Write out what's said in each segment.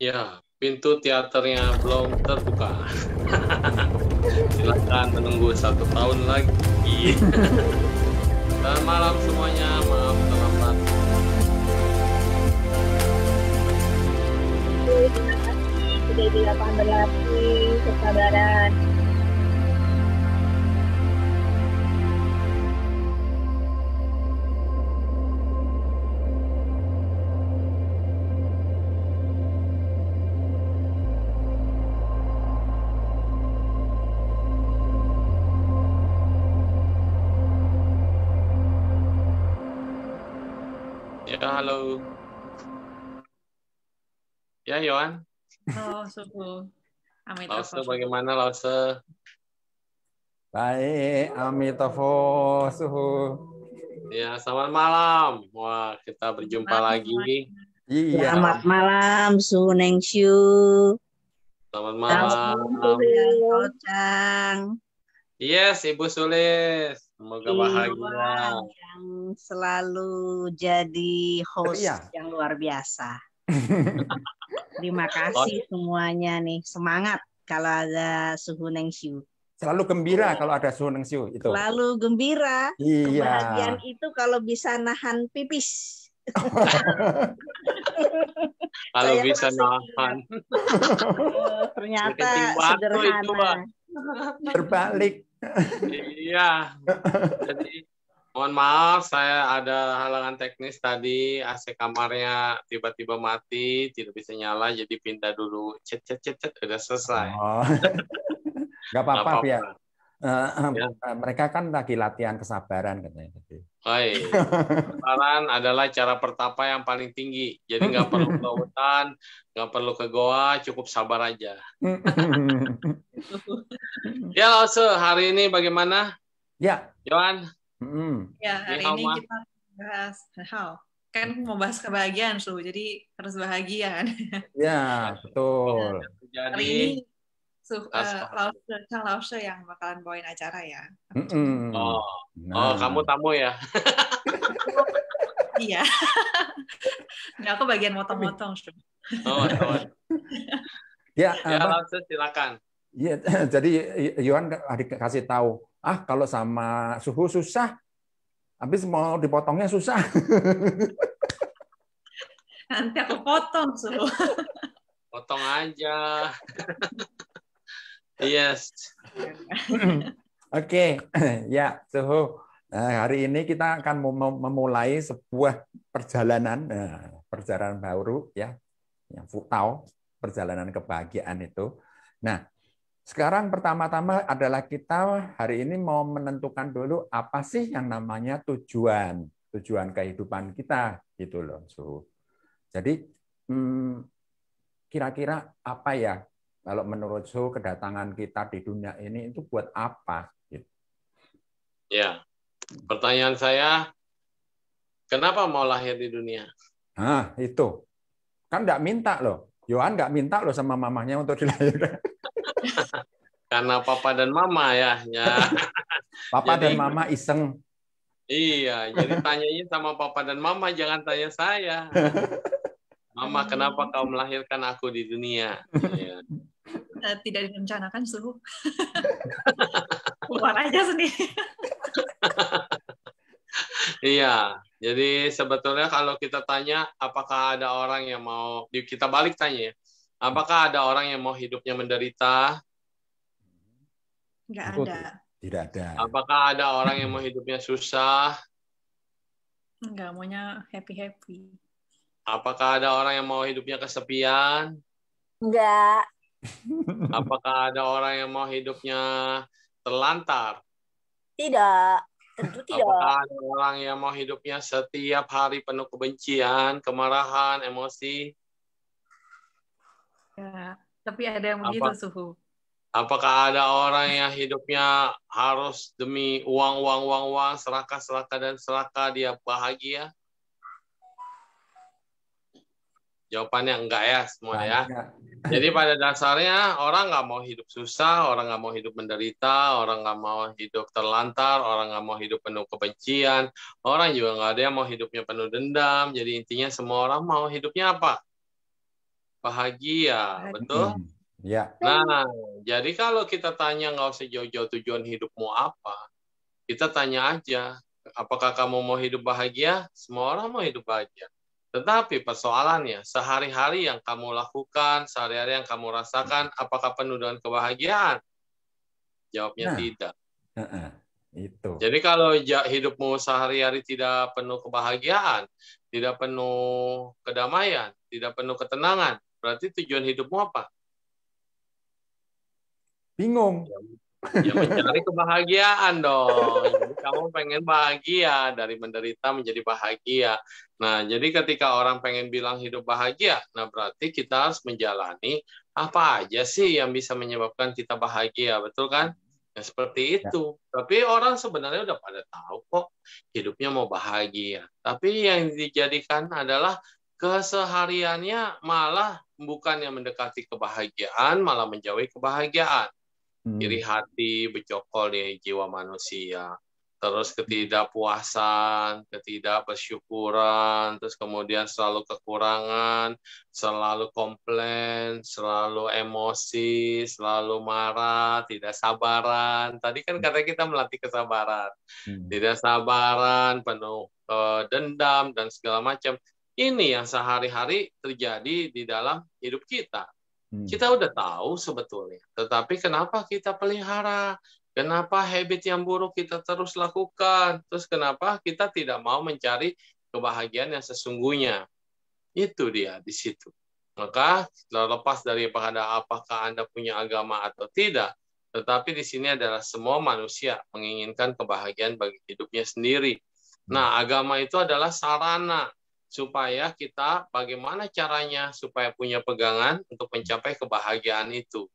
Ya, pintu teaternya belum terbuka. Silakan menunggu satu tahun lagi. Selamat malam semuanya, maaf terlambat. Sudah di berlatih, kesabaran. halo. Ya, Yohan. Halo, Suhu. Lause, bagaimana Lause? Baik, Amitofo, suhu. Ya, selamat malam. Wah, kita berjumpa selamat lagi. Iya. Selamat malam, suhu Shu. Selamat malam. Selamat malam. Yes, Ibu Sulis. Semoga iya. bahagia. Yang selalu jadi host iya. yang luar biasa. Terima kasih oh. semuanya nih. Semangat kalau ada Suhu Neng Nengsiu. Selalu gembira kalau ada Suhu Neng Nengsiu itu. Selalu gembira. Iya. Kebahagiaan itu kalau bisa nahan pipis. kalau bisa nahan. Ternyata sederhana. Itu, Terbalik iya. Jadi mohon maaf saya ada halangan teknis tadi AC kamarnya tiba-tiba mati, tidak bisa nyala jadi pindah dulu. Cet cet cet cet udah selesai. Oh. Gak apa-apa eh, eh, ya. Uh, ya. Mereka kan lagi latihan kesabaran katanya tadi. Hai, saran adalah cara pertapa yang paling tinggi. Jadi nggak perlu ke hutan, nggak perlu ke goa, cukup sabar aja. ya, Lause, hari ini bagaimana? Ya. Johan? Ya, hari ini kita bahas how. Kan mau bahas kebahagiaan, Su. Jadi harus bahagia, kan? Ya, iya, betul. Jadi, hari ini Su uh, eh, Lause, Kang Lause yang bakalan bawain acara ya. Mm -mm. Oh, nah. oh kamu tamu ya? iya. Nggak, aku bagian motong-motong. Oh, oh. ya, ya eh, apa? Lause silakan. Ya, jadi Yohan adik kasih tahu, ah kalau sama suhu susah, habis mau dipotongnya susah. Nanti aku potong suhu. Potong aja. Yes. Oke, ya, Soho. Nah, hari ini kita akan memulai sebuah perjalanan, nah, perjalanan baru ya, yang futau, perjalanan kebahagiaan itu. Nah, sekarang pertama-tama adalah kita hari ini mau menentukan dulu apa sih yang namanya tujuan, tujuan kehidupan kita gitu loh, Suhu. Jadi hmm, kira-kira apa ya kalau menurut Su, kedatangan kita di dunia ini itu buat apa? Gitu. Ya, pertanyaan saya, kenapa mau lahir di dunia? Ah, itu. Kan nggak minta loh. Yohan nggak minta loh sama mamahnya untuk dilahirkan. Karena papa dan mama ya. ya. papa jadi, dan mama iseng. Iya, jadi tanyain sama papa dan mama, jangan tanya saya. Mama, kenapa kau melahirkan aku di dunia? Ya. Eh, tidak direncanakan suhu. Keluar aja sendiri. iya, jadi sebetulnya kalau kita tanya apakah ada orang yang mau kita balik tanya ya, Apakah ada orang yang mau hidupnya menderita? Enggak ada. Tidak ada. Apakah ada orang yang mau hidupnya susah? Enggak, maunya happy-happy. Apakah ada orang yang mau hidupnya kesepian? Enggak. Apakah ada orang yang mau hidupnya terlantar? Tidak, tentu tidak. Apakah ada orang yang mau hidupnya setiap hari penuh kebencian, kemarahan, emosi? Ya, tapi ada yang begitu Apa, suhu. Apakah ada orang yang hidupnya harus demi uang, uang, uang, uang, serakah, serakah, dan serakah dia bahagia? jawabannya enggak ya semua ya. Jadi pada dasarnya orang nggak mau hidup susah, orang nggak mau hidup menderita, orang nggak mau hidup terlantar, orang nggak mau hidup penuh kebencian, orang juga nggak ada yang mau hidupnya penuh dendam. Jadi intinya semua orang mau hidupnya apa? Bahagia, betul? Hmm, ya. Nah, jadi kalau kita tanya nggak usah jauh-jauh tujuan hidupmu apa, kita tanya aja, apakah kamu mau hidup bahagia? Semua orang mau hidup bahagia. Tetapi persoalannya, sehari-hari yang kamu lakukan, sehari-hari yang kamu rasakan, apakah penuh dengan kebahagiaan? Jawabnya nah, tidak. Uh -uh, itu. Jadi kalau hidupmu sehari-hari tidak penuh kebahagiaan, tidak penuh kedamaian, tidak penuh ketenangan, berarti tujuan hidupmu apa? Bingung. Ya, ya mencari kebahagiaan dong. kamu pengen bahagia dari menderita menjadi bahagia. Nah, jadi ketika orang pengen bilang hidup bahagia, nah berarti kita harus menjalani apa aja sih yang bisa menyebabkan kita bahagia, betul kan? Nah, seperti ya. itu. Ya. Tapi orang sebenarnya udah pada tahu kok hidupnya mau bahagia. Tapi yang dijadikan adalah kesehariannya malah bukan yang mendekati kebahagiaan, malah menjauhi kebahagiaan. Hmm. Iri hati, bercokol di jiwa manusia terus ketidakpuasan, ketidakbersyukuran, terus kemudian selalu kekurangan, selalu komplain, selalu emosi, selalu marah, tidak sabaran. Tadi kan hmm. katanya kita melatih kesabaran. Hmm. Tidak sabaran, penuh eh, dendam dan segala macam. Ini yang sehari-hari terjadi di dalam hidup kita. Hmm. Kita udah tahu sebetulnya, tetapi kenapa kita pelihara? Kenapa habit yang buruk kita terus lakukan? Terus kenapa kita tidak mau mencari kebahagiaan yang sesungguhnya? Itu dia di situ. Maka terlepas dari pada apakah Anda punya agama atau tidak, tetapi di sini adalah semua manusia menginginkan kebahagiaan bagi hidupnya sendiri. Hmm. Nah, agama itu adalah sarana supaya kita bagaimana caranya supaya punya pegangan untuk mencapai kebahagiaan itu.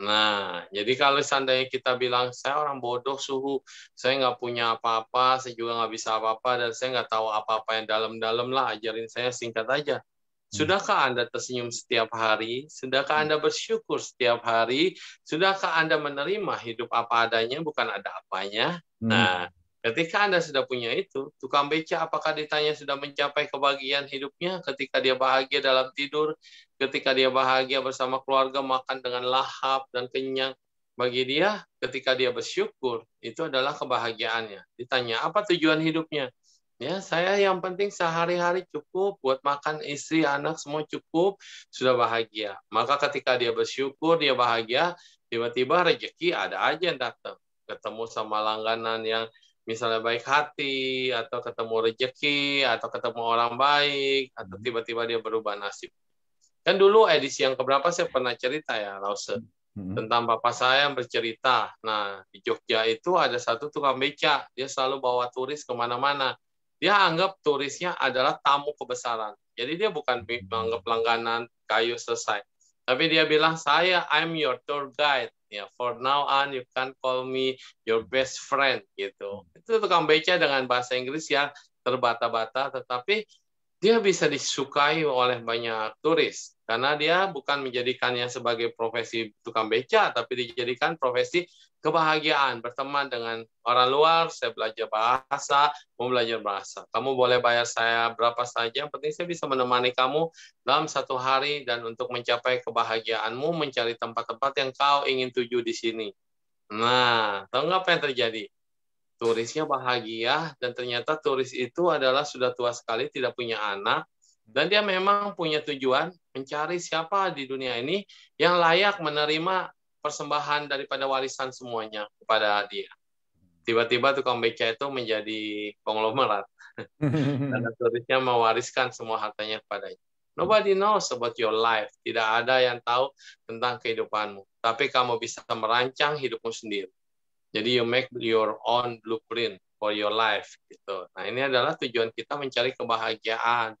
Nah, jadi kalau seandainya kita bilang saya orang bodoh suhu, saya nggak punya apa-apa, saya juga nggak bisa apa-apa, dan saya nggak tahu apa-apa yang dalam-dalam lah, ajarin saya singkat aja. Hmm. Sudahkah Anda tersenyum setiap hari? Sudahkah Anda bersyukur setiap hari? Sudahkah Anda menerima hidup apa adanya, bukan ada apanya? Hmm. Nah, Ketika Anda sudah punya itu, tukang beca apakah ditanya sudah mencapai kebahagiaan hidupnya ketika dia bahagia dalam tidur, ketika dia bahagia bersama keluarga makan dengan lahap dan kenyang. Bagi dia, ketika dia bersyukur, itu adalah kebahagiaannya. Ditanya, apa tujuan hidupnya? Ya, saya yang penting sehari-hari cukup buat makan istri, anak semua cukup, sudah bahagia. Maka ketika dia bersyukur, dia bahagia, tiba-tiba rezeki ada aja yang datang. Ketemu sama langganan yang misalnya baik hati atau ketemu rejeki atau ketemu orang baik atau hmm. tiba-tiba dia berubah nasib. Kan dulu edisi yang keberapa saya pernah cerita ya Lause hmm. tentang bapak saya yang bercerita. Nah di Jogja itu ada satu tukang beca dia selalu bawa turis kemana-mana. Dia anggap turisnya adalah tamu kebesaran. Jadi dia bukan hmm. menganggap langganan kayu selesai. Tapi dia bilang saya I'm your tour guide. Ya, for now on you can call me your best friend gitu. Itu tukang beca dengan bahasa Inggris yang terbata-bata tetapi dia bisa disukai oleh banyak turis karena dia bukan menjadikannya sebagai profesi tukang beca tapi dijadikan profesi kebahagiaan berteman dengan orang luar, saya belajar bahasa, mau belajar bahasa. Kamu boleh bayar saya berapa saja, yang penting saya bisa menemani kamu dalam satu hari dan untuk mencapai kebahagiaanmu, mencari tempat-tempat yang kau ingin tuju di sini. Nah, tahu nggak apa yang terjadi? Turisnya bahagia dan ternyata turis itu adalah sudah tua sekali, tidak punya anak, dan dia memang punya tujuan mencari siapa di dunia ini yang layak menerima persembahan daripada warisan semuanya kepada dia. Tiba-tiba tukang beca itu menjadi konglomerat. Dan turisnya mewariskan semua hartanya kepadanya. Nobody knows about your life. Tidak ada yang tahu tentang kehidupanmu. Tapi kamu bisa merancang hidupmu sendiri. Jadi you make your own blueprint for your life gitu. Nah, ini adalah tujuan kita mencari kebahagiaan.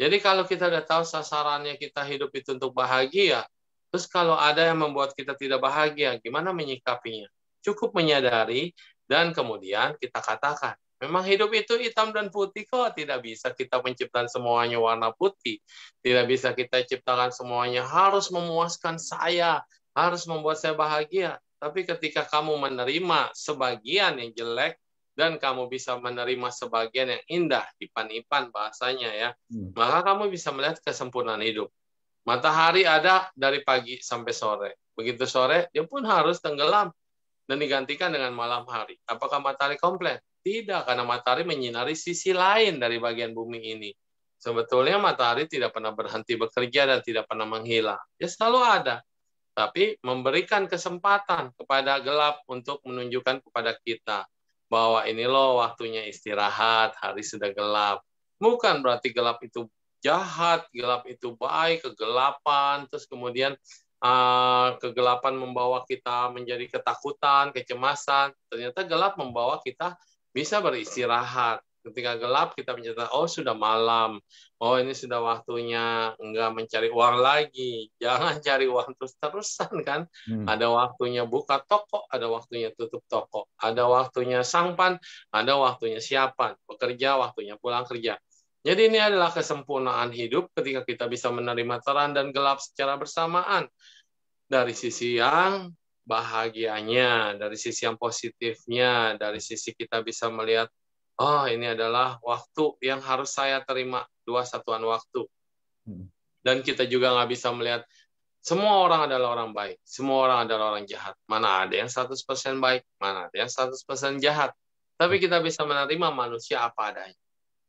Jadi kalau kita sudah tahu sasarannya kita hidup itu untuk bahagia, Terus kalau ada yang membuat kita tidak bahagia, gimana menyikapinya? Cukup menyadari dan kemudian kita katakan, memang hidup itu hitam dan putih kok, tidak bisa kita menciptakan semuanya warna putih. Tidak bisa kita ciptakan semuanya harus memuaskan saya, harus membuat saya bahagia. Tapi ketika kamu menerima sebagian yang jelek dan kamu bisa menerima sebagian yang indah, ipan-ipan bahasanya ya, hmm. maka kamu bisa melihat kesempurnaan hidup. Matahari ada dari pagi sampai sore. Begitu sore, dia pun harus tenggelam dan digantikan dengan malam hari. Apakah matahari komplain? Tidak, karena matahari menyinari sisi lain dari bagian bumi ini. Sebetulnya matahari tidak pernah berhenti bekerja dan tidak pernah menghilang. Dia ya, selalu ada. Tapi memberikan kesempatan kepada gelap untuk menunjukkan kepada kita bahwa ini loh waktunya istirahat, hari sudah gelap. Bukan berarti gelap itu jahat, gelap itu baik, kegelapan, terus kemudian uh, kegelapan membawa kita menjadi ketakutan, kecemasan. Ternyata gelap membawa kita bisa beristirahat. Ketika gelap kita menyatakan, oh sudah malam, oh ini sudah waktunya enggak mencari uang lagi. Jangan cari uang terus-terusan kan. Hmm. Ada waktunya buka toko, ada waktunya tutup toko, ada waktunya sangpan, ada waktunya siapan, bekerja, waktunya pulang kerja jadi ini adalah kesempurnaan hidup ketika kita bisa menerima terang dan gelap secara bersamaan. Dari sisi yang bahagianya, dari sisi yang positifnya, dari sisi kita bisa melihat, oh ini adalah waktu yang harus saya terima, dua satuan waktu. Hmm. Dan kita juga nggak bisa melihat, semua orang adalah orang baik, semua orang adalah orang jahat. Mana ada yang 100% baik, mana ada yang 100% jahat. Tapi hmm. kita bisa menerima manusia apa adanya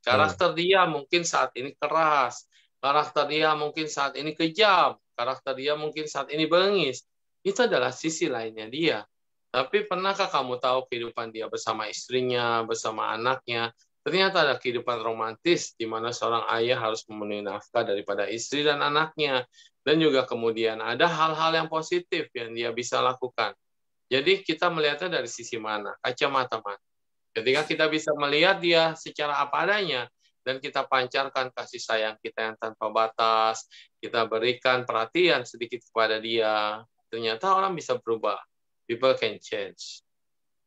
Karakter dia mungkin saat ini keras, karakter dia mungkin saat ini kejam, karakter dia mungkin saat ini bengis. Itu adalah sisi lainnya dia. Tapi pernahkah kamu tahu kehidupan dia bersama istrinya, bersama anaknya? Ternyata ada kehidupan romantis di mana seorang ayah harus memenuhi nafkah daripada istri dan anaknya. Dan juga kemudian ada hal-hal yang positif yang dia bisa lakukan. Jadi kita melihatnya dari sisi mana? Kacamata mana? Ketika kita bisa melihat dia secara apa adanya, dan kita pancarkan kasih sayang kita yang tanpa batas, kita berikan perhatian sedikit kepada dia, ternyata orang bisa berubah. People can change.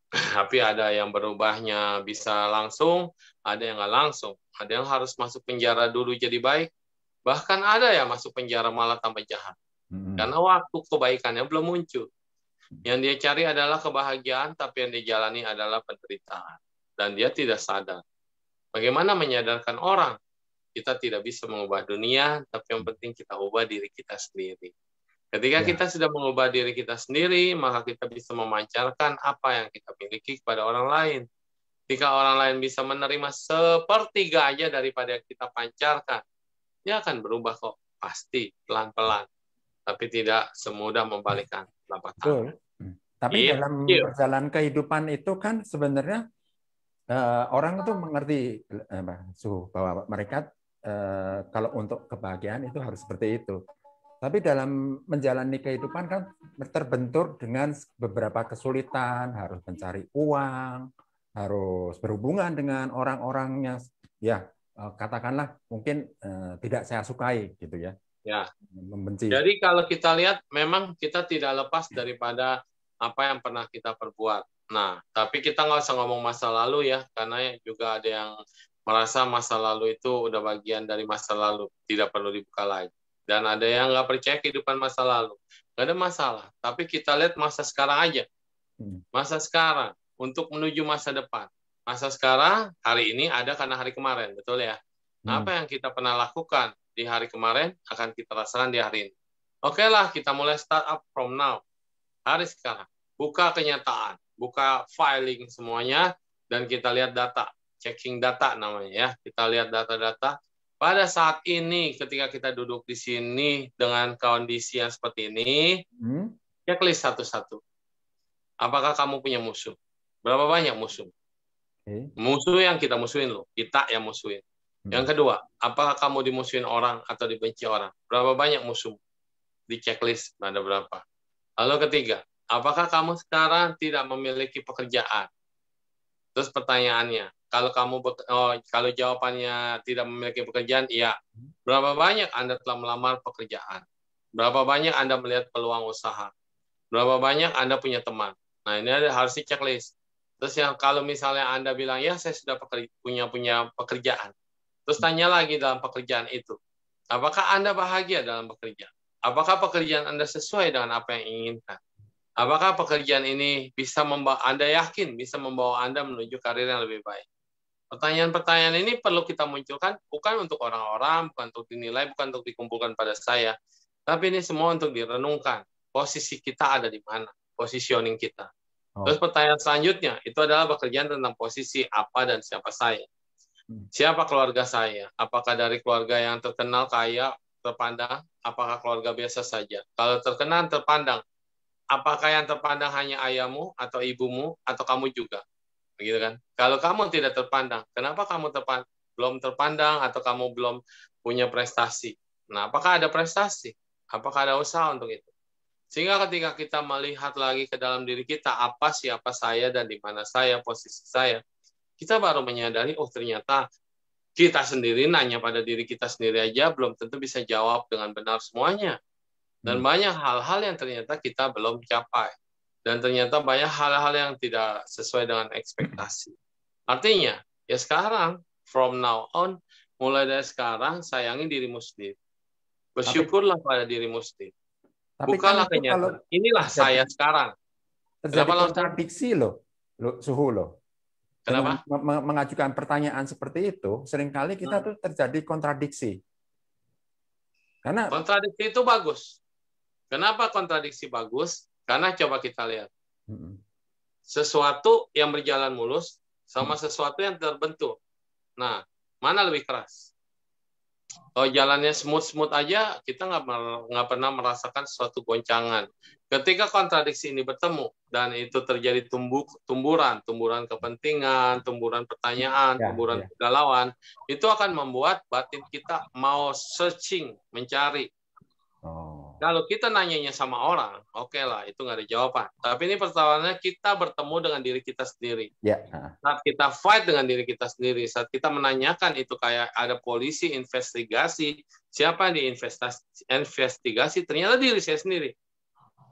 Tapi ada yang berubahnya bisa langsung, ada yang nggak langsung. Ada yang harus masuk penjara dulu jadi baik, bahkan ada yang masuk penjara malah tambah jahat. Mm-hmm. Karena waktu kebaikannya belum muncul. Yang dia cari adalah kebahagiaan, tapi yang dijalani adalah penderitaan. Dan dia tidak sadar. Bagaimana menyadarkan orang? Kita tidak bisa mengubah dunia, tapi yang penting kita ubah diri kita sendiri. Ketika ya. kita sudah mengubah diri kita sendiri, maka kita bisa memancarkan apa yang kita miliki kepada orang lain. Jika orang lain bisa menerima sepertiga aja daripada yang kita pancarkan, dia akan berubah kok, pasti, pelan-pelan tapi tidak semudah membalikkan telapak tangan. Betul. Hmm. Tapi yeah. dalam iya. perjalanan kehidupan itu kan sebenarnya uh, orang itu mengerti uh, eh, suhu bahwa mereka uh, kalau untuk kebahagiaan itu harus seperti itu. Tapi dalam menjalani kehidupan kan terbentur dengan beberapa kesulitan, harus mencari uang, harus berhubungan dengan orang orangnya ya katakanlah mungkin uh, tidak saya sukai gitu ya. Ya. Membenci. Jadi kalau kita lihat memang kita tidak lepas daripada apa yang pernah kita perbuat. Nah, tapi kita nggak usah ngomong masa lalu ya, karena juga ada yang merasa masa lalu itu udah bagian dari masa lalu, tidak perlu dibuka lagi. Dan ada yang nggak percaya kehidupan masa lalu. Nggak ada masalah. Tapi kita lihat masa sekarang aja. Hmm. Masa sekarang untuk menuju masa depan. Masa sekarang hari ini ada karena hari kemarin, betul ya? Nah, apa yang kita pernah lakukan di hari kemarin akan kita rasakan di hari ini. Oke okay lah, kita mulai start up from now. Hari sekarang. Buka kenyataan. Buka filing semuanya. Dan kita lihat data. Checking data namanya ya. Kita lihat data-data. Pada saat ini, ketika kita duduk di sini dengan kondisi yang seperti ini, hmm? checklist satu-satu. Apakah kamu punya musuh? Berapa banyak musuh? Okay. Eh? Musuh yang kita musuhin loh. Kita yang musuhin yang hmm. kedua, apakah kamu dimusuhin orang atau dibenci orang? Berapa banyak musuh? Di checklist ada berapa? Lalu ketiga, apakah kamu sekarang tidak memiliki pekerjaan? Terus pertanyaannya, kalau kamu oh, kalau jawabannya tidak memiliki pekerjaan, iya. Hmm. Berapa banyak Anda telah melamar pekerjaan? Berapa banyak Anda melihat peluang usaha? Berapa banyak Anda punya teman? Nah, ini ada harus di checklist. Terus yang kalau misalnya Anda bilang, ya saya sudah punya punya pekerjaan Terus tanya lagi dalam pekerjaan itu. Apakah Anda bahagia dalam pekerjaan? Apakah pekerjaan Anda sesuai dengan apa yang inginkan? Apakah pekerjaan ini bisa membawa Anda yakin bisa membawa Anda menuju karir yang lebih baik? Pertanyaan-pertanyaan ini perlu kita munculkan bukan untuk orang-orang, bukan untuk dinilai, bukan untuk dikumpulkan pada saya, tapi ini semua untuk direnungkan. Posisi kita ada di mana? Positioning kita. Oh. Terus pertanyaan selanjutnya itu adalah pekerjaan tentang posisi apa dan siapa saya. Hmm. Siapa keluarga saya? Apakah dari keluarga yang terkenal kaya, terpandang? Apakah keluarga biasa saja? Kalau terkenal, terpandang. Apakah yang terpandang hanya ayahmu atau ibumu atau kamu juga? Begitu kan? Kalau kamu tidak terpandang, kenapa kamu terpandang? belum terpandang atau kamu belum punya prestasi? Nah, apakah ada prestasi? Apakah ada usaha untuk itu? Sehingga ketika kita melihat lagi ke dalam diri kita, apa siapa saya dan di mana saya, posisi saya, kita baru menyadari oh ternyata kita sendiri nanya pada diri kita sendiri aja belum tentu bisa jawab dengan benar semuanya. Dan hmm. banyak hal-hal yang ternyata kita belum capai. Dan ternyata banyak hal-hal yang tidak sesuai dengan ekspektasi. Artinya, ya sekarang, from now on, mulai dari sekarang, sayangi dirimu sendiri. Bersyukurlah tapi, pada dirimu sendiri. Bukalah kan kenyataan. Inilah saya sekarang. Terjadi kontradiksi loh, loh, suhu loh. Kenapa? Dengan mengajukan pertanyaan seperti itu, seringkali kita hmm. tuh terjadi kontradiksi. Karena kontradiksi itu bagus. Kenapa kontradiksi bagus? Karena coba kita lihat. Hmm. Sesuatu yang berjalan mulus sama hmm. sesuatu yang terbentuk. Nah, mana lebih keras? kalau oh, jalannya smooth-smooth aja, kita nggak pernah merasakan suatu goncangan. Ketika kontradiksi ini bertemu dan itu terjadi tumbuh tumburan, tumburan kepentingan, tumburan pertanyaan, ya, tumburan ya. kegalauan, itu akan membuat batin kita mau searching, mencari. Oh. Kalau kita nanyanya sama orang, oke okay lah, itu nggak ada jawaban. Tapi ini pertanyaannya kita bertemu dengan diri kita sendiri. Ya. Saat kita fight dengan diri kita sendiri, saat kita menanyakan itu kayak ada polisi investigasi, siapa yang diinvestigasi, investigasi, ternyata diri saya sendiri.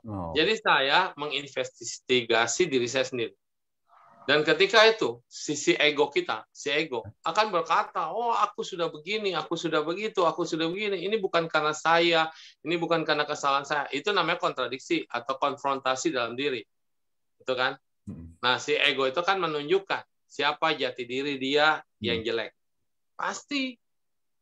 Oh. Jadi saya menginvestigasi diri saya sendiri. Dan ketika itu, sisi ego kita, si ego, akan berkata, oh aku sudah begini, aku sudah begitu, aku sudah begini, ini bukan karena saya, ini bukan karena kesalahan saya. Itu namanya kontradiksi atau konfrontasi dalam diri. Itu kan? Nah, si ego itu kan menunjukkan siapa jati diri dia yang mm. jelek. Pasti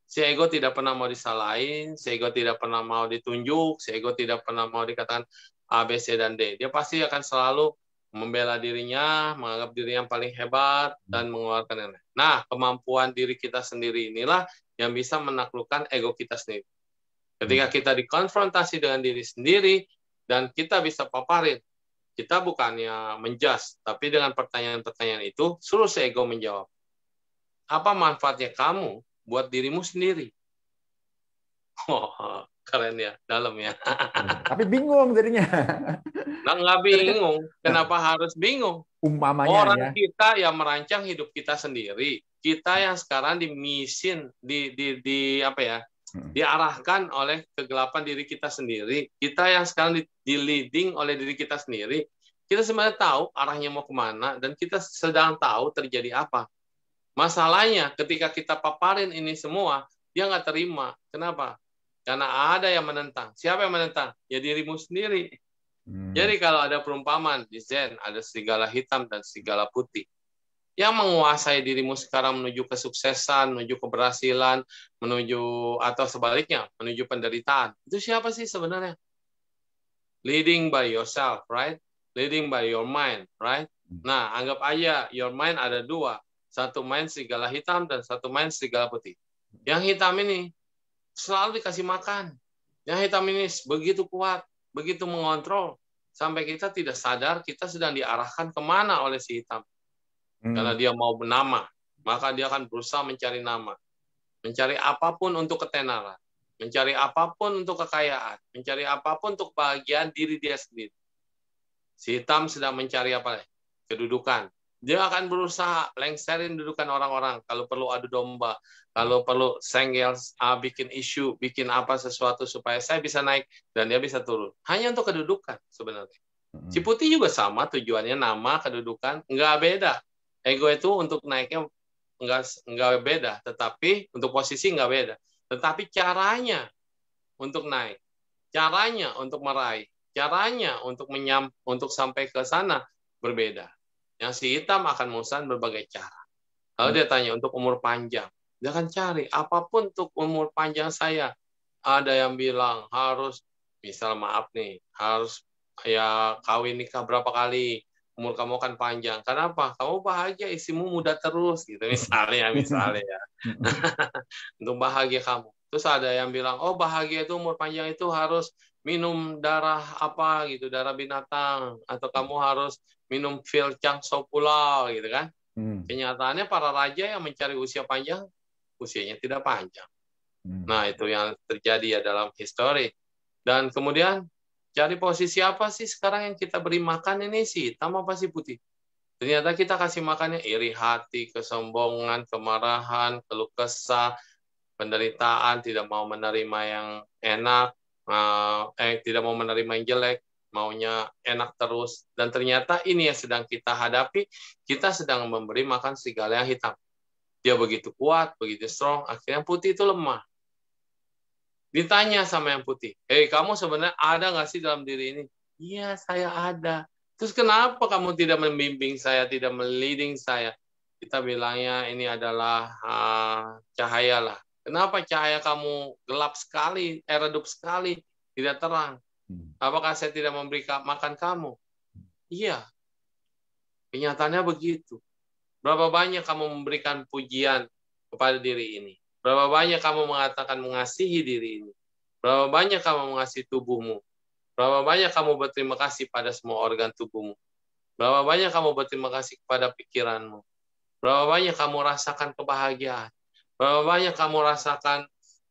si ego tidak pernah mau disalahin, si ego tidak pernah mau ditunjuk, si ego tidak pernah mau dikatakan A, B, C, dan D. Dia pasti akan selalu membela dirinya, menganggap dirinya yang paling hebat, dan mengeluarkan yang Nah, kemampuan diri kita sendiri inilah yang bisa menaklukkan ego kita sendiri. Ketika hmm. kita dikonfrontasi dengan diri sendiri, dan kita bisa paparin, kita bukannya menjas, tapi dengan pertanyaan-pertanyaan itu, seluruh ego menjawab. Apa manfaatnya kamu buat dirimu sendiri? Oh, keren ya, dalam ya. Iya, tapi bingung jadinya. Nah, nggak bingung. Kenapa nah, harus bingung? Umpamanya Orang ya. kita yang merancang hidup kita sendiri. Kita yang sekarang dimisin, di, di, di apa ya, hmm. diarahkan oleh kegelapan diri kita sendiri. Kita yang sekarang di, di leading oleh diri kita sendiri. Kita sebenarnya tahu arahnya mau kemana dan kita sedang tahu terjadi apa. Masalahnya ketika kita paparin ini semua, dia nggak terima. Kenapa? Karena ada yang menentang. Siapa yang menentang? Ya dirimu sendiri. Hmm. Jadi kalau ada perumpamaan di Zen, ada serigala hitam dan serigala putih. Yang menguasai dirimu sekarang menuju kesuksesan, menuju keberhasilan, menuju atau sebaliknya, menuju penderitaan. Itu siapa sih sebenarnya? Leading by yourself, right? Leading by your mind, right? Hmm. Nah, anggap aja your mind ada dua. Satu mind segala hitam dan satu mind segala putih. Yang hitam ini selalu dikasih makan. Yang ini begitu kuat, begitu mengontrol, sampai kita tidak sadar kita sedang diarahkan kemana oleh si hitam. Hmm. Karena dia mau bernama, maka dia akan berusaha mencari nama. Mencari apapun untuk ketenaran. Mencari apapun untuk kekayaan. Mencari apapun untuk kebahagiaan diri dia sendiri. Si hitam sedang mencari apa? Kedudukan, dia akan berusaha lengserin dudukan orang-orang kalau perlu adu domba kalau perlu senggel ah, bikin isu bikin apa sesuatu supaya saya bisa naik dan dia bisa turun hanya untuk kedudukan sebenarnya Ciputi juga sama tujuannya nama kedudukan nggak beda ego itu untuk naiknya nggak nggak beda tetapi untuk posisi nggak beda tetapi caranya untuk naik caranya untuk meraih caranya untuk menyam untuk sampai ke sana berbeda yang si hitam akan musan berbagai cara. Kalau hmm. dia tanya untuk umur panjang. Dia akan cari apapun untuk umur panjang saya. Ada yang bilang harus, misal maaf nih, harus ya kawin nikah berapa kali, umur kamu akan panjang. Kenapa? Kamu bahagia, isimu muda terus gitu misalnya, misalnya ya. Hmm. untuk bahagia kamu. Terus ada yang bilang, oh bahagia itu umur panjang itu harus minum darah apa gitu, darah binatang, atau kamu harus minum filcang Chang Sopula gitu kan. Hmm. Kenyataannya para raja yang mencari usia panjang, usianya tidak panjang. Hmm. Nah, itu yang terjadi ya dalam histori. Dan kemudian cari posisi apa sih sekarang yang kita beri makan ini sih tamu apa putih? Ternyata kita kasih makannya iri hati, kesombongan, kemarahan, keluh kesah, penderitaan, tidak mau menerima yang enak, eh, eh tidak mau menerima yang jelek, maunya enak terus. Dan ternyata ini yang sedang kita hadapi, kita sedang memberi makan segala yang hitam. Dia begitu kuat, begitu strong, akhirnya putih itu lemah. Ditanya sama yang putih, hei kamu sebenarnya ada nggak sih dalam diri ini? Iya, saya ada. Terus kenapa kamu tidak membimbing saya, tidak meliding saya? Kita bilangnya ini adalah uh, cahaya lah. Kenapa cahaya kamu gelap sekali, eh, sekali, tidak terang? Hmm. Apakah saya tidak memberi makan kamu? Hmm. Iya. Kenyataannya begitu. Berapa banyak kamu memberikan pujian kepada diri ini? Berapa banyak kamu mengatakan mengasihi diri ini? Berapa banyak kamu mengasihi tubuhmu? Berapa banyak kamu berterima kasih pada semua organ tubuhmu? Berapa banyak kamu berterima kasih kepada pikiranmu? Berapa banyak kamu rasakan kebahagiaan? Berapa banyak kamu rasakan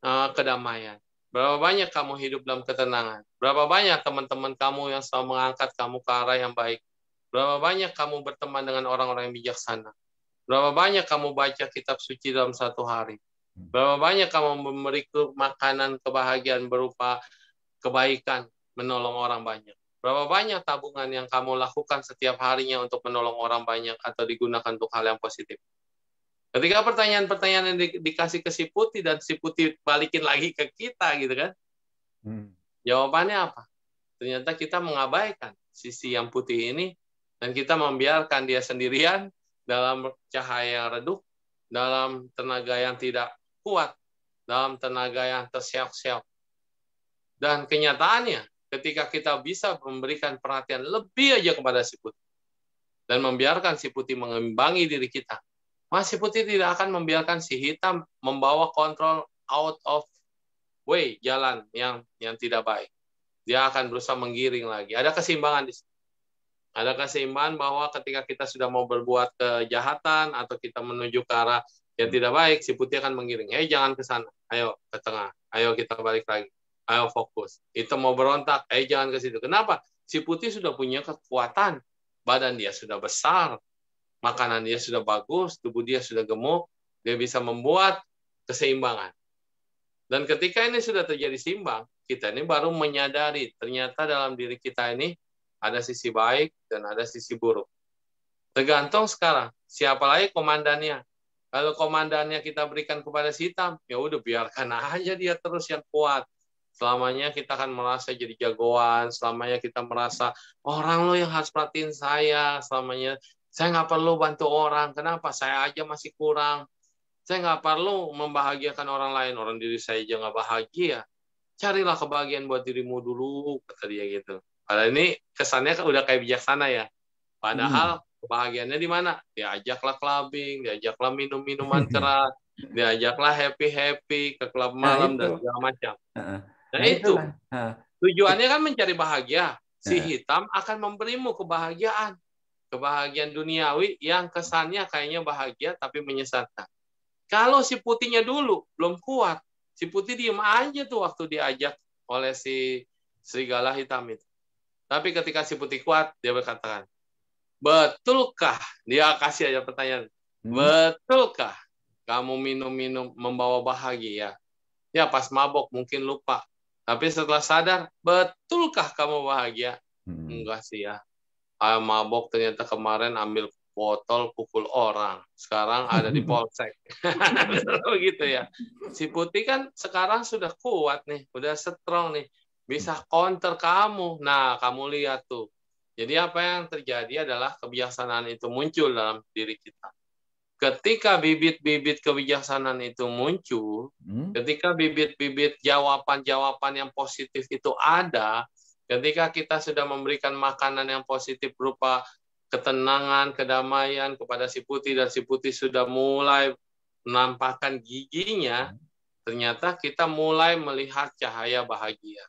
uh, kedamaian? Berapa banyak kamu hidup dalam ketenangan? Berapa banyak teman-teman kamu yang selalu mengangkat kamu ke arah yang baik? Berapa banyak kamu berteman dengan orang-orang yang bijaksana? Berapa banyak kamu baca kitab suci dalam satu hari? Berapa banyak kamu memberi makanan kebahagiaan berupa kebaikan, menolong orang banyak? Berapa banyak tabungan yang kamu lakukan setiap harinya untuk menolong orang banyak atau digunakan untuk hal yang positif? Ketika pertanyaan-pertanyaan yang di, dikasih ke si Putih dan si Putih balikin lagi ke kita gitu kan. Hmm. Jawabannya apa? Ternyata kita mengabaikan sisi yang putih ini dan kita membiarkan dia sendirian dalam cahaya yang redup, dalam tenaga yang tidak kuat, dalam tenaga yang terseok-seok. Dan kenyataannya, ketika kita bisa memberikan perhatian lebih aja kepada si putih, dan membiarkan si putih mengembangi diri kita, masih putih tidak akan membiarkan si hitam membawa kontrol out of way jalan yang yang tidak baik. Dia akan berusaha menggiring lagi. Ada keseimbangan di sini. Ada keseimbangan bahwa ketika kita sudah mau berbuat kejahatan atau kita menuju ke arah yang tidak baik, si putih akan menggiring. Eh, jangan ke sana. Ayo ke tengah. Ayo kita balik lagi. Ayo fokus. Itu mau berontak. Eh, jangan ke situ. Kenapa? Si putih sudah punya kekuatan. Badan dia sudah besar. Makanan dia sudah bagus. Tubuh dia sudah gemuk. Dia bisa membuat keseimbangan. Dan ketika ini sudah terjadi simbang, kita ini baru menyadari ternyata dalam diri kita ini ada sisi baik dan ada sisi buruk. Tergantung sekarang siapa lagi komandannya. Kalau komandannya kita berikan kepada si hitam, ya udah biarkan aja dia terus yang kuat. Selamanya kita akan merasa jadi jagoan, selamanya kita merasa orang lo yang harus perhatiin saya, selamanya saya nggak perlu bantu orang. Kenapa? Saya aja masih kurang saya nggak perlu membahagiakan orang lain, orang diri saya aja nggak bahagia. Carilah kebahagiaan buat dirimu dulu, kata dia gitu. Padahal ini kesannya kan udah kayak bijaksana ya. Padahal hmm. kebahagiaannya di mana? Diajaklah clubbing, diajaklah minum-minuman keras, diajaklah happy-happy ke klub nah, malam nah, dan segala macam. Uh, nah, nah itu. Tujuannya kan mencari bahagia. Si uh. hitam akan memberimu kebahagiaan. Kebahagiaan duniawi yang kesannya kayaknya bahagia tapi menyesatkan. Kalau si putihnya dulu belum kuat, si putih diem aja tuh waktu diajak oleh si serigala hitam itu. Tapi ketika si putih kuat, dia berkatakan, betulkah? Dia kasih aja pertanyaan, hmm. betulkah kamu minum-minum membawa bahagia? Ya pas mabok mungkin lupa. Tapi setelah sadar, betulkah kamu bahagia? Hmm. Enggak sih ya. Ayah mabok ternyata kemarin ambil botol pukul orang. Sekarang ada di polsek. Begitu oh, ya. Si Putih kan sekarang sudah kuat nih, udah strong nih. Bisa counter kamu. Nah, kamu lihat tuh. Jadi apa yang terjadi adalah kebijaksanaan itu muncul dalam diri kita. Ketika bibit-bibit kebijaksanaan itu muncul, hmm? ketika bibit-bibit jawaban-jawaban yang positif itu ada, ketika kita sudah memberikan makanan yang positif berupa ketenangan, kedamaian kepada si putih dan si putih sudah mulai menampakkan giginya, hmm. ternyata kita mulai melihat cahaya bahagia.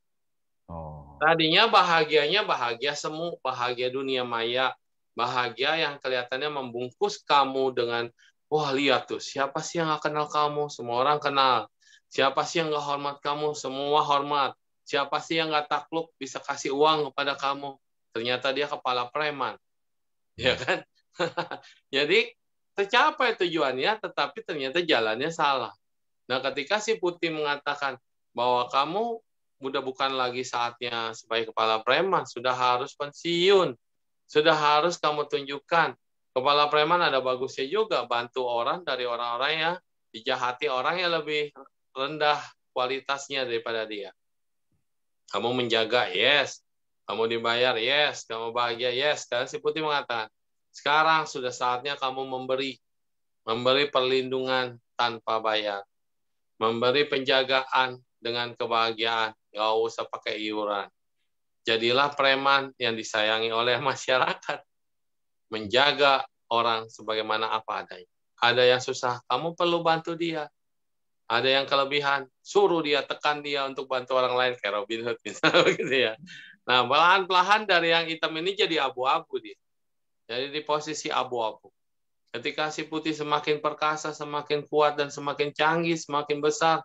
Oh. Tadinya bahagianya bahagia semu, bahagia dunia maya, bahagia yang kelihatannya membungkus kamu dengan wah lihat tuh siapa sih yang gak kenal kamu, semua orang kenal. Siapa sih yang gak hormat kamu, semua hormat. Siapa sih yang gak takluk bisa kasih uang kepada kamu? Ternyata dia kepala preman ya kan? Jadi tercapai tujuannya, tetapi ternyata jalannya salah. Nah, ketika si Putih mengatakan bahwa kamu sudah bukan lagi saatnya sebagai kepala preman, sudah harus pensiun, sudah harus kamu tunjukkan. Kepala preman ada bagusnya juga, bantu orang dari orang-orang yang dijahati orang yang lebih rendah kualitasnya daripada dia. Kamu menjaga, yes. Kamu dibayar, yes. Kamu bahagia, yes. Dan si putih mengatakan, sekarang sudah saatnya kamu memberi. Memberi perlindungan tanpa bayar. Memberi penjagaan dengan kebahagiaan. Gak usah pakai iuran. Jadilah preman yang disayangi oleh masyarakat. Menjaga orang sebagaimana apa adanya. Ada yang susah, kamu perlu bantu dia. Ada yang kelebihan, suruh dia, tekan dia untuk bantu orang lain. Kayak Robin Hood misalnya gitu ya. Nah, perlahan-lahan dari yang hitam ini jadi abu-abu dia. Jadi di posisi abu-abu. Ketika si putih semakin perkasa, semakin kuat dan semakin canggih, semakin besar,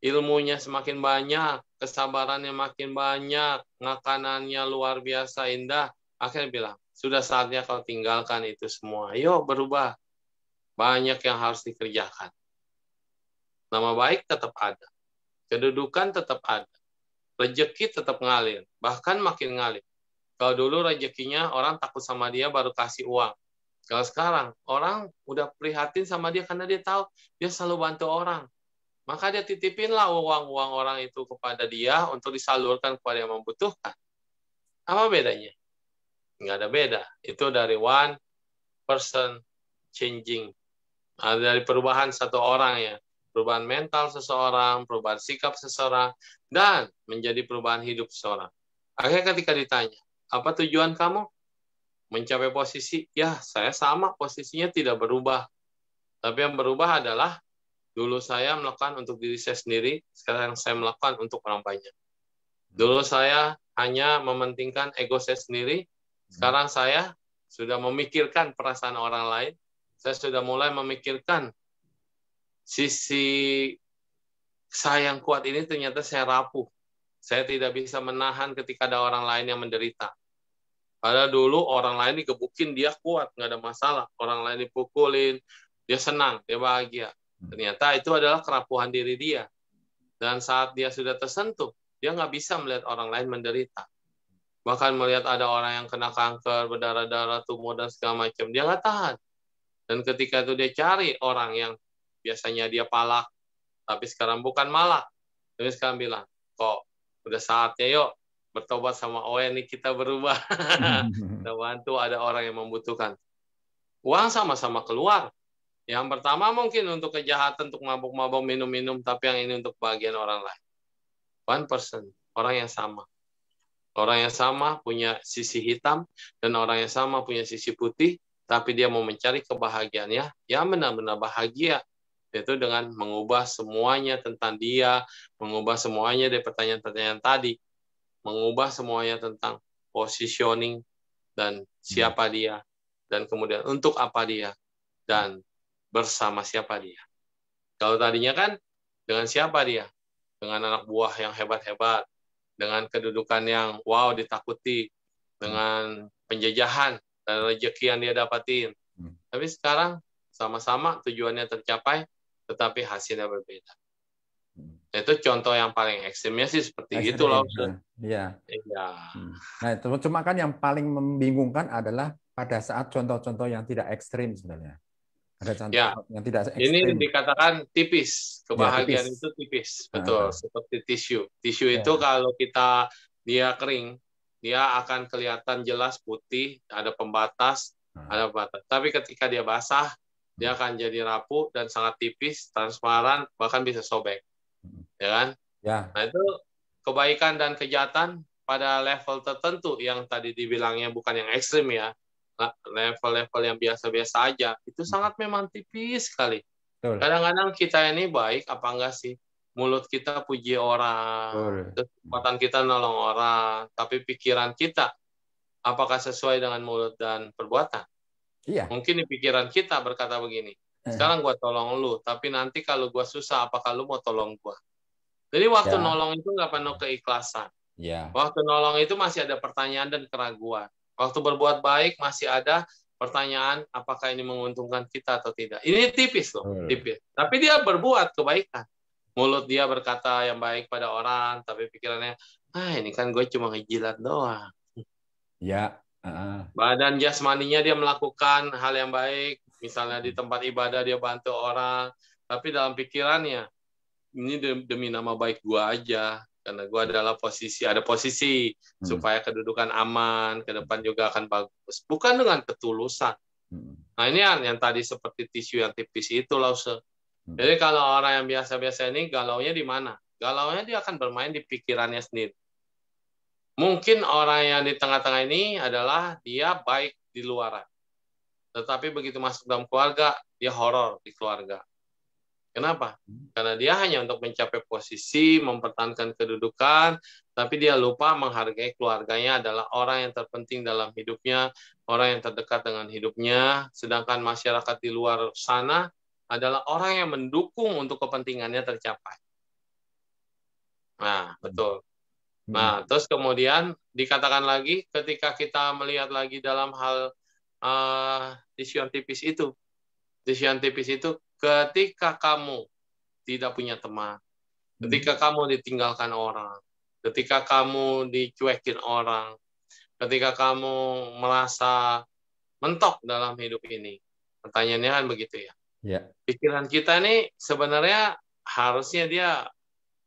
ilmunya semakin banyak, kesabarannya makin banyak, makanannya luar biasa indah, akhirnya bilang, sudah saatnya kau tinggalkan itu semua. Ayo berubah. Banyak yang harus dikerjakan. Nama baik tetap ada. Kedudukan tetap ada. Rezeki tetap ngalir, bahkan makin ngalir. Kalau dulu rezekinya orang takut sama dia baru kasih uang. Kalau sekarang orang udah prihatin sama dia karena dia tahu dia selalu bantu orang. Maka dia titipinlah uang-uang orang itu kepada dia untuk disalurkan kepada yang membutuhkan. Apa bedanya? Nggak ada beda. Itu dari one person changing. dari perubahan satu orang ya perubahan mental seseorang, perubahan sikap seseorang, dan menjadi perubahan hidup seseorang. Akhirnya ketika ditanya, apa tujuan kamu? Mencapai posisi, ya saya sama posisinya tidak berubah. Tapi yang berubah adalah dulu saya melakukan untuk diri saya sendiri, sekarang saya melakukan untuk orang banyak. Dulu saya hanya mementingkan ego saya sendiri, sekarang saya sudah memikirkan perasaan orang lain, saya sudah mulai memikirkan Sisi saya yang kuat ini ternyata saya rapuh. Saya tidak bisa menahan ketika ada orang lain yang menderita. Padahal dulu orang lain dikebukin, dia kuat, nggak ada masalah. Orang lain dipukulin, dia senang, dia bahagia. Hmm. Ternyata itu adalah kerapuhan diri dia. Dan saat dia sudah tersentuh, dia nggak bisa melihat orang lain menderita. Bahkan melihat ada orang yang kena kanker, berdarah-darah, tumor, dan segala macam. Dia nggak tahan. Dan ketika itu dia cari orang yang biasanya dia palak tapi sekarang bukan malah tapi sekarang bilang kok udah saatnya yuk bertobat sama Owen nih kita berubah kita tuh ada orang yang membutuhkan uang sama-sama keluar yang pertama mungkin untuk kejahatan untuk mabuk-mabuk minum-minum tapi yang ini untuk bagian orang lain one person orang yang sama orang yang sama punya sisi hitam dan orang yang sama punya sisi putih tapi dia mau mencari kebahagiaannya, ya benar-benar bahagia yaitu dengan mengubah semuanya tentang dia, mengubah semuanya dari pertanyaan-pertanyaan tadi, mengubah semuanya tentang positioning dan hmm. siapa dia, dan kemudian untuk apa dia, dan bersama siapa dia. Kalau tadinya kan dengan siapa dia, dengan anak buah yang hebat-hebat, dengan kedudukan yang wow ditakuti, dengan penjajahan dan rejeki yang dia dapatin. Hmm. Tapi sekarang sama-sama tujuannya tercapai, tetapi hasilnya berbeda. Nah, itu contoh yang paling ekstrimnya sih seperti Ekstrim. itu loh. Gitu. Iya. Iya. Hmm. Nah, cuma kan yang paling membingungkan adalah pada saat contoh-contoh yang tidak ekstrim sebenarnya. Ada contoh ya. yang tidak ekstrim. Ini dikatakan tipis. Ya, Kebahagiaan ya, tipis. itu tipis, ah, betul. Nah. Seperti tisu. Tisu ya. itu kalau kita dia kering, dia akan kelihatan jelas putih, ada pembatas, nah. ada batas. Tapi ketika dia basah, dia akan jadi rapuh dan sangat tipis, transparan, bahkan bisa sobek. Hmm. Ya kan? Ya. Nah, itu kebaikan dan kejahatan pada level tertentu yang tadi dibilangnya bukan yang ekstrim ya, nah, level-level yang biasa-biasa aja, itu hmm. sangat memang tipis sekali. Kadang-kadang kita ini baik apa enggak sih? Mulut kita puji orang, kekuatan kita nolong orang, tapi pikiran kita apakah sesuai dengan mulut dan perbuatan? Iya. Mungkin di pikiran kita berkata begini, eh. sekarang gue tolong lu, tapi nanti kalau gue susah, apakah lu mau tolong gue? Jadi waktu ya. nolong itu nggak penuh keikhlasan. Ya. Waktu nolong itu masih ada pertanyaan dan keraguan. Waktu berbuat baik masih ada pertanyaan apakah ini menguntungkan kita atau tidak. Ini tipis loh, hmm. tipis. Tapi dia berbuat kebaikan. Mulut dia berkata yang baik pada orang, tapi pikirannya, ah ini kan gue cuma ngejilat doang. Ya, Badan jasmaninya dia melakukan hal yang baik, misalnya di tempat ibadah dia bantu orang, tapi dalam pikirannya ini demi nama baik gua aja karena gua adalah posisi ada posisi hmm. supaya kedudukan aman, ke depan juga akan bagus. Bukan dengan ketulusan. Hmm. Nah ini yang, yang tadi seperti tisu yang tipis itu loh. Hmm. Jadi kalau orang yang biasa-biasa ini galau nya di mana? nya dia akan bermain di pikirannya sendiri. Mungkin orang yang di tengah-tengah ini adalah dia baik di luaran. Tetapi begitu masuk dalam keluarga, dia horor di keluarga. Kenapa? Karena dia hanya untuk mencapai posisi, mempertahankan kedudukan, tapi dia lupa menghargai keluarganya adalah orang yang terpenting dalam hidupnya, orang yang terdekat dengan hidupnya, sedangkan masyarakat di luar sana adalah orang yang mendukung untuk kepentingannya tercapai. Nah, betul. Nah, hmm. terus kemudian dikatakan lagi ketika kita melihat lagi dalam hal uh, eh, dision tipis itu. Dision tipis itu ketika kamu tidak punya teman, hmm. ketika kamu ditinggalkan orang, ketika kamu dicuekin orang, ketika kamu merasa mentok dalam hidup ini. Pertanyaannya kan begitu ya. ya. Pikiran kita nih sebenarnya harusnya dia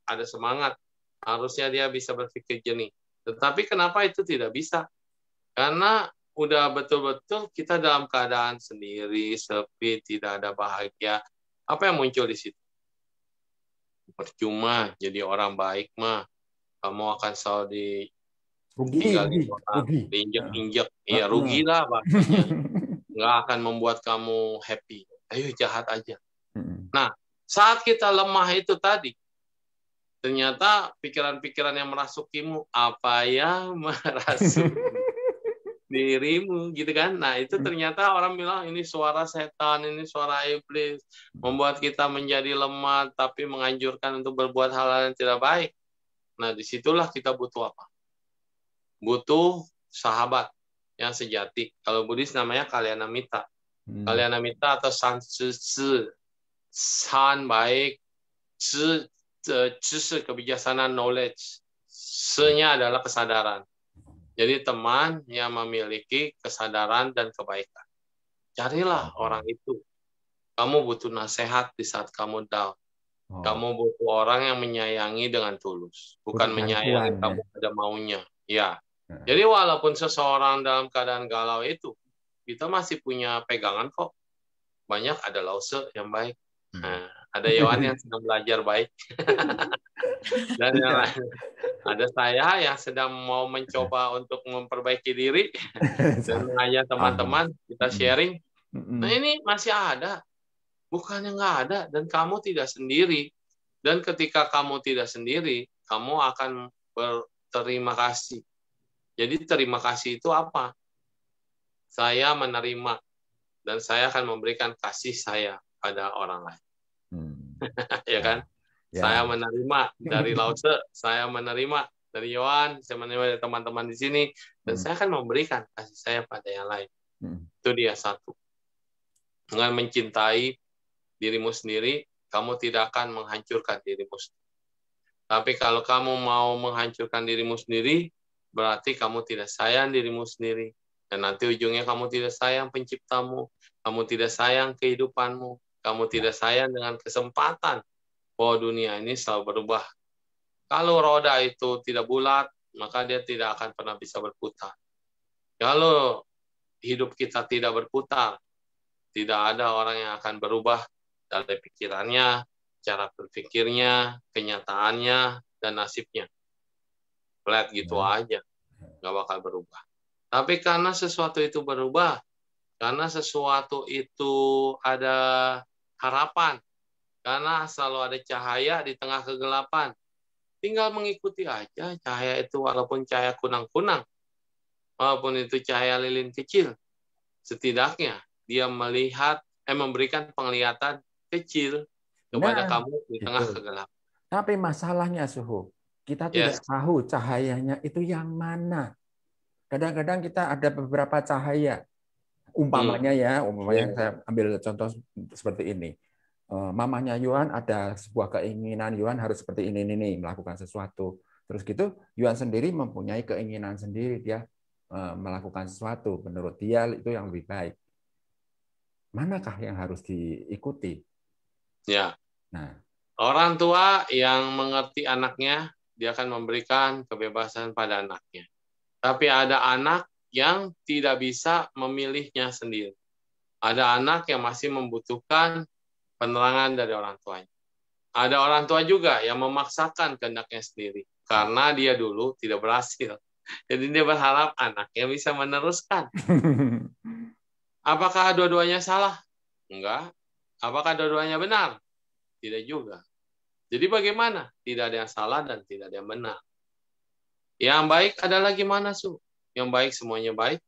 ada semangat Harusnya dia bisa berpikir jernih. Tetapi kenapa itu tidak bisa? Karena udah betul-betul kita dalam keadaan sendiri, sepi, tidak ada bahagia. Apa yang muncul di situ? Percuma jadi orang baik mah. Kamu akan selalu di rugi, rugi, rugi. diinjek-injek. Ya, ah, ah. rugi lah bahasanya. Nggak akan membuat kamu happy. Ayo jahat aja. Nah, saat kita lemah itu tadi, ternyata pikiran-pikiran yang merasukimu apa yang merasuk dirimu gitu kan nah itu hmm. ternyata orang bilang ini suara setan ini suara iblis membuat kita menjadi lemah tapi menganjurkan untuk berbuat hal-hal yang tidak baik nah disitulah kita butuh apa butuh sahabat yang sejati kalau Buddhis namanya Kaliana mita hmm. mita atau san Sisi san baik cuse kebijaksanaan knowledge. Senya adalah kesadaran. Jadi teman yang memiliki kesadaran dan kebaikan. Carilah hmm. orang itu. Kamu butuh nasihat di saat kamu down. Oh. Kamu butuh orang yang menyayangi dengan tulus, bukan menyayangi ya. kamu pada maunya. Ya. ya. Jadi walaupun seseorang dalam keadaan galau itu, kita masih punya pegangan kok. Banyak ada lause yang baik. Nah, ada Yohan yang sedang belajar baik. Dan yang iya. lain. ada saya yang sedang mau mencoba untuk memperbaiki diri. Dan mengajak teman-teman, kita sharing. Nah ini masih ada. Bukannya nggak ada. Dan kamu tidak sendiri. Dan ketika kamu tidak sendiri, kamu akan berterima kasih. Jadi terima kasih itu apa? Saya menerima. Dan saya akan memberikan kasih saya pada orang lain. Hmm. ya kan? Ya. ya. Saya menerima dari Lause, saya menerima dari Yohan, saya menerima dari teman-teman di sini, dan hmm. saya akan memberikan kasih saya pada yang lain. Hmm. Itu dia satu. Dengan mencintai dirimu sendiri, kamu tidak akan menghancurkan dirimu sendiri. Tapi kalau kamu mau menghancurkan dirimu sendiri, berarti kamu tidak sayang dirimu sendiri. Dan nanti ujungnya kamu tidak sayang penciptamu, kamu tidak sayang kehidupanmu, kamu tidak sayang dengan kesempatan bahwa dunia ini selalu berubah. Kalau roda itu tidak bulat, maka dia tidak akan pernah bisa berputar. Kalau hidup kita tidak berputar, tidak ada orang yang akan berubah dari pikirannya, cara berpikirnya, kenyataannya, dan nasibnya. Flat gitu ya. aja, nggak bakal berubah. Tapi karena sesuatu itu berubah, karena sesuatu itu ada harapan karena selalu ada cahaya di tengah kegelapan. Tinggal mengikuti aja cahaya itu walaupun cahaya kunang-kunang, walaupun itu cahaya lilin kecil, setidaknya dia melihat eh memberikan penglihatan kecil kepada nah, kamu di tengah kegelapan. Tapi masalahnya suhu, kita yes. tidak tahu cahayanya itu yang mana. Kadang-kadang kita ada beberapa cahaya, umpamanya ya hmm. umpamanya hmm. saya ambil contoh seperti ini eh, mamanya Yuan ada sebuah keinginan Yuan harus seperti ini ini, nih melakukan sesuatu terus gitu Yuan sendiri mempunyai keinginan sendiri dia eh, melakukan sesuatu menurut dia itu yang lebih baik manakah yang harus diikuti ya nah orang tua yang mengerti anaknya dia akan memberikan kebebasan pada anaknya tapi ada anak yang tidak bisa memilihnya sendiri. Ada anak yang masih membutuhkan penerangan dari orang tuanya. Ada orang tua juga yang memaksakan kehendaknya sendiri karena dia dulu tidak berhasil. Jadi dia berharap anaknya bisa meneruskan. Apakah dua-duanya salah? Enggak. Apakah dua-duanya benar? Tidak juga. Jadi bagaimana? Tidak ada yang salah dan tidak ada yang benar. Yang baik adalah gimana, Su? yang baik semuanya baik.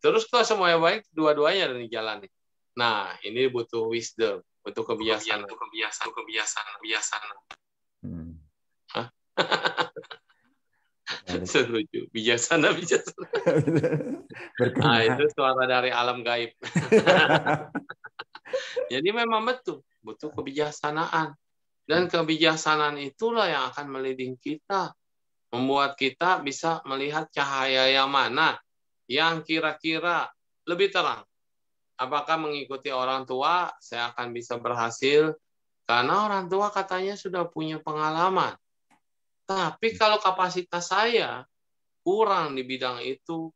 Terus kalau semuanya baik, dua-duanya ada di jalan nih. Nah, ini butuh wisdom, butuh kebiasaan, butuh kebiasaan, butuh kebiasaan, kebiasaan. Hmm. Setuju, bijaksana, bijaksana. Nah, itu suara dari alam gaib. Jadi memang betul, butuh kebijaksanaan. Dan kebijaksanaan itulah yang akan melindungi kita membuat kita bisa melihat cahaya yang mana yang kira-kira lebih terang. Apakah mengikuti orang tua saya akan bisa berhasil? Karena orang tua katanya sudah punya pengalaman. Tapi hmm. kalau kapasitas saya kurang di bidang itu,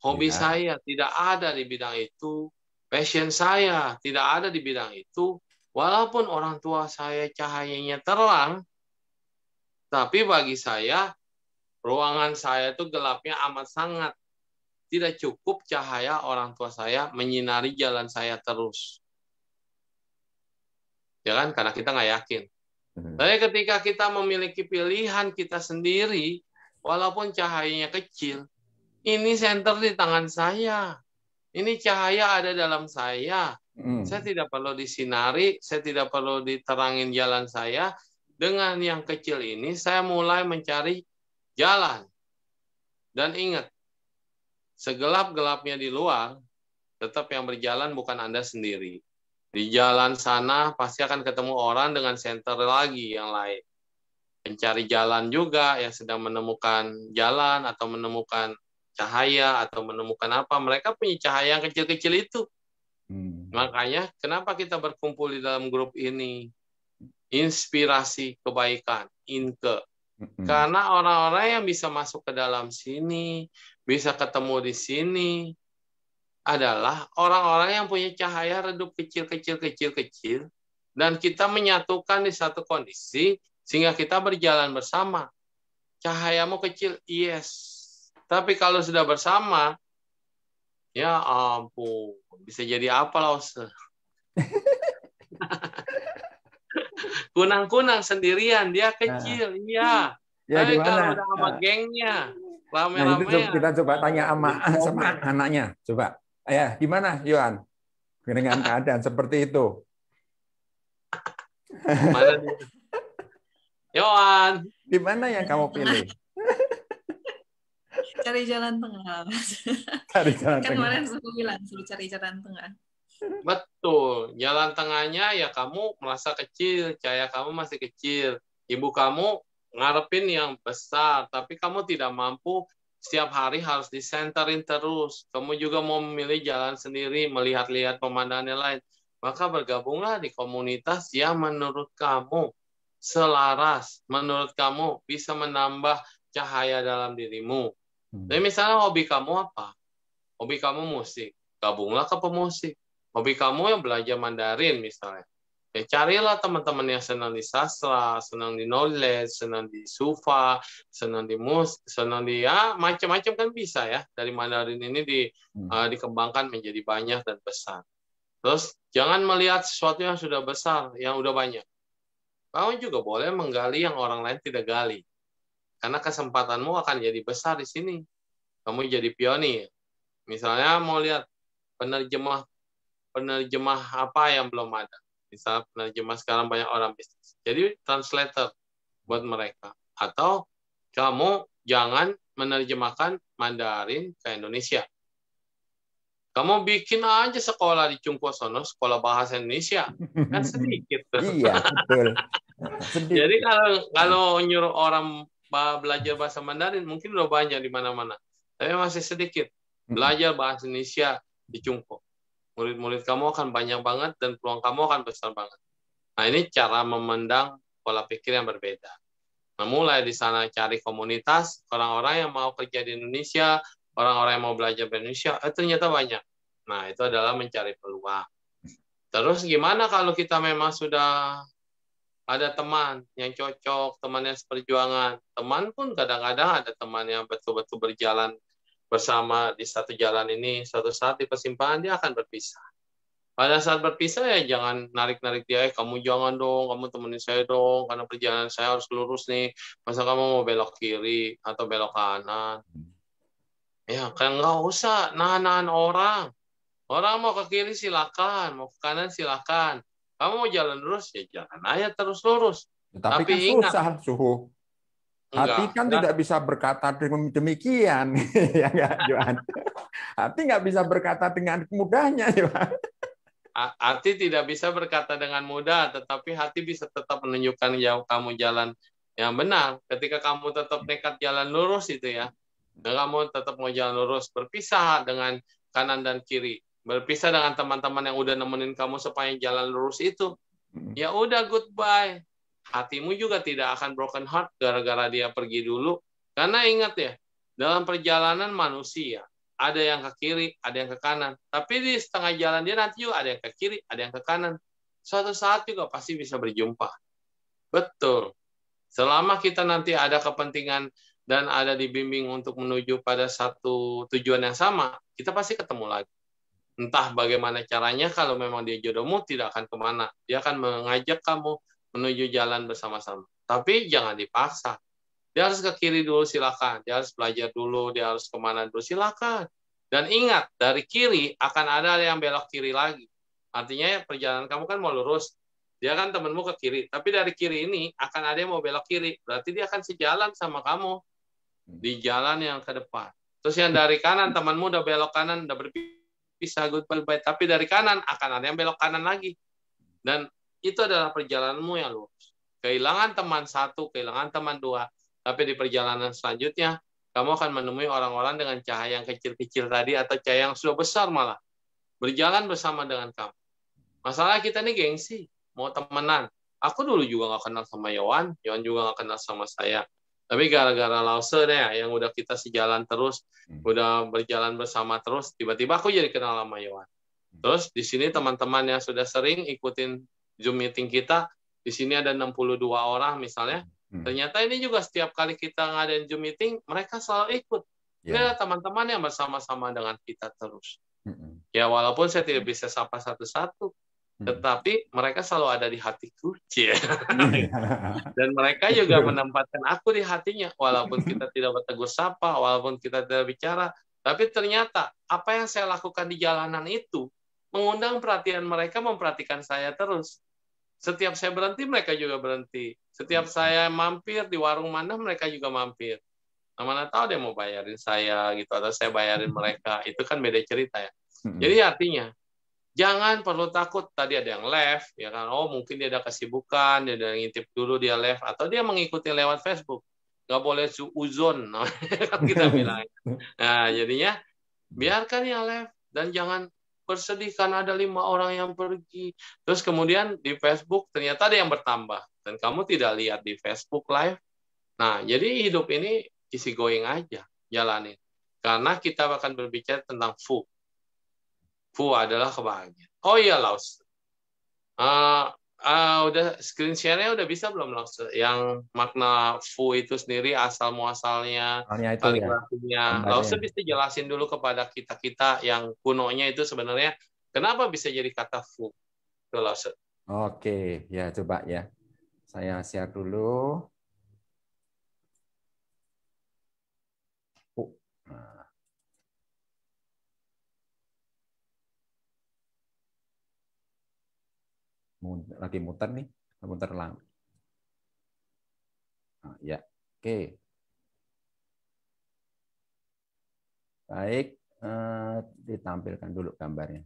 hobi ya. saya tidak ada di bidang itu, passion saya tidak ada di bidang itu, walaupun orang tua saya cahayanya terang, tapi bagi saya ruangan saya itu gelapnya amat sangat. Tidak cukup cahaya orang tua saya menyinari jalan saya terus. Ya kan? Karena kita nggak yakin. Hmm. Tapi ketika kita memiliki pilihan kita sendiri, walaupun cahayanya kecil, ini senter di tangan saya. Ini cahaya ada dalam saya. Hmm. Saya tidak perlu disinari, saya tidak perlu diterangin jalan saya. Dengan yang kecil ini, saya mulai mencari jalan. Dan ingat, segelap-gelapnya di luar, tetap yang berjalan bukan Anda sendiri. Di jalan sana pasti akan ketemu orang dengan senter lagi yang lain. mencari jalan juga yang sedang menemukan jalan atau menemukan cahaya atau menemukan apa, mereka punya cahaya yang kecil-kecil itu. Hmm. Makanya kenapa kita berkumpul di dalam grup ini? Inspirasi kebaikan, inke. Karena orang-orang yang bisa masuk ke dalam sini, bisa ketemu di sini, adalah orang-orang yang punya cahaya redup kecil-kecil-kecil-kecil, dan kita menyatukan di satu kondisi, sehingga kita berjalan bersama. Cahayamu kecil, yes. Tapi kalau sudah bersama, ya ampun, bisa jadi apa loh? kunang-kunang sendirian dia nah. kecil nah. iya ya, Tapi kalau udah sama nah. gengnya rame-rame nah, itu kita coba tanya sama sama anaknya coba eh, ya gimana Yohan dengan keadaan seperti itu Yohan di mana yang kamu pilih cari jalan tengah cari jalan kan tengah. kemarin aku bilang suruh cari jalan tengah Betul. Jalan tengahnya ya kamu merasa kecil, cahaya kamu masih kecil. Ibu kamu ngarepin yang besar, tapi kamu tidak mampu setiap hari harus disenterin terus. Kamu juga mau memilih jalan sendiri, melihat-lihat pemandangan yang lain. Maka bergabunglah di komunitas yang menurut kamu selaras, menurut kamu bisa menambah cahaya dalam dirimu. Hmm. Jadi misalnya hobi kamu apa? Hobi kamu musik, gabunglah ke pemusik hobi kamu yang belajar Mandarin misalnya ya carilah teman-teman yang senang di sastra, senang di knowledge, senang di sufa, senang di mus, senang di ya macam-macam kan bisa ya dari Mandarin ini di uh, dikembangkan menjadi banyak dan besar. Terus jangan melihat sesuatu yang sudah besar, yang udah banyak. Kamu juga boleh menggali yang orang lain tidak gali. Karena kesempatanmu akan jadi besar di sini. Kamu jadi pionir. Misalnya mau lihat penerjemah penerjemah apa yang belum ada. Misalnya penerjemah sekarang banyak orang bisnis. Jadi translator buat mereka. Atau kamu jangan menerjemahkan Mandarin ke Indonesia. Kamu bikin aja sekolah di Cungkosono, sekolah bahasa Indonesia. Kan sedikit. iya, betul. Jadi kalau kalau nyuruh orang belajar bahasa Mandarin mungkin udah banyak di mana-mana. Tapi masih sedikit. Hmm. Belajar bahasa Indonesia di Cungkosono murid-murid kamu akan banyak banget dan peluang kamu akan besar banget. Nah, ini cara memandang pola pikir yang berbeda. Nah, mulai di sana cari komunitas, orang-orang yang mau kerja di Indonesia, orang-orang yang mau belajar di Indonesia, eh, ternyata banyak. Nah, itu adalah mencari peluang. Terus gimana kalau kita memang sudah ada teman yang cocok, teman yang seperjuangan. Teman pun kadang-kadang ada teman yang betul-betul berjalan bersama di satu jalan ini, satu saat di persimpangan dia akan berpisah. Pada saat berpisah ya jangan narik-narik dia, eh, kamu jangan dong, kamu temenin saya dong, karena perjalanan saya harus lurus nih. Masa kamu mau belok kiri atau belok kanan? Hmm. Ya kan nggak usah nahan-nahan orang. Orang mau ke kiri silakan, mau ke kanan silakan. Kamu mau jalan lurus ya jalan aja terus lurus. Ya, tapi, tapi kan ingat, susah suhu. Hati kan enggak. tidak bisa berkata demikian, ya enggak, Johan? Hati nggak bisa berkata dengan mudahnya, Johan. Hati tidak bisa berkata dengan mudah, tetapi hati bisa tetap menunjukkan jauh kamu jalan yang benar. Ketika kamu tetap nekat jalan lurus itu ya, dan kamu tetap mau jalan lurus, berpisah dengan kanan dan kiri, berpisah dengan teman-teman yang udah nemenin kamu sepanjang jalan lurus itu, hmm. ya udah goodbye hatimu juga tidak akan broken heart gara-gara dia pergi dulu. Karena ingat ya, dalam perjalanan manusia, ada yang ke kiri, ada yang ke kanan. Tapi di setengah jalan dia nanti juga ada yang ke kiri, ada yang ke kanan. Suatu saat juga pasti bisa berjumpa. Betul. Selama kita nanti ada kepentingan dan ada dibimbing untuk menuju pada satu tujuan yang sama, kita pasti ketemu lagi. Entah bagaimana caranya, kalau memang dia jodohmu, tidak akan kemana. Dia akan mengajak kamu menuju jalan bersama-sama. Tapi jangan dipaksa. Dia harus ke kiri dulu silakan. Dia harus belajar dulu. Dia harus kemana dulu silakan. Dan ingat dari kiri akan ada yang belok kiri lagi. Artinya perjalanan kamu kan mau lurus. Dia kan temenmu ke kiri. Tapi dari kiri ini akan ada yang mau belok kiri. Berarti dia akan sejalan sama kamu hmm. di jalan yang ke depan. Terus yang dari kanan temanmu udah belok kanan, udah berpisah good bye. Tapi dari kanan akan ada yang belok kanan lagi. Dan itu adalah perjalananmu yang lurus. Kehilangan teman satu, kehilangan teman dua, tapi di perjalanan selanjutnya kamu akan menemui orang-orang dengan cahaya yang kecil-kecil tadi atau cahaya yang sudah besar malah berjalan bersama dengan kamu. Masalah kita ini gengsi, mau temenan. Aku dulu juga nggak kenal sama Yohan, Yohan juga nggak kenal sama saya. Tapi gara-gara Lause ya yang udah kita sejalan terus, hmm. udah berjalan bersama terus, tiba-tiba aku jadi kenal sama Yohan. Hmm. Terus di sini teman-teman yang sudah sering ikutin Zoom meeting kita di sini ada 62 orang misalnya. Hmm. Ternyata ini juga setiap kali kita ngadain Zoom meeting, mereka selalu ikut. Yeah. Ini teman-teman yang bersama-sama dengan kita terus. Hmm. Ya walaupun saya tidak bisa sapa satu-satu, hmm. tetapi mereka selalu ada di hatiku. Iya. Iya. Dan mereka juga menempatkan aku di hatinya walaupun kita tidak bertegur sapa, walaupun kita tidak bicara, tapi ternyata apa yang saya lakukan di jalanan itu mengundang perhatian mereka memperhatikan saya terus. Setiap saya berhenti, mereka juga berhenti. Setiap hmm. saya mampir di warung mana, mereka juga mampir. Nah, mana tahu dia mau bayarin saya gitu atau saya bayarin mereka. Itu kan beda cerita ya. Hmm. Jadi artinya jangan perlu takut tadi ada yang left ya kan. Oh mungkin dia ada kesibukan, dia ada ngintip dulu dia left atau dia mengikuti lewat Facebook. Nggak boleh suuzon kan kita bilang. Nah jadinya biarkan yang left dan jangan bersedih karena ada lima orang yang pergi. Terus kemudian di Facebook ternyata ada yang bertambah dan kamu tidak lihat di Facebook Live. Nah, jadi hidup ini isi going aja, jalanin. Karena kita akan berbicara tentang fu. Fu adalah kebahagiaan. Oh iya, Laos. Uh, Uh, udah screen share-nya udah bisa belum langsung yang makna fu itu sendiri asal muasalnya paling ya. Lause bisa jelasin dulu kepada kita kita yang kunonya itu sebenarnya kenapa bisa jadi kata fu itu oke Oke ya coba ya saya share dulu. Oh. Nah. lagi muter nih, muter lang. Nah, ya, oke. Baik, eh, ditampilkan dulu gambarnya.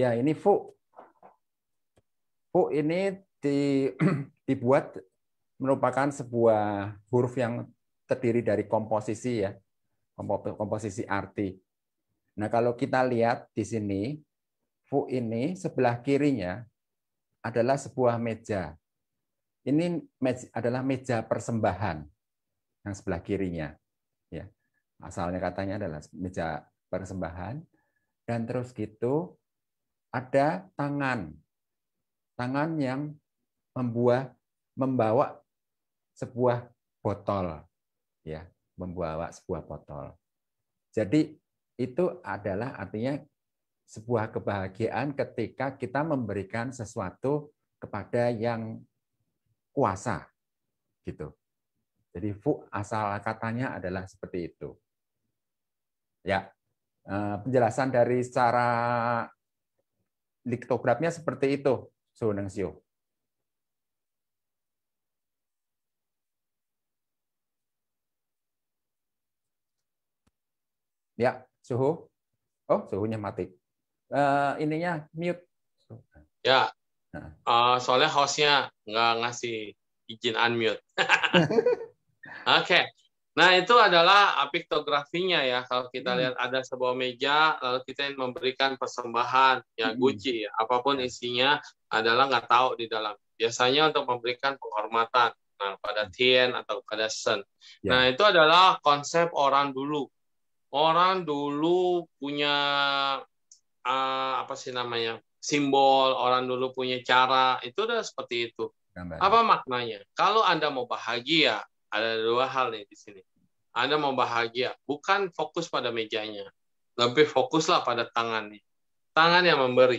Ya, ini Fu. Fu ini di, dibuat merupakan sebuah huruf yang terdiri dari komposisi ya, komposisi arti. Nah, kalau kita lihat di sini, fu ini sebelah kirinya adalah sebuah meja. Ini meja, adalah meja persembahan yang sebelah kirinya. Ya. Asalnya katanya adalah meja persembahan. Dan terus gitu ada tangan. Tangan yang membuat membawa sebuah botol. ya Membawa sebuah botol. Jadi itu adalah artinya sebuah kebahagiaan ketika kita memberikan sesuatu kepada yang kuasa gitu. Jadi fu asal katanya adalah seperti itu. Ya. Eh, penjelasan dari secara liktografnya seperti itu, Suneng Sio. Ya, Suhu? Oh, suhunya mati. Uh, ininya mute. Ya. Uh, soalnya hostnya nggak ngasih izin unmute. Oke. okay. Nah, itu adalah apiktografinya ya. Kalau kita hmm. lihat ada sebuah meja, lalu kita ingin memberikan persembahan, ya guci, hmm. apapun isinya adalah nggak tahu di dalam. Biasanya untuk memberikan penghormatan nah, pada hmm. Tien atau pada Sen. Ya. Nah, itu adalah konsep orang dulu orang dulu punya uh, apa sih namanya simbol, orang dulu punya cara, itu udah seperti itu. Gambar. Apa maknanya? Kalau Anda mau bahagia, ada dua hal nih di sini. Anda mau bahagia, bukan fokus pada mejanya. Lebih fokuslah pada tangannya. Tangan yang memberi.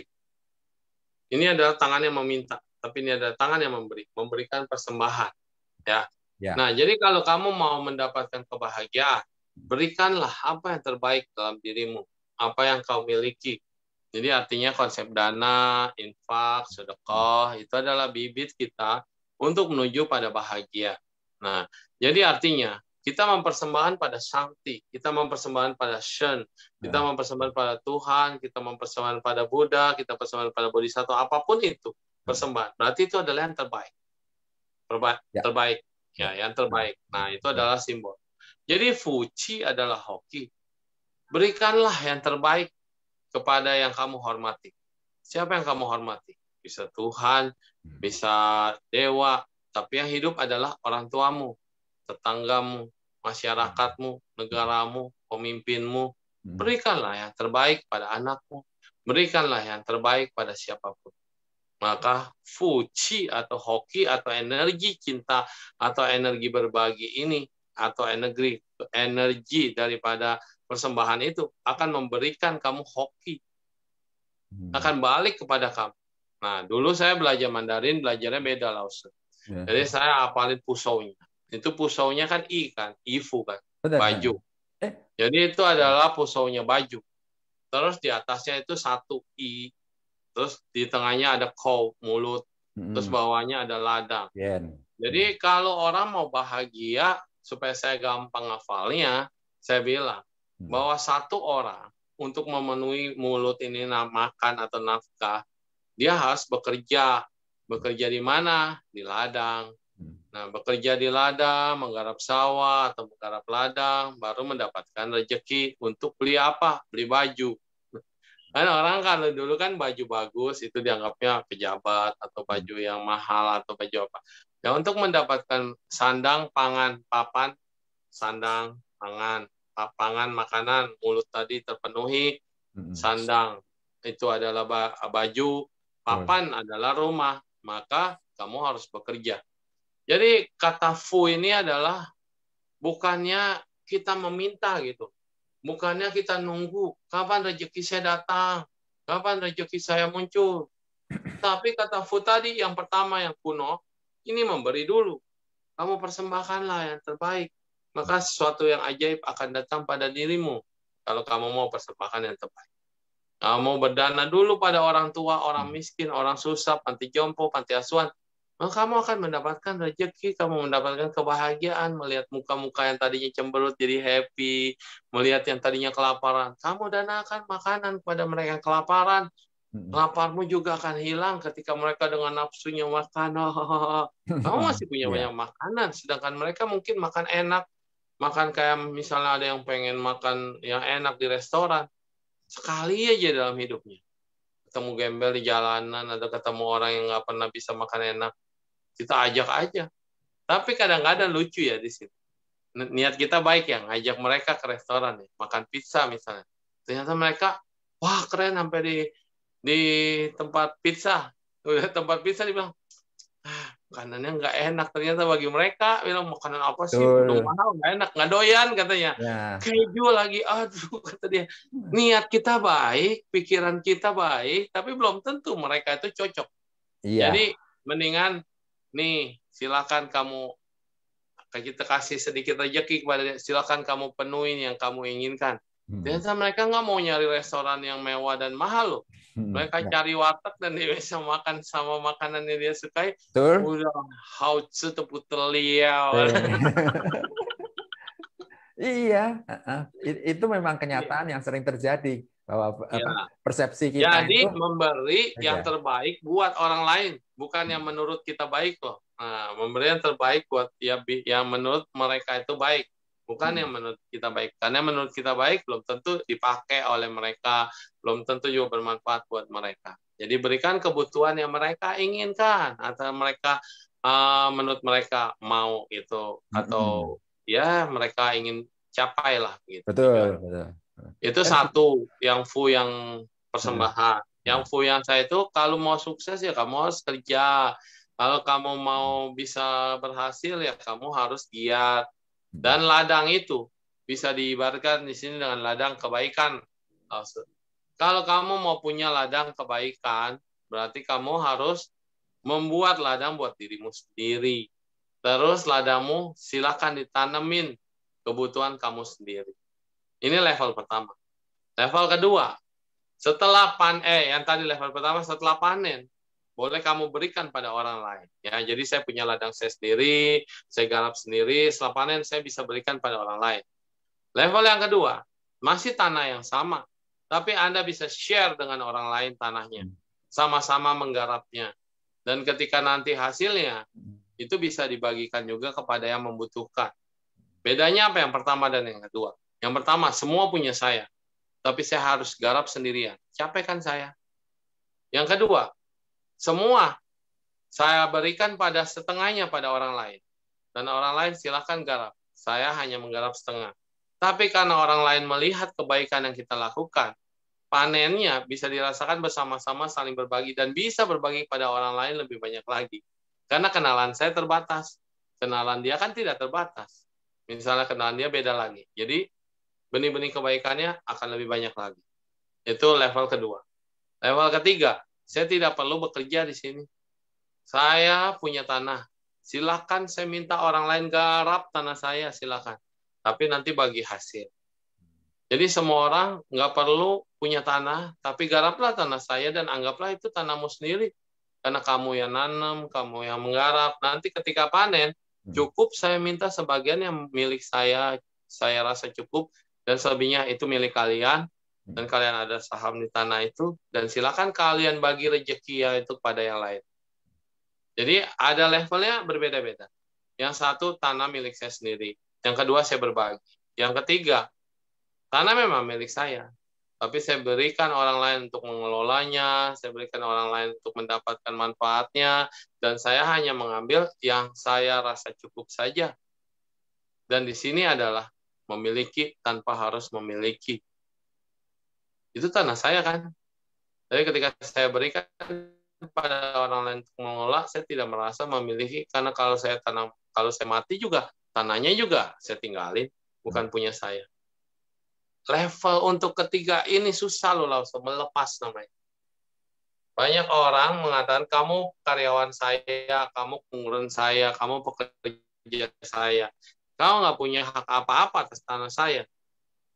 Ini adalah tangan yang meminta, tapi ini adalah tangan yang memberi, memberikan persembahan. Ya. ya. Nah, jadi kalau kamu mau mendapatkan kebahagiaan, berikanlah apa yang terbaik dalam dirimu, apa yang kau miliki. Jadi artinya konsep dana, infak, sedekah itu adalah bibit kita untuk menuju pada bahagia. Nah, jadi artinya kita mempersembahkan pada Sangti, kita mempersembahkan pada Shen, kita mempersembahan ya. mempersembahkan pada Tuhan, kita mempersembahkan pada Buddha, kita mempersembahkan pada Bodhisattva, apapun itu persembahan. Berarti itu adalah yang terbaik, ya. terbaik, ya, yang terbaik. Ya. Nah, itu adalah simbol. Jadi fuji adalah hoki. Berikanlah yang terbaik kepada yang kamu hormati. Siapa yang kamu hormati? Bisa Tuhan, hmm. bisa dewa, tapi yang hidup adalah orang tuamu, tetanggamu, masyarakatmu, hmm. negaramu, pemimpinmu. Hmm. Berikanlah yang terbaik pada anakmu. Berikanlah yang terbaik pada siapapun. Maka fuci atau hoki atau energi cinta atau energi berbagi ini atau energi energi daripada persembahan itu akan memberikan kamu hoki hmm. akan balik kepada kamu nah dulu saya belajar Mandarin belajarnya beda lause. Ya. jadi saya apalin pusaunya itu pusaunya kan i kan ifu kan Betul, kan? baju kan? Eh. jadi itu adalah pusaunya baju terus di atasnya itu satu i terus di tengahnya ada kau mulut hmm. terus bawahnya ada ladang yeah. jadi hmm. kalau orang mau bahagia supaya saya gampang hafalnya, saya bilang hmm. bahwa satu orang untuk memenuhi mulut ini namakan atau nafkah, dia harus bekerja. Bekerja di mana? Di ladang. Hmm. Nah, bekerja di ladang, menggarap sawah atau menggarap ladang, baru mendapatkan rezeki untuk beli apa? Beli baju. karena orang kalau dulu kan baju bagus itu dianggapnya pejabat atau baju hmm. yang mahal atau baju apa. Ya, untuk mendapatkan sandang, pangan, papan, sandang, pangan, pangan, makanan, mulut tadi terpenuhi, sandang itu adalah baju, papan adalah rumah, maka kamu harus bekerja. Jadi kata fu ini adalah bukannya kita meminta gitu. Bukannya kita nunggu kapan rezeki saya datang, kapan rezeki saya muncul. Tapi kata fu tadi yang pertama yang kuno ini memberi dulu. Kamu persembahkanlah yang terbaik. Maka sesuatu yang ajaib akan datang pada dirimu kalau kamu mau persembahkan yang terbaik. Kamu berdana dulu pada orang tua, orang miskin, orang susah, panti jompo, panti asuhan. Maka kamu akan mendapatkan rezeki, kamu mendapatkan kebahagiaan, melihat muka-muka yang tadinya cemberut jadi happy, melihat yang tadinya kelaparan. Kamu danakan makanan kepada mereka yang kelaparan, Laparmu juga akan hilang ketika mereka dengan nafsunya makan. Oh, kamu masih punya iya. banyak makanan, sedangkan mereka mungkin makan enak, makan kayak misalnya ada yang pengen makan yang enak di restoran sekali aja dalam hidupnya. Ketemu gembel di jalanan, atau ketemu orang yang nggak pernah bisa makan enak, kita ajak aja. Tapi kadang-kadang lucu ya di sini. Niat kita baik ya, ngajak mereka ke restoran ya, makan pizza misalnya. Ternyata mereka, wah keren sampai di di tempat pizza udah tempat pizza dia bilang ah, makanannya nggak enak ternyata bagi mereka bilang makanan apa sih Betul. mahal nggak enak nggak doyan katanya ya. keju lagi aduh kata dia niat kita baik pikiran kita baik tapi belum tentu mereka itu cocok ya. jadi mendingan nih silakan kamu kita kasih sedikit rezeki kepada dia silakan kamu penuhin yang kamu inginkan Hmm. Biasa mereka nggak mau nyari restoran yang mewah dan mahal loh. Hmm, mereka ya. cari warteg dan dia bisa makan sama makanan yang dia sukai. udah Udah to tepuk ya iya, iya itu memang kenyataan yang sering terjadi bahwa yeah. persepsi kita. Jadi itu, memberi iya. yang terbaik buat orang lain, bukan yang hmm. menurut kita baik loh. Nah, memberi yang terbaik buat ya yang menurut mereka itu baik bukan hmm. yang menurut kita baik karena menurut kita baik belum tentu dipakai oleh mereka belum tentu juga bermanfaat buat mereka jadi berikan kebutuhan yang mereka inginkan atau mereka uh, menurut mereka mau itu hmm. atau hmm. ya mereka ingin capai lah gitu betul, kan? betul. itu eh. satu yang fu yang persembahan yang fu yang saya itu kalau mau sukses ya kamu harus kerja kalau kamu mau bisa berhasil ya kamu harus giat dan ladang itu bisa diibaratkan di sini dengan ladang kebaikan. Kalau kamu mau punya ladang kebaikan, berarti kamu harus membuat ladang buat dirimu sendiri. Terus ladangmu silahkan ditanemin kebutuhan kamu sendiri. Ini level pertama. Level kedua, setelah panen, eh yang tadi level pertama setelah panen, boleh kamu berikan pada orang lain. Ya, jadi saya punya ladang saya sendiri, saya garap sendiri, setelah panen saya bisa berikan pada orang lain. Level yang kedua, masih tanah yang sama, tapi Anda bisa share dengan orang lain tanahnya, sama-sama menggarapnya. Dan ketika nanti hasilnya itu bisa dibagikan juga kepada yang membutuhkan. Bedanya apa yang pertama dan yang kedua? Yang pertama, semua punya saya. Tapi saya harus garap sendirian. Capek kan saya? Yang kedua, semua saya berikan pada setengahnya pada orang lain. Dan orang lain silahkan garap. Saya hanya menggarap setengah. Tapi karena orang lain melihat kebaikan yang kita lakukan, panennya bisa dirasakan bersama-sama saling berbagi dan bisa berbagi pada orang lain lebih banyak lagi. Karena kenalan saya terbatas. Kenalan dia kan tidak terbatas. Misalnya kenalan dia beda lagi. Jadi benih-benih kebaikannya akan lebih banyak lagi. Itu level kedua. Level ketiga, saya tidak perlu bekerja di sini. Saya punya tanah. Silakan saya minta orang lain garap tanah saya, silakan. Tapi nanti bagi hasil. Jadi semua orang nggak perlu punya tanah, tapi garaplah tanah saya dan anggaplah itu tanahmu sendiri. Karena kamu yang nanam, kamu yang menggarap. Nanti ketika panen, hmm. cukup saya minta sebagian yang milik saya, saya rasa cukup, dan selebihnya itu milik kalian dan kalian ada saham di tanah itu dan silakan kalian bagi rejeki yang itu kepada yang lain. Jadi ada levelnya berbeda-beda. Yang satu tanah milik saya sendiri, yang kedua saya berbagi, yang ketiga tanah memang milik saya, tapi saya berikan orang lain untuk mengelolanya, saya berikan orang lain untuk mendapatkan manfaatnya, dan saya hanya mengambil yang saya rasa cukup saja. Dan di sini adalah memiliki tanpa harus memiliki itu tanah saya kan tapi ketika saya berikan pada orang lain untuk mengolah saya tidak merasa memiliki karena kalau saya tanam kalau saya mati juga tanahnya juga saya tinggalin bukan hmm. punya saya level untuk ketiga ini susah loh langsung melepas namanya banyak orang mengatakan kamu karyawan saya, kamu pengurun saya, kamu pekerja saya. Kamu nggak punya hak apa-apa atas tanah saya.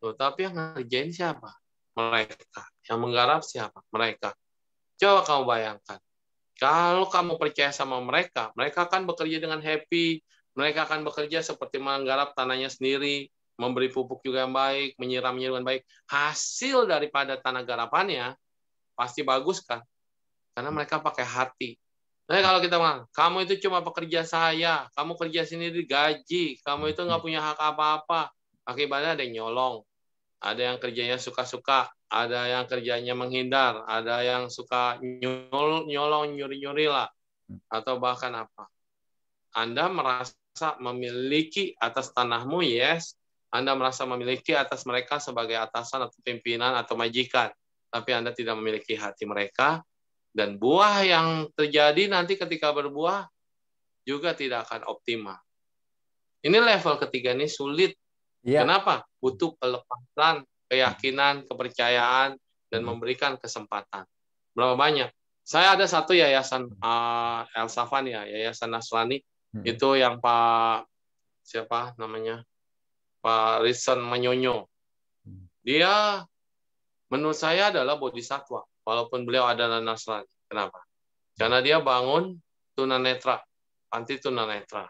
Loh, tapi yang ngerjain siapa? Mereka. Yang menggarap siapa? Mereka. Coba kamu bayangkan. Kalau kamu percaya sama mereka, mereka akan bekerja dengan happy. Mereka akan bekerja seperti menggarap tanahnya sendiri, memberi pupuk juga yang baik, menyiramnya dengan baik. Hasil daripada tanah garapannya pasti bagus kan? Karena mereka pakai hati. Nah kalau kita bilang, kamu itu cuma pekerja saya, kamu kerja sendiri gaji, kamu itu nggak punya hak apa-apa. Akibatnya ada yang nyolong, ada yang kerjanya suka-suka, ada yang kerjanya menghindar, ada yang suka nyol, nyolong, nyuri-nyuri lah, hmm. atau bahkan apa. Anda merasa memiliki atas tanahmu, yes. Anda merasa memiliki atas mereka sebagai atasan atau pimpinan atau majikan. Tapi Anda tidak memiliki hati mereka. Dan buah yang terjadi nanti ketika berbuah juga tidak akan optimal. Ini level ketiga ini sulit Yeah. Kenapa? Butuh kelepasan, keyakinan, hmm. kepercayaan, dan hmm. memberikan kesempatan. Berapa banyak? Saya ada satu yayasan uh, hmm. eh, El Safan ya, yayasan Nasrani hmm. itu yang Pak siapa namanya Pak Rizan Menyonyo. Dia menurut saya adalah bodhisatwa, walaupun beliau adalah Nasrani. Kenapa? Karena dia bangun tunanetra, panti tunanetra.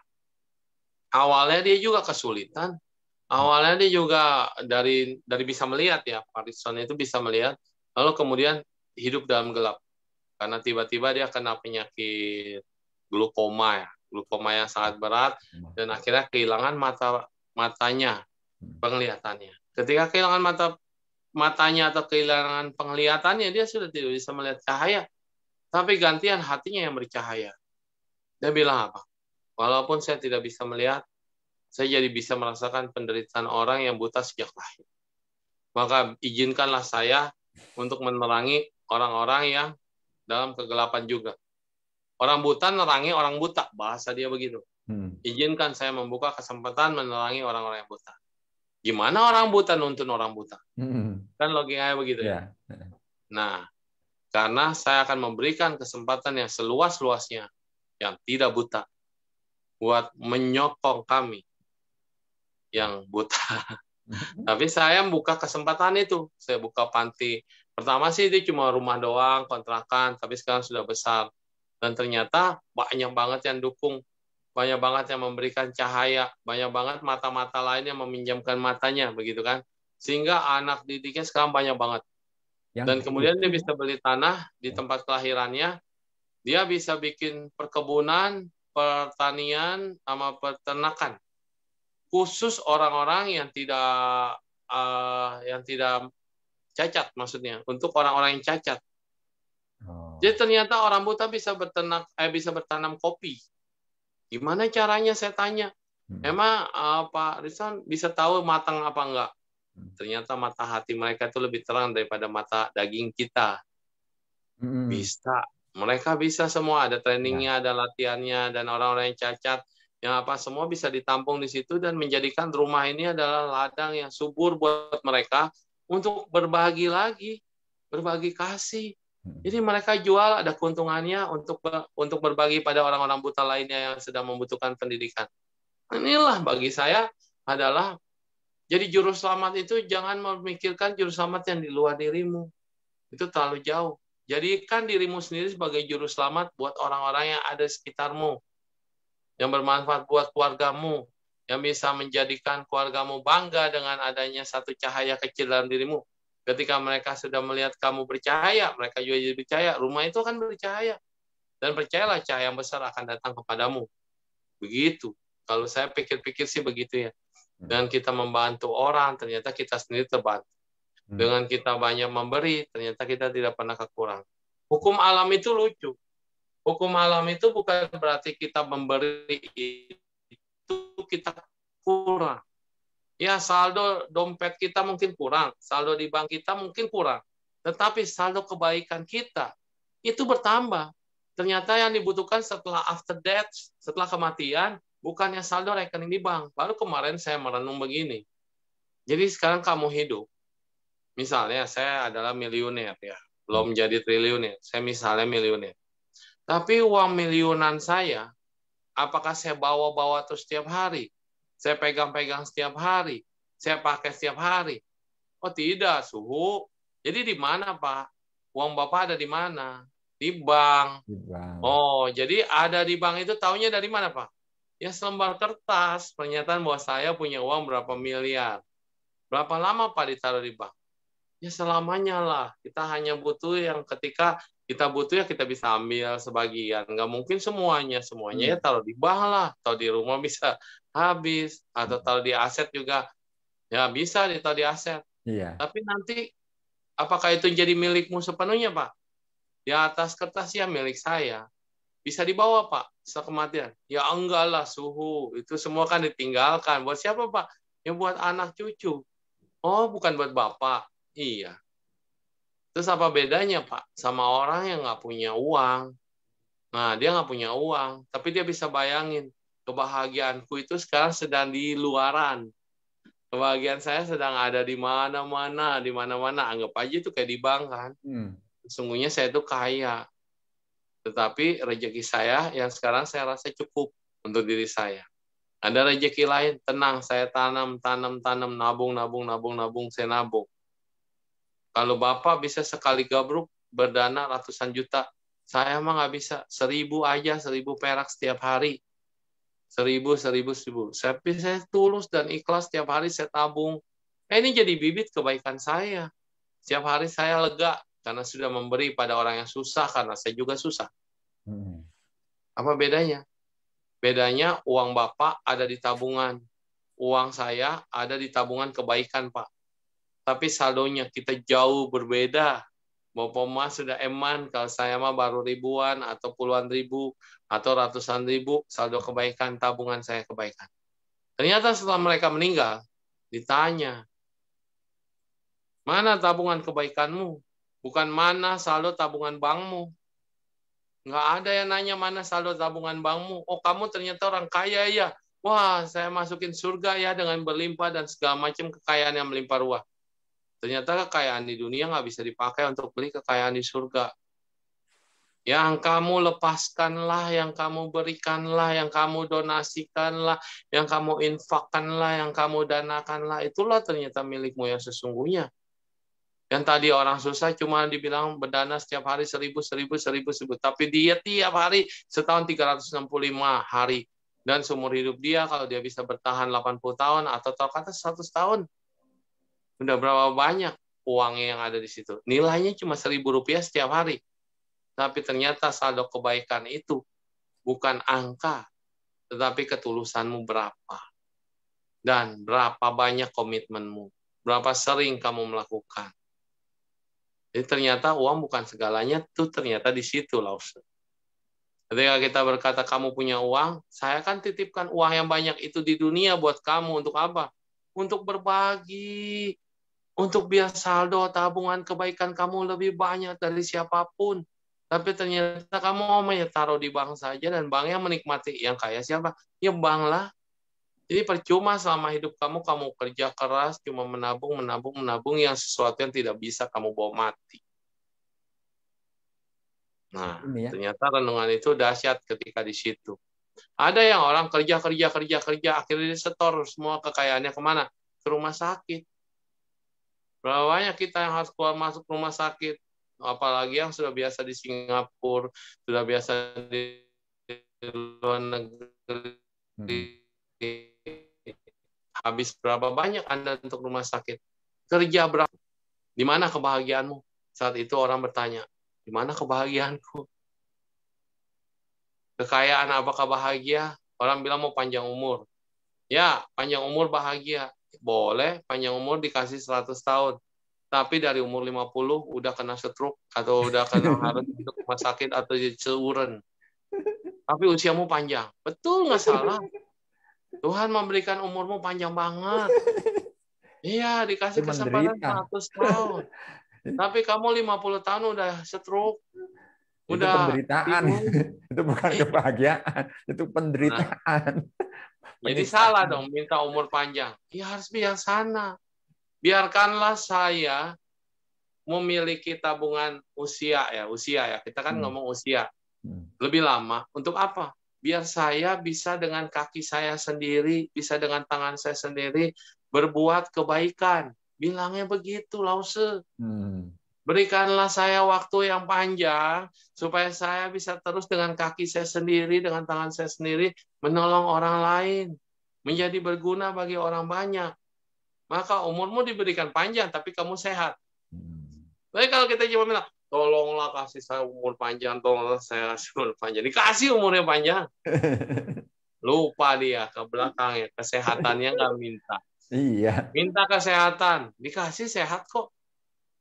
Awalnya dia juga kesulitan, awalnya dia juga dari dari bisa melihat ya Parkinson itu bisa melihat lalu kemudian hidup dalam gelap karena tiba-tiba dia kena penyakit glukoma ya glukoma yang sangat berat dan akhirnya kehilangan mata matanya hmm. penglihatannya ketika kehilangan mata matanya atau kehilangan penglihatannya dia sudah tidak bisa melihat cahaya tapi gantian hatinya yang bercahaya dia bilang apa walaupun saya tidak bisa melihat saya jadi bisa merasakan penderitaan orang yang buta sejak lahir. Maka izinkanlah saya untuk menerangi orang-orang yang dalam kegelapan juga. Orang buta nerangi orang buta, bahasa dia begitu. Hmm. Izinkan saya membuka kesempatan menerangi orang-orang yang buta. Gimana orang buta nuntun orang buta? Hmm. Kan logikanya begitu ya? ya. Nah, karena saya akan memberikan kesempatan yang seluas-luasnya, yang tidak buta, buat menyokong kami yang buta. Mhm. Tapi saya buka kesempatan itu. Saya buka panti. Pertama sih itu cuma rumah doang, kontrakan, tapi sekarang sudah besar. Dan ternyata banyak banget yang dukung, banyak banget yang memberikan cahaya, banyak banget mata-mata lain yang meminjamkan matanya, begitu kan. Sehingga anak didiknya sekarang banyak banget. Dan kemudian dia bisa beli tanah di ya. tempat kelahirannya, dia bisa bikin perkebunan, pertanian, sama peternakan khusus orang-orang yang tidak uh, yang tidak cacat maksudnya untuk orang-orang yang cacat. Oh. Jadi ternyata orang buta bisa bertenak eh bisa bertanam kopi. Gimana caranya saya tanya? Hmm. Emang uh, Pak Rizwan bisa tahu matang apa enggak? Hmm. Ternyata mata hati mereka itu lebih terang daripada mata daging kita. Hmm. Bisa. Mereka bisa semua, ada trainingnya, ya. ada latihannya, dan orang-orang yang cacat yang apa semua bisa ditampung di situ dan menjadikan rumah ini adalah ladang yang subur buat mereka untuk berbagi lagi, berbagi kasih. Hmm. Jadi mereka jual ada keuntungannya untuk untuk berbagi pada orang-orang buta lainnya yang sedang membutuhkan pendidikan. Inilah bagi saya adalah jadi juru selamat itu jangan memikirkan juru selamat yang di luar dirimu. Itu terlalu jauh. Jadikan dirimu sendiri sebagai juru selamat buat orang-orang yang ada di sekitarmu yang bermanfaat buat keluargamu, yang bisa menjadikan keluargamu bangga dengan adanya satu cahaya kecil dalam dirimu. Ketika mereka sudah melihat kamu bercahaya, mereka juga jadi bercahaya. Rumah itu akan bercahaya. Dan percayalah cahaya yang besar akan datang kepadamu. Begitu. Kalau saya pikir-pikir sih begitu ya. Hmm. Dan kita membantu orang, ternyata kita sendiri terbantu. Hmm. Dengan kita banyak memberi, ternyata kita tidak pernah kekurangan. Hukum alam itu lucu. Hukum alam itu bukan berarti kita memberi itu kita kurang. Ya, saldo dompet kita mungkin kurang, saldo di bank kita mungkin kurang. Tetapi saldo kebaikan kita itu bertambah. Ternyata yang dibutuhkan setelah after death, setelah kematian, bukannya saldo rekening di bank. Baru kemarin saya merenung begini. Jadi sekarang kamu hidup. Misalnya saya adalah milioner ya, belum hmm. jadi triliuner. Saya misalnya milioner. Tapi uang miliunan saya, apakah saya bawa-bawa terus setiap hari? Saya pegang-pegang setiap hari? Saya pakai setiap hari? Oh tidak, suhu. Jadi di mana, Pak? Uang Bapak ada di mana? Di bank. Di bank. Oh, jadi ada di bank itu tahunya dari mana, Pak? Ya selembar kertas, pernyataan bahwa saya punya uang berapa miliar. Berapa lama, Pak, ditaruh di bank? Ya selamanya lah. Kita hanya butuh yang ketika kita butuh ya kita bisa ambil sebagian nggak mungkin semuanya semuanya ya hmm. taruh di bank lah atau di rumah bisa habis atau hmm. taruh di aset juga ya bisa ditaruh di aset iya. tapi nanti apakah itu jadi milikmu sepenuhnya pak di atas kertas ya milik saya bisa dibawa pak setelah kematian ya enggak lah suhu itu semua kan ditinggalkan buat siapa pak ya buat anak cucu oh bukan buat bapak iya Terus apa bedanya Pak sama orang yang nggak punya uang? Nah dia nggak punya uang, tapi dia bisa bayangin kebahagiaanku itu sekarang sedang di luaran. Kebahagiaan saya sedang ada di mana-mana, di mana-mana. Anggap aja itu kayak di bank kan. Hmm. Sungguhnya saya itu kaya. Tetapi rezeki saya yang sekarang saya rasa cukup untuk diri saya. Ada rezeki lain, tenang, saya tanam, tanam, tanam, nabung, nabung, nabung, nabung, saya nabung. Kalau Bapak bisa sekali gabruk berdana ratusan juta, saya emang nggak bisa. Seribu aja, seribu perak setiap hari. Seribu, seribu, seribu. Saya, saya tulus dan ikhlas setiap hari saya tabung. Eh, ini jadi bibit kebaikan saya. Setiap hari saya lega karena sudah memberi pada orang yang susah, karena saya juga susah. Hmm. Apa bedanya? Bedanya uang Bapak ada di tabungan. Uang saya ada di tabungan kebaikan, Pak tapi saldonya kita jauh berbeda. Bapak Mas sudah eman, kalau saya mah baru ribuan atau puluhan ribu atau ratusan ribu saldo kebaikan, tabungan saya kebaikan. Ternyata setelah mereka meninggal, ditanya, mana tabungan kebaikanmu? Bukan mana saldo tabungan bankmu. Nggak ada yang nanya mana saldo tabungan bankmu. Oh, kamu ternyata orang kaya ya. Wah, saya masukin surga ya dengan berlimpah dan segala macam kekayaan yang melimpah ruah. Ternyata kekayaan di dunia nggak bisa dipakai untuk beli kekayaan di surga. Yang kamu lepaskanlah, yang kamu berikanlah, yang kamu donasikanlah, yang kamu infakkanlah, yang kamu danakanlah, itulah ternyata milikmu yang sesungguhnya. Yang tadi orang susah cuma dibilang berdana setiap hari seribu, seribu, seribu, seribu. Tapi dia tiap hari setahun 365 hari. Dan seumur hidup dia kalau dia bisa bertahan 80 tahun atau kata 100 tahun, Udah berapa banyak uangnya yang ada di situ. Nilainya cuma seribu rupiah setiap hari. Tapi ternyata saldo kebaikan itu bukan angka, tetapi ketulusanmu berapa. Dan berapa banyak komitmenmu. Berapa sering kamu melakukan. Jadi ternyata uang bukan segalanya, tuh ternyata di situ, Lawson. Ketika kita berkata kamu punya uang, saya kan titipkan uang yang banyak itu di dunia buat kamu untuk apa? Untuk berbagi, untuk biar saldo tabungan kebaikan kamu lebih banyak dari siapapun. Tapi ternyata kamu ya taruh di bank saja dan banknya menikmati yang kaya siapa? Ya bank lah. Jadi percuma selama hidup kamu, kamu kerja keras, cuma menabung, menabung, menabung yang sesuatu yang tidak bisa kamu bawa mati. Nah, ya. ternyata renungan itu dahsyat ketika di situ. Ada yang orang kerja, kerja, kerja, kerja, akhirnya dia setor semua kekayaannya kemana? Ke rumah sakit. Berapa banyak kita yang harus keluar masuk rumah sakit, apalagi yang sudah biasa di Singapura, sudah biasa di luar negeri. Hmm. Habis berapa banyak Anda untuk rumah sakit? Kerja berapa? Di mana kebahagiaanmu? Saat itu orang bertanya, di mana kebahagiaanku? Kekayaan apakah bahagia? Orang bilang mau panjang umur. Ya, panjang umur bahagia boleh panjang umur dikasih 100 tahun. Tapi dari umur 50 udah kena stroke atau udah kena harus ke rumah sakit atau cewuren. Tapi usiamu panjang. Betul nggak salah. Tuhan memberikan umurmu panjang banget. Iya, dikasih kesempatan 100 tahun. Tapi kamu 50 tahun udah stroke. Udah itu penderitaan. itu bukan iya. kebahagiaan, itu penderitaan. Nah, jadi salah dong minta umur panjang. Ya harus biasana. Biarkanlah saya memiliki tabungan usia ya, usia ya. Kita kan hmm. ngomong usia. Hmm. Lebih lama untuk apa? Biar saya bisa dengan kaki saya sendiri, bisa dengan tangan saya sendiri berbuat kebaikan. Bilangnya begitu, Lause. Hmm. Berikanlah saya waktu yang panjang supaya saya bisa terus dengan kaki saya sendiri, dengan tangan saya sendiri menolong orang lain, menjadi berguna bagi orang banyak. Maka umurmu diberikan panjang tapi kamu sehat. Hmm. Tapi kalau kita cuma bilang, tolonglah kasih saya umur panjang, tolonglah saya kasih umur panjang. Dikasih umurnya panjang. Lupa dia ke belakang ya, kesehatannya nggak minta. Iya. Minta kesehatan, dikasih sehat kok.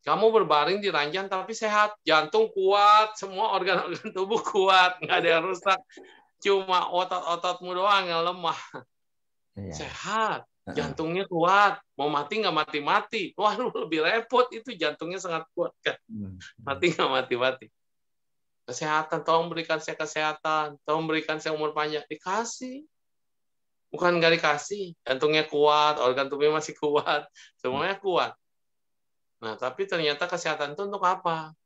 Kamu berbaring di ranjang tapi sehat, jantung kuat, semua organ-organ tubuh kuat, nggak ada yang rusak. Cuma otot-ototmu doang yang lemah. Iya. Sehat, jantungnya kuat, mau mati nggak mati-mati. Wah, lu lebih repot itu jantungnya sangat kuat kan. Hmm. Mati nggak mati-mati. Kesehatan, tolong berikan saya kesehatan, tolong berikan saya umur panjang. Dikasih, bukan nggak dikasih jantungnya kuat organ tubuhnya masih kuat semuanya kuat Nah, tapi ternyata kesehatan itu untuk apa?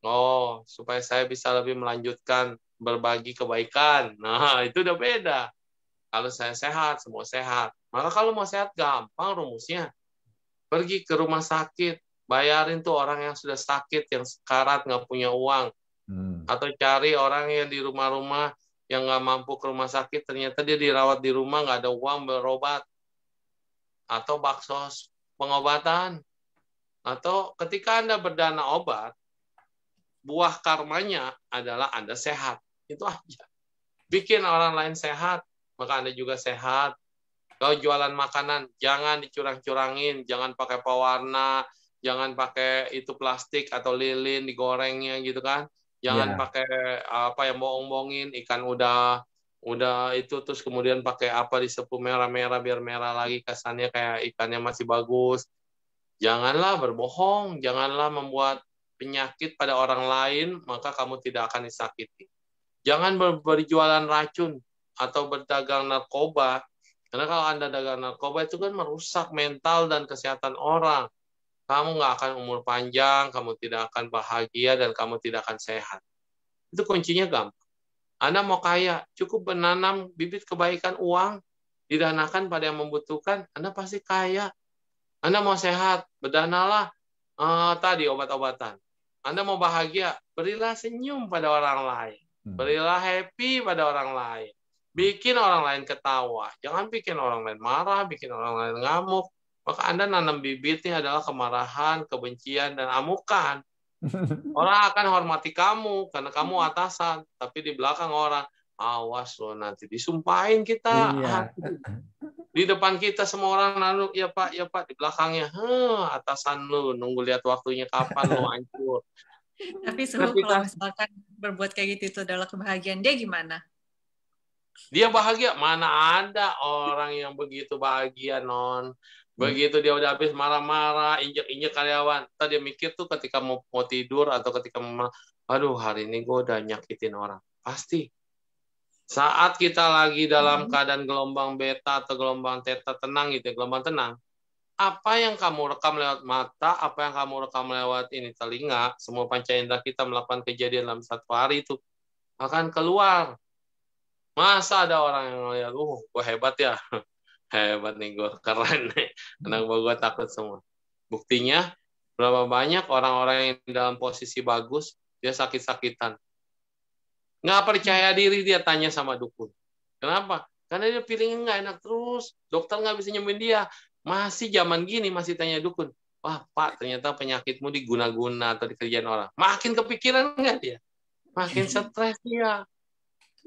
Oh, supaya saya bisa lebih melanjutkan berbagi kebaikan. Nah, itu udah beda. Kalau saya sehat, semua sehat. Maka kalau mau sehat, gampang rumusnya. Pergi ke rumah sakit, bayarin tuh orang yang sudah sakit, yang sekarat, nggak punya uang. Hmm. Atau cari orang yang di rumah-rumah yang nggak mampu ke rumah sakit, ternyata dia dirawat di rumah, nggak ada uang berobat. Atau baksos pengobatan. Atau ketika Anda berdana obat, buah karmanya adalah Anda sehat. Itu aja. Bikin orang lain sehat, maka Anda juga sehat. Kalau jualan makanan, jangan dicurang-curangin, jangan pakai pewarna, jangan pakai itu plastik atau lilin digorengnya gitu kan. Jangan yeah. pakai apa yang bohong-bohongin ikan udah udah itu terus kemudian pakai apa di disepuh merah-merah biar merah lagi kesannya kayak ikannya masih bagus Janganlah berbohong, janganlah membuat penyakit pada orang lain, maka kamu tidak akan disakiti. Jangan ber berjualan racun atau berdagang narkoba, karena kalau Anda dagang narkoba itu kan merusak mental dan kesehatan orang. Kamu nggak akan umur panjang, kamu tidak akan bahagia, dan kamu tidak akan sehat. Itu kuncinya gampang. Anda mau kaya, cukup menanam bibit kebaikan uang, didanakan pada yang membutuhkan, Anda pasti kaya. Anda mau sehat, bedanalah uh, eh, tadi obat-obatan. Anda mau bahagia, berilah senyum pada orang lain. Hmm. Berilah happy pada orang lain. Bikin orang lain ketawa. Jangan bikin orang lain marah, bikin orang lain ngamuk. Maka Anda nanam bibitnya adalah kemarahan, kebencian, dan amukan. Orang akan hormati kamu karena kamu hmm. atasan, tapi di belakang orang awas loh nanti disumpahin kita. Iya. Di depan kita semua orang lalu, ya Pak, ya Pak. Di belakangnya, huh, atasan lu, nunggu lihat waktunya kapan lu hancur. Tapi sebelum kita, kalau kan misalkan berbuat kayak gitu itu adalah kebahagiaan dia gimana? Dia bahagia, mana ada orang yang begitu bahagia non. Begitu dia udah habis marah-marah, injek-injek karyawan. Tadi mikir tuh ketika mau, mau tidur atau ketika mau, aduh hari ini gue udah nyakitin orang. Pasti saat kita lagi dalam hmm. keadaan gelombang beta atau gelombang theta tenang gitu, ya, gelombang tenang, apa yang kamu rekam lewat mata, apa yang kamu rekam lewat ini telinga, semua panca indera kita melakukan kejadian dalam satu hari itu akan keluar. Masa ada orang yang ngeliat, uh, gue hebat ya, hebat nih gue, keren nih, anak gue takut semua. Buktinya, berapa banyak orang-orang yang dalam posisi bagus, dia sakit-sakitan Nggak percaya diri dia tanya sama dukun. Kenapa? Karena dia feelingnya nggak enak terus. Dokter nggak bisa nyembuhin dia. Masih zaman gini masih tanya dukun. Wah pak ternyata penyakitmu diguna-guna atau dikerjain orang. Makin kepikiran nggak dia? Makin iya. stres dia. Iya.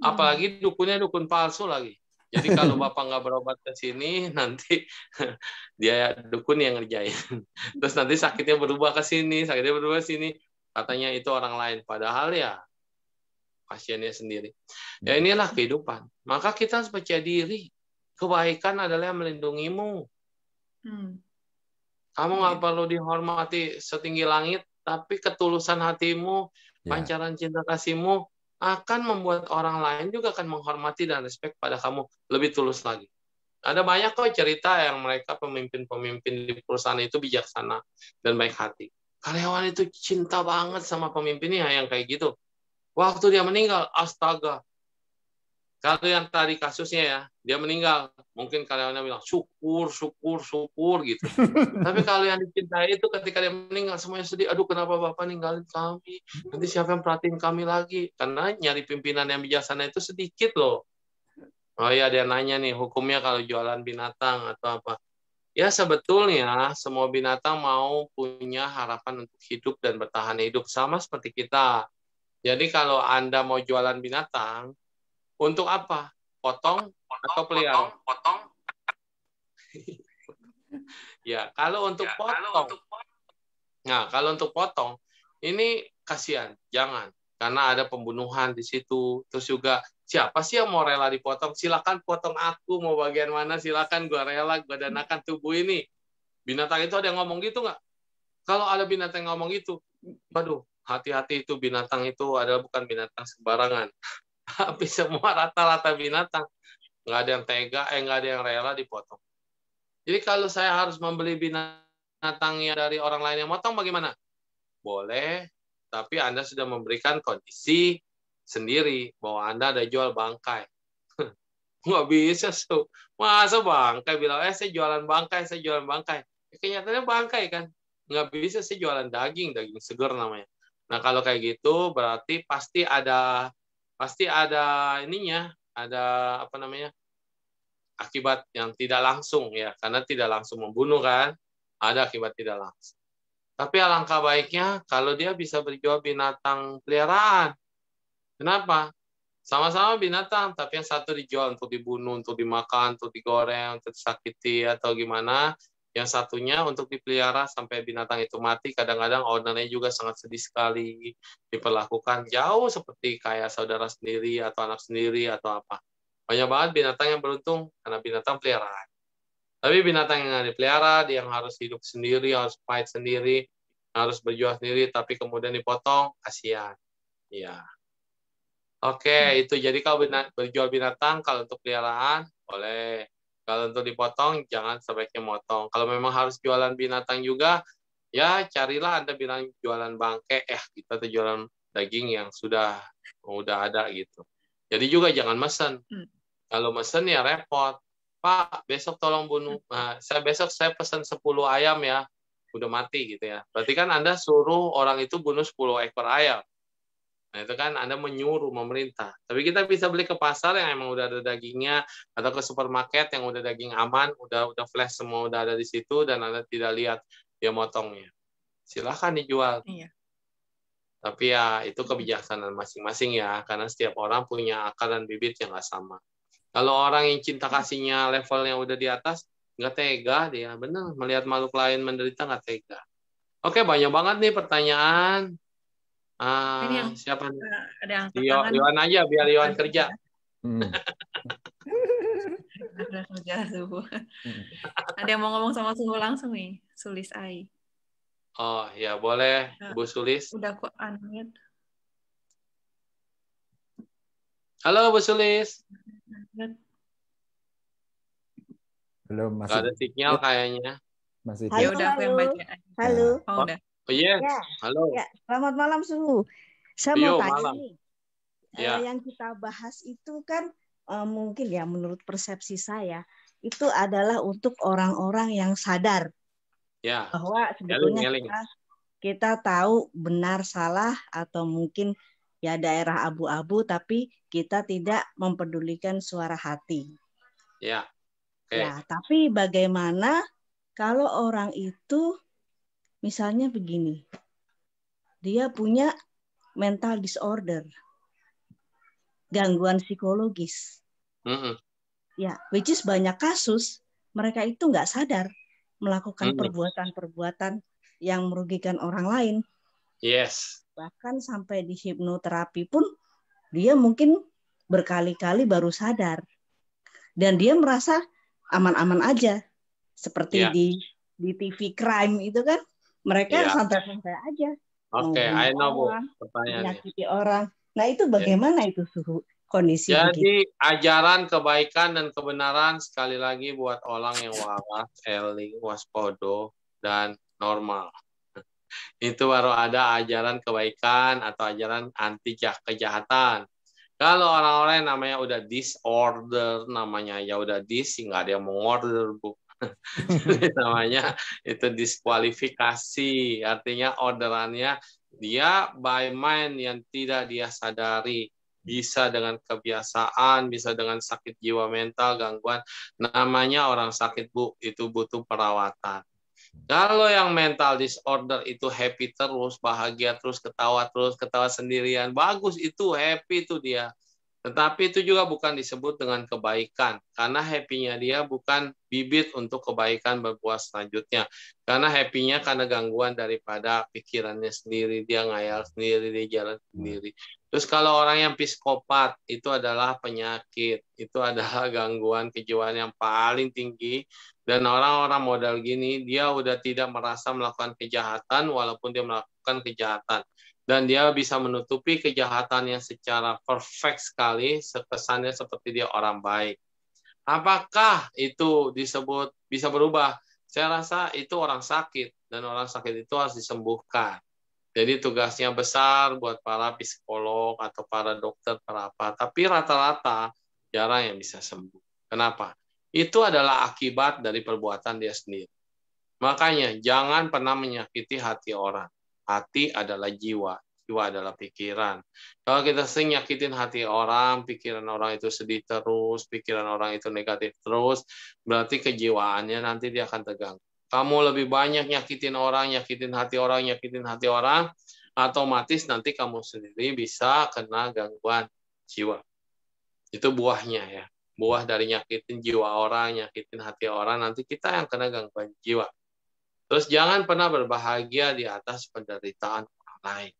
Apalagi dukunnya dukun palsu lagi. Jadi kalau bapak nggak berobat ke sini, nanti dia dukun yang ngerjain. Terus nanti sakitnya berubah ke sini, sakitnya berubah ke sini. Katanya itu orang lain. Padahal ya pasiennya sendiri. Ya hmm. inilah kehidupan. Maka kita harus percaya diri. Kebaikan adalah yang melindungimu. Hmm. Kamu nggak iya. perlu dihormati setinggi langit, tapi ketulusan hatimu, ya. pancaran cinta kasihmu akan membuat orang lain juga akan menghormati dan respect pada kamu lebih tulus lagi. Ada banyak kok cerita yang mereka pemimpin-pemimpin di perusahaan itu bijaksana dan baik hati. Karyawan itu cinta banget sama pemimpinnya yang kayak gitu. Waktu dia meninggal, astaga. Kalau yang tadi kasusnya ya, dia meninggal. Mungkin kalian bilang, syukur, syukur, syukur gitu. Tapi kalau yang dicintai itu ketika dia meninggal, semuanya sedih. Aduh, kenapa Bapak ninggalin kami? Nanti siapa yang perhatiin kami lagi? Karena nyari pimpinan yang bijaksana itu sedikit loh. Oh iya, dia nanya nih, hukumnya kalau jualan binatang atau apa. Ya sebetulnya semua binatang mau punya harapan untuk hidup dan bertahan hidup sama seperti kita. Jadi kalau Anda mau jualan binatang, untuk apa? Potong, potong atau pelihara? Potong, potong. ya, kalau untuk ya, potong. Kalau untuk... Nah, kalau untuk potong, ini kasihan, jangan. Karena ada pembunuhan di situ, terus juga siapa sih yang mau rela dipotong? Silakan potong aku, mau bagian mana silakan gua rela, gua danakan tubuh ini. Binatang itu ada yang ngomong gitu nggak? Kalau ada binatang yang ngomong gitu, waduh, hati-hati itu binatang itu adalah bukan binatang sembarangan. Tapi semua rata-rata binatang. Nggak ada yang tega, eh nggak ada yang rela dipotong. Jadi kalau saya harus membeli binatangnya dari orang lain yang motong bagaimana? Boleh, tapi Anda sudah memberikan kondisi sendiri bahwa Anda ada jual bangkai. Nggak bisa, so. masa bangkai bilang, eh saya jualan bangkai, saya jualan bangkai. Ya, kenyataannya bangkai kan, nggak bisa saya jualan daging, daging segar namanya. Nah, kalau kayak gitu berarti pasti ada pasti ada ininya, ada apa namanya? akibat yang tidak langsung ya, karena tidak langsung membunuh kan, ada akibat tidak langsung. Tapi alangkah baiknya kalau dia bisa berjual binatang peliharaan. Kenapa? Sama-sama binatang, tapi yang satu dijual untuk dibunuh, untuk dimakan, untuk digoreng, untuk disakiti atau gimana, yang satunya untuk dipelihara sampai binatang itu mati kadang-kadang ownernya juga sangat sedih sekali diperlakukan jauh seperti kayak saudara sendiri atau anak sendiri atau apa banyak banget binatang yang beruntung karena binatang peliharaan tapi binatang yang dipelihara dia yang harus hidup sendiri harus fight sendiri harus berjuang sendiri tapi kemudian dipotong kasihan ya oke hmm. itu jadi kalau binat, berjual binatang kalau untuk peliharaan boleh kalau untuk dipotong jangan sebaiknya motong kalau memang harus jualan binatang juga ya carilah anda bilang jualan bangke eh kita tuh jualan daging yang sudah udah ada gitu jadi juga jangan mesen hmm. kalau mesen ya repot pak besok tolong bunuh hmm. nah, saya besok saya pesan 10 ayam ya udah mati gitu ya berarti kan anda suruh orang itu bunuh 10 ekor ayam Nah, itu kan Anda menyuruh memerintah. Tapi kita bisa beli ke pasar yang emang udah ada dagingnya atau ke supermarket yang udah daging aman, udah udah flash semua udah ada di situ dan Anda tidak lihat dia motongnya. Silahkan dijual. Iya. Tapi ya itu kebijaksanaan masing-masing ya, karena setiap orang punya akal dan bibit yang nggak sama. Kalau orang yang cinta kasihnya levelnya udah di atas, nggak tega dia, benar Melihat makhluk lain menderita nggak tega. Oke, banyak banget nih pertanyaan ini yang, ah, siapa nih? Eh, ada yang Yo, Yohan aja biar Yohan kerja. Hmm. ada kerja hmm. suhu. Hmm. Ada yang mau ngomong sama suhu langsung nih, Sulis Ai. Oh ya boleh, eh, Bu Sulis. Udah aku unmute. Halo Bu Sulis. Belum masih. Gak ada sinyal kayaknya. Masih. Halo, ya udah aku yang baca. Halo. Oh, oh. udah. Oh yes. Iya. Ya. Halo. Ya. Selamat malam Suhu. Saya Yo, mau tanya malam. nih. Eh, ya. yang kita bahas itu kan eh, mungkin ya menurut persepsi saya itu adalah untuk orang-orang yang sadar ya. bahwa sebetulnya yaling, Kita, kita tahu benar salah atau mungkin ya daerah abu-abu tapi kita tidak mempedulikan suara hati. Ya. Okay. Ya, tapi bagaimana kalau orang itu Misalnya begini, dia punya mental disorder, gangguan psikologis. mm Ya, which is banyak kasus mereka itu nggak sadar melakukan perbuatan-perbuatan yang merugikan orang lain. Yes. Bahkan sampai di hipnoterapi pun dia mungkin berkali-kali baru sadar dan dia merasa aman-aman aja seperti yeah. di di TV crime itu kan mereka yeah. santai-santai aja. Oke, okay, I Bu. Pertanyaan. Menyakiti orang. Nah, itu iya. bagaimana yeah. itu suhu kondisi Jadi gitu? ajaran kebaikan dan kebenaran sekali lagi buat orang yang waras, eling, waspodo dan normal. Itu baru ada ajaran kebaikan atau ajaran anti kejahatan. Kalau orang-orang yang namanya udah disorder, namanya ya udah dis, nggak ada yang mengorder, Bu namanya itu diskualifikasi artinya orderannya dia by mind yang tidak dia sadari bisa dengan kebiasaan, bisa dengan sakit jiwa mental, gangguan. Namanya orang sakit, Bu, itu butuh perawatan. Kalau yang mental disorder itu happy terus, bahagia terus, ketawa terus, ketawa sendirian, bagus itu happy itu dia. Tetapi itu juga bukan disebut dengan kebaikan, karena happy-nya dia bukan bibit untuk kebaikan berbuah selanjutnya. Karena happy-nya karena gangguan daripada pikirannya sendiri, dia ngayal sendiri, dia jalan hmm. sendiri. Terus kalau orang yang psikopat, itu adalah penyakit, itu adalah gangguan kejiwaan yang paling tinggi. Dan orang-orang modal gini, dia udah tidak merasa melakukan kejahatan, walaupun dia melakukan kejahatan dan dia bisa menutupi kejahatannya secara perfect sekali, sepesannya seperti dia orang baik. Apakah itu disebut bisa berubah? Saya rasa itu orang sakit dan orang sakit itu harus disembuhkan. Jadi tugasnya besar buat para psikolog atau para dokter para tapi rata-rata jarang yang bisa sembuh. Kenapa? Itu adalah akibat dari perbuatan dia sendiri. Makanya jangan pernah menyakiti hati orang. Hati adalah jiwa, jiwa adalah pikiran. Kalau kita sering nyakitin hati orang, pikiran orang itu sedih terus, pikiran orang itu negatif terus, berarti kejiwaannya nanti dia akan tegang. Kamu lebih banyak nyakitin orang, nyakitin hati orang, nyakitin hati orang, otomatis nanti kamu sendiri bisa kena gangguan jiwa. Itu buahnya ya. Buah dari nyakitin jiwa orang, nyakitin hati orang, nanti kita yang kena gangguan jiwa. Terus jangan pernah berbahagia di atas penderitaan orang lain.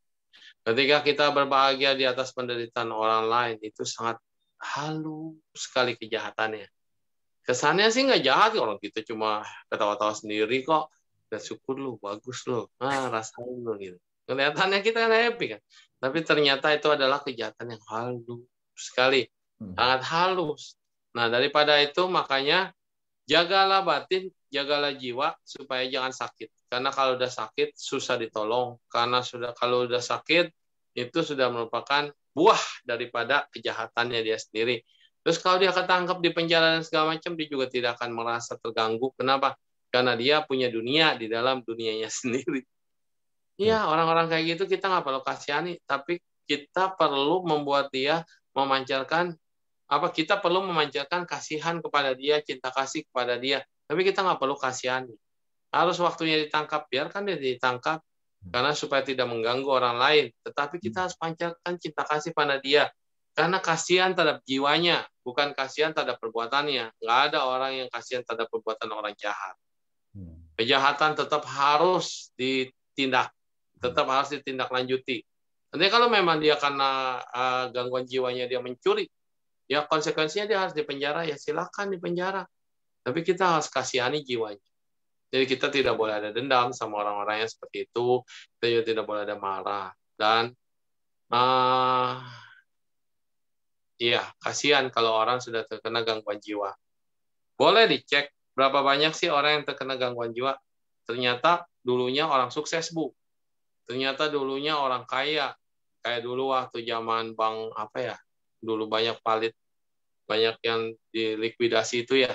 Ketika kita berbahagia di atas penderitaan orang lain, itu sangat halus sekali kejahatannya. Kesannya sih nggak jahat, orang kita cuma ketawa-tawa sendiri kok. Dan syukur lu, bagus lu, nah, rasain lu gitu. Kelihatannya kita kan happy kan. Tapi ternyata itu adalah kejahatan yang halus sekali. Hmm. Sangat halus. Nah daripada itu makanya jagalah batin jagalah jiwa supaya jangan sakit. Karena kalau udah sakit susah ditolong. Karena sudah kalau udah sakit itu sudah merupakan buah daripada kejahatannya dia sendiri. Terus kalau dia ketangkap di penjara dan segala macam, dia juga tidak akan merasa terganggu. Kenapa? Karena dia punya dunia di dalam dunianya sendiri. Iya, hmm. orang-orang kayak gitu kita nggak perlu kasihani, tapi kita perlu membuat dia memancarkan apa kita perlu memancarkan kasihan kepada dia, cinta kasih kepada dia. Tapi kita nggak perlu kasihani. Harus waktunya ditangkap, biarkan dia ditangkap hmm. karena supaya tidak mengganggu orang lain. Tetapi kita hmm. harus pancarkan cinta kasih pada dia. Karena kasihan terhadap jiwanya, bukan kasihan terhadap perbuatannya. Nggak ada orang yang kasihan terhadap perbuatan orang jahat. Hmm. Kejahatan tetap harus ditindak, tetap harus ditindaklanjuti. Nanti kalau memang dia karena eh, gangguan jiwanya dia mencuri, ya konsekuensinya dia harus dipenjara, ya silakan dipenjara. Tapi kita harus kasihani jiwanya. Jadi kita tidak boleh ada dendam sama orang-orang yang seperti itu. Kita juga tidak boleh ada marah. Dan uh, iya, kasihan kalau orang sudah terkena gangguan jiwa. Boleh dicek berapa banyak sih orang yang terkena gangguan jiwa. Ternyata dulunya orang sukses, Bu. Ternyata dulunya orang kaya. Kayak dulu waktu zaman Bang apa ya? Dulu banyak palit banyak yang dilikuidasi itu ya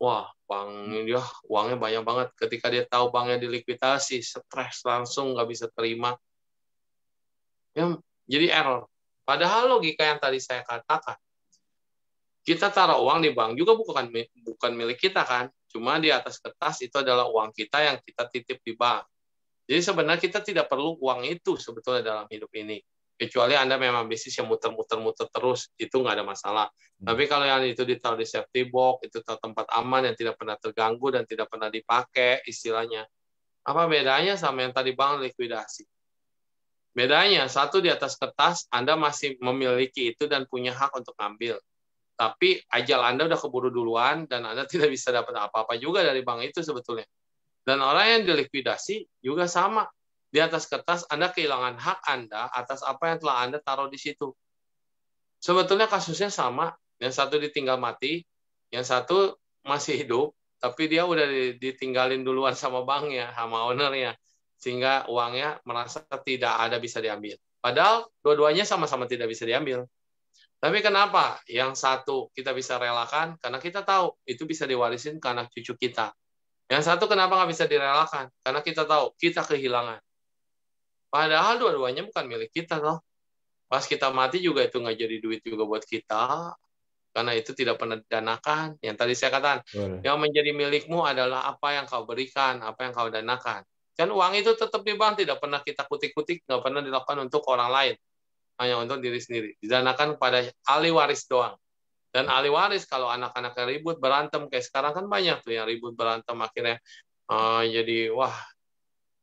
wah bank dia ya, uangnya banyak banget ketika dia tahu banknya dilikuidasi stres langsung nggak bisa terima ya, jadi error padahal logika yang tadi saya katakan kita taruh uang di bank juga bukan bukan milik kita kan cuma di atas kertas itu adalah uang kita yang kita titip di bank jadi sebenarnya kita tidak perlu uang itu sebetulnya dalam hidup ini kecuali anda memang bisnis yang muter-muter-muter terus itu nggak ada masalah hmm. tapi kalau yang itu ditaruh di safety box itu tempat aman yang tidak pernah terganggu dan tidak pernah dipakai istilahnya apa bedanya sama yang tadi bang likuidasi bedanya satu di atas kertas anda masih memiliki itu dan punya hak untuk ngambil tapi ajal anda udah keburu duluan dan anda tidak bisa dapat apa-apa juga dari bank itu sebetulnya dan orang yang dilikuidasi juga sama di atas kertas Anda kehilangan hak Anda atas apa yang telah Anda taruh di situ. Sebetulnya kasusnya sama, yang satu ditinggal mati, yang satu masih hidup, tapi dia udah ditinggalin duluan sama banknya, sama ownernya, sehingga uangnya merasa tidak ada bisa diambil. Padahal dua-duanya sama-sama tidak bisa diambil. Tapi kenapa yang satu kita bisa relakan? Karena kita tahu itu bisa diwarisin ke anak cucu kita. Yang satu kenapa nggak bisa direlakan? Karena kita tahu kita kehilangan. Padahal dua-duanya bukan milik kita loh. Pas kita mati juga itu nggak jadi duit juga buat kita, karena itu tidak pernah didanakan. Yang tadi saya katakan, Boleh. yang menjadi milikmu adalah apa yang kau berikan, apa yang kau danakan. Dan uang itu tetap di bank, tidak pernah kita kutik-kutik, nggak pernah dilakukan untuk orang lain, hanya untuk diri sendiri. Didanakan pada ahli waris doang. Dan ahli waris kalau anak-anaknya ribut berantem kayak sekarang kan banyak tuh yang ribut berantem akhirnya uh, jadi wah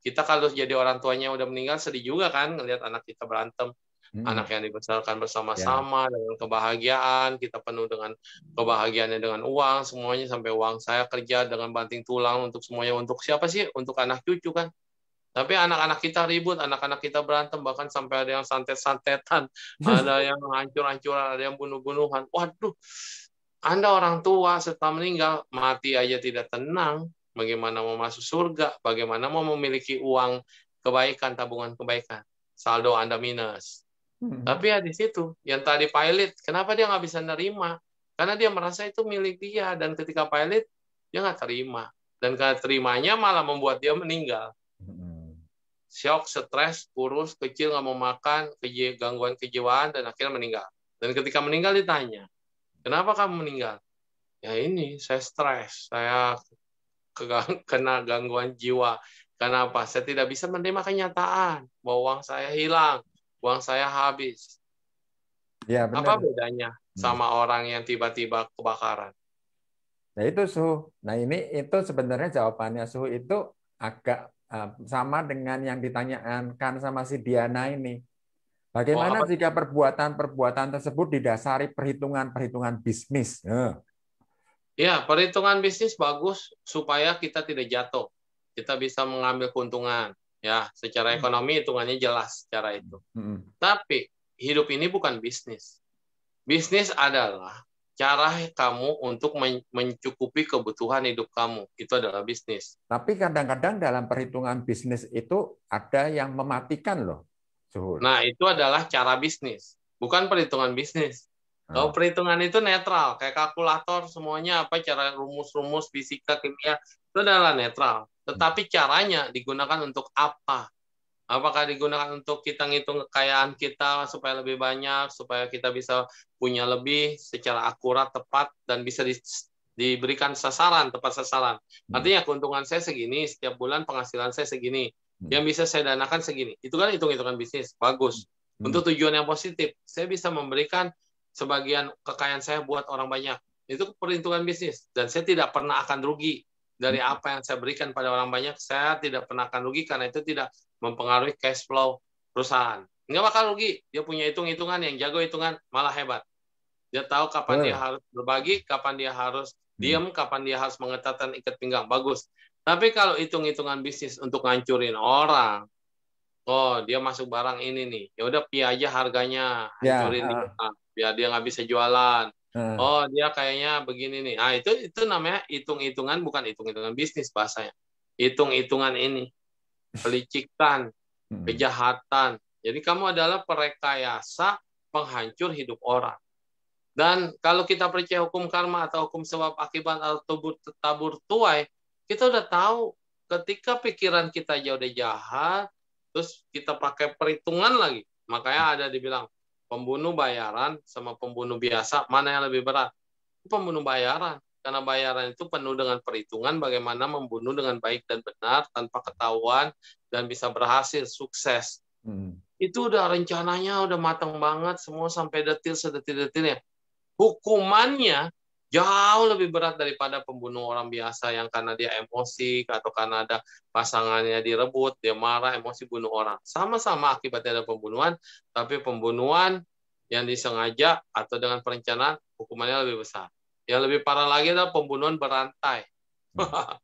kita kalau jadi orang tuanya udah meninggal sedih juga kan ngelihat anak kita berantem hmm. anak yang dibesarkan bersama-sama yeah. dengan kebahagiaan kita penuh dengan kebahagiaannya dengan uang semuanya sampai uang saya kerja dengan banting tulang untuk semuanya untuk siapa sih untuk anak cucu kan tapi anak-anak kita ribut, anak-anak kita berantem, bahkan sampai ada yang santet-santetan, ada yang hancur-hancuran, ada yang bunuh-bunuhan. Waduh, Anda orang tua setelah meninggal, mati aja tidak tenang bagaimana mau masuk surga, bagaimana mau memiliki uang kebaikan, tabungan kebaikan. Saldo Anda minus. Hmm. Tapi ya di situ, yang tadi pilot, kenapa dia nggak bisa nerima? Karena dia merasa itu milik dia, dan ketika pilot, dia nggak terima. Dan karena terimanya malah membuat dia meninggal. Hmm. Shock, stres, kurus, kecil, nggak mau makan, keji gangguan kejiwaan, dan akhirnya meninggal. Dan ketika meninggal ditanya, kenapa kamu meninggal? Ya ini, saya stres, saya kena gangguan jiwa. Kenapa? Saya tidak bisa menerima kenyataan bahwa uang saya hilang, uang saya habis. Ya, benar. Apa bedanya hmm. sama hmm. orang yang tiba-tiba kebakaran? Nah itu suhu. Nah ini itu sebenarnya jawabannya suhu itu agak uh, sama dengan yang ditanyakan sama si Diana ini. Bagaimana oh, jika perbuatan-perbuatan tersebut didasari perhitungan-perhitungan bisnis? Nah. Ya, perhitungan bisnis bagus supaya kita tidak jatuh. Kita bisa mengambil keuntungan. Ya, secara hmm. ekonomi hitungannya jelas secara itu. Hmm. Tapi hidup ini bukan bisnis. Bisnis adalah cara kamu untuk mencukupi kebutuhan hidup kamu. Itu adalah bisnis. Tapi kadang-kadang dalam perhitungan bisnis itu ada yang mematikan loh. Nah, itu adalah cara bisnis, bukan perhitungan bisnis. Kalau hmm. perhitungan itu netral, kayak kalkulator semuanya apa cara rumus-rumus fisika kimia itu adalah netral. Tetapi hmm. caranya digunakan untuk apa? Apakah digunakan untuk kita ngitung kekayaan kita supaya lebih banyak, supaya kita bisa punya lebih secara akurat, tepat, dan bisa di, diberikan sasaran, tepat sasaran. Hmm. Artinya keuntungan saya segini, setiap bulan penghasilan saya segini, yang bisa saya danakan segini. Itu kan hitung-hitungan bisnis, bagus. Untuk tujuan yang positif, saya bisa memberikan sebagian kekayaan saya buat orang banyak. Itu perhitungan bisnis dan saya tidak pernah akan rugi dari hmm. apa yang saya berikan pada orang banyak. Saya tidak pernah akan rugi karena itu tidak mempengaruhi cash flow perusahaan. Nggak bakal rugi. Dia punya hitung-hitungan yang jago hitungan malah hebat. Dia tahu kapan oh. dia hmm. harus berbagi, kapan dia harus hmm. diam, kapan dia harus mengetatkan ikat pinggang. Bagus. Tapi kalau hitung-hitungan bisnis untuk ngancurin orang, oh dia masuk barang ini nih, ya udah pi aja harganya, ya, hancurin dia uh ya dia nggak bisa jualan. Hmm. Oh, dia kayaknya begini nih. Ah, itu itu namanya hitung-hitungan bukan hitung-hitungan bisnis bahasanya. Hitung-hitungan ini pelicikan, hmm. kejahatan. Jadi kamu adalah perekayasa penghancur hidup orang. Dan kalau kita percaya hukum karma atau hukum sebab akibat atau tabur, tabur tuai, kita udah tahu ketika pikiran kita jauh udah jahat, terus kita pakai perhitungan lagi. Makanya hmm. ada dibilang Pembunuh bayaran sama pembunuh biasa, mana yang lebih berat? Pembunuh bayaran. Karena bayaran itu penuh dengan perhitungan bagaimana membunuh dengan baik dan benar, tanpa ketahuan, dan bisa berhasil, sukses. Hmm. Itu udah rencananya, udah matang banget, semua sampai detil, sedetil-detilnya. Hukumannya jauh lebih berat daripada pembunuh orang biasa yang karena dia emosi atau karena ada pasangannya direbut, dia marah, emosi bunuh orang. Sama-sama akibatnya ada pembunuhan, tapi pembunuhan yang disengaja atau dengan perencanaan hukumannya lebih besar. Yang lebih parah lagi adalah pembunuhan berantai. Hmm.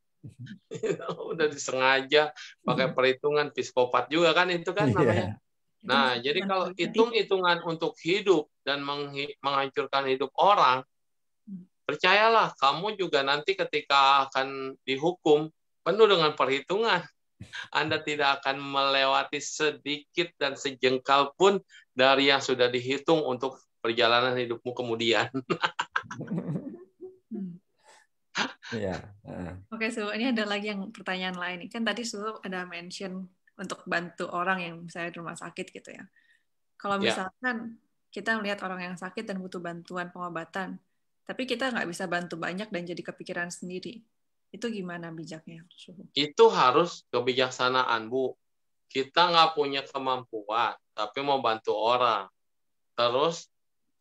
Udah disengaja pakai perhitungan psikopat juga kan itu kan iya. namanya. Yeah. Nah, iya, jadi kalau hitung-hitungan untuk hidup dan menghancurkan hidup orang percayalah kamu juga nanti ketika akan dihukum penuh dengan perhitungan. Anda tidak akan melewati sedikit dan sejengkal pun dari yang sudah dihitung untuk perjalanan hidupmu kemudian. Uh. Oke, so ini ada lagi yang pertanyaan lain. Kan tadi Su ada mention untuk bantu orang yang misalnya di rumah sakit gitu ya. Kalau ya. misalkan yeah. kita melihat orang yang sakit dan butuh bantuan pengobatan, tapi kita nggak bisa bantu banyak dan jadi kepikiran sendiri. Itu gimana bijaknya? Itu harus kebijaksanaan, Bu. Kita nggak punya kemampuan, tapi mau bantu orang. Terus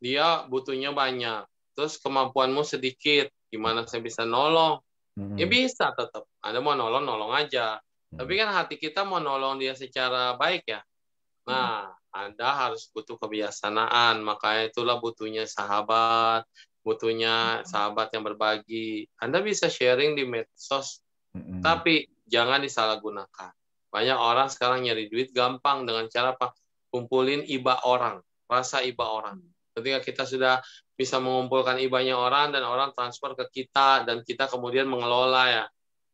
dia butuhnya banyak. Terus kemampuanmu sedikit. Gimana saya bisa nolong? Mm-hmm. Ya bisa tetap. Anda mau nolong, nolong aja. hmm Tapi kan hati kita mau nolong dia secara baik ya. Nah, hmm Anda harus butuh kebijaksanaan. Makanya itulah butuhnya sahabat, butuhnya sahabat yang berbagi. Anda bisa sharing di medsos, mm-hmm. tapi jangan disalahgunakan. Banyak orang sekarang nyari duit gampang dengan cara apa? Kumpulin iba orang, rasa iba orang. Ketika kita sudah bisa mengumpulkan ibanya orang dan orang transfer ke kita dan kita kemudian mengelola ya.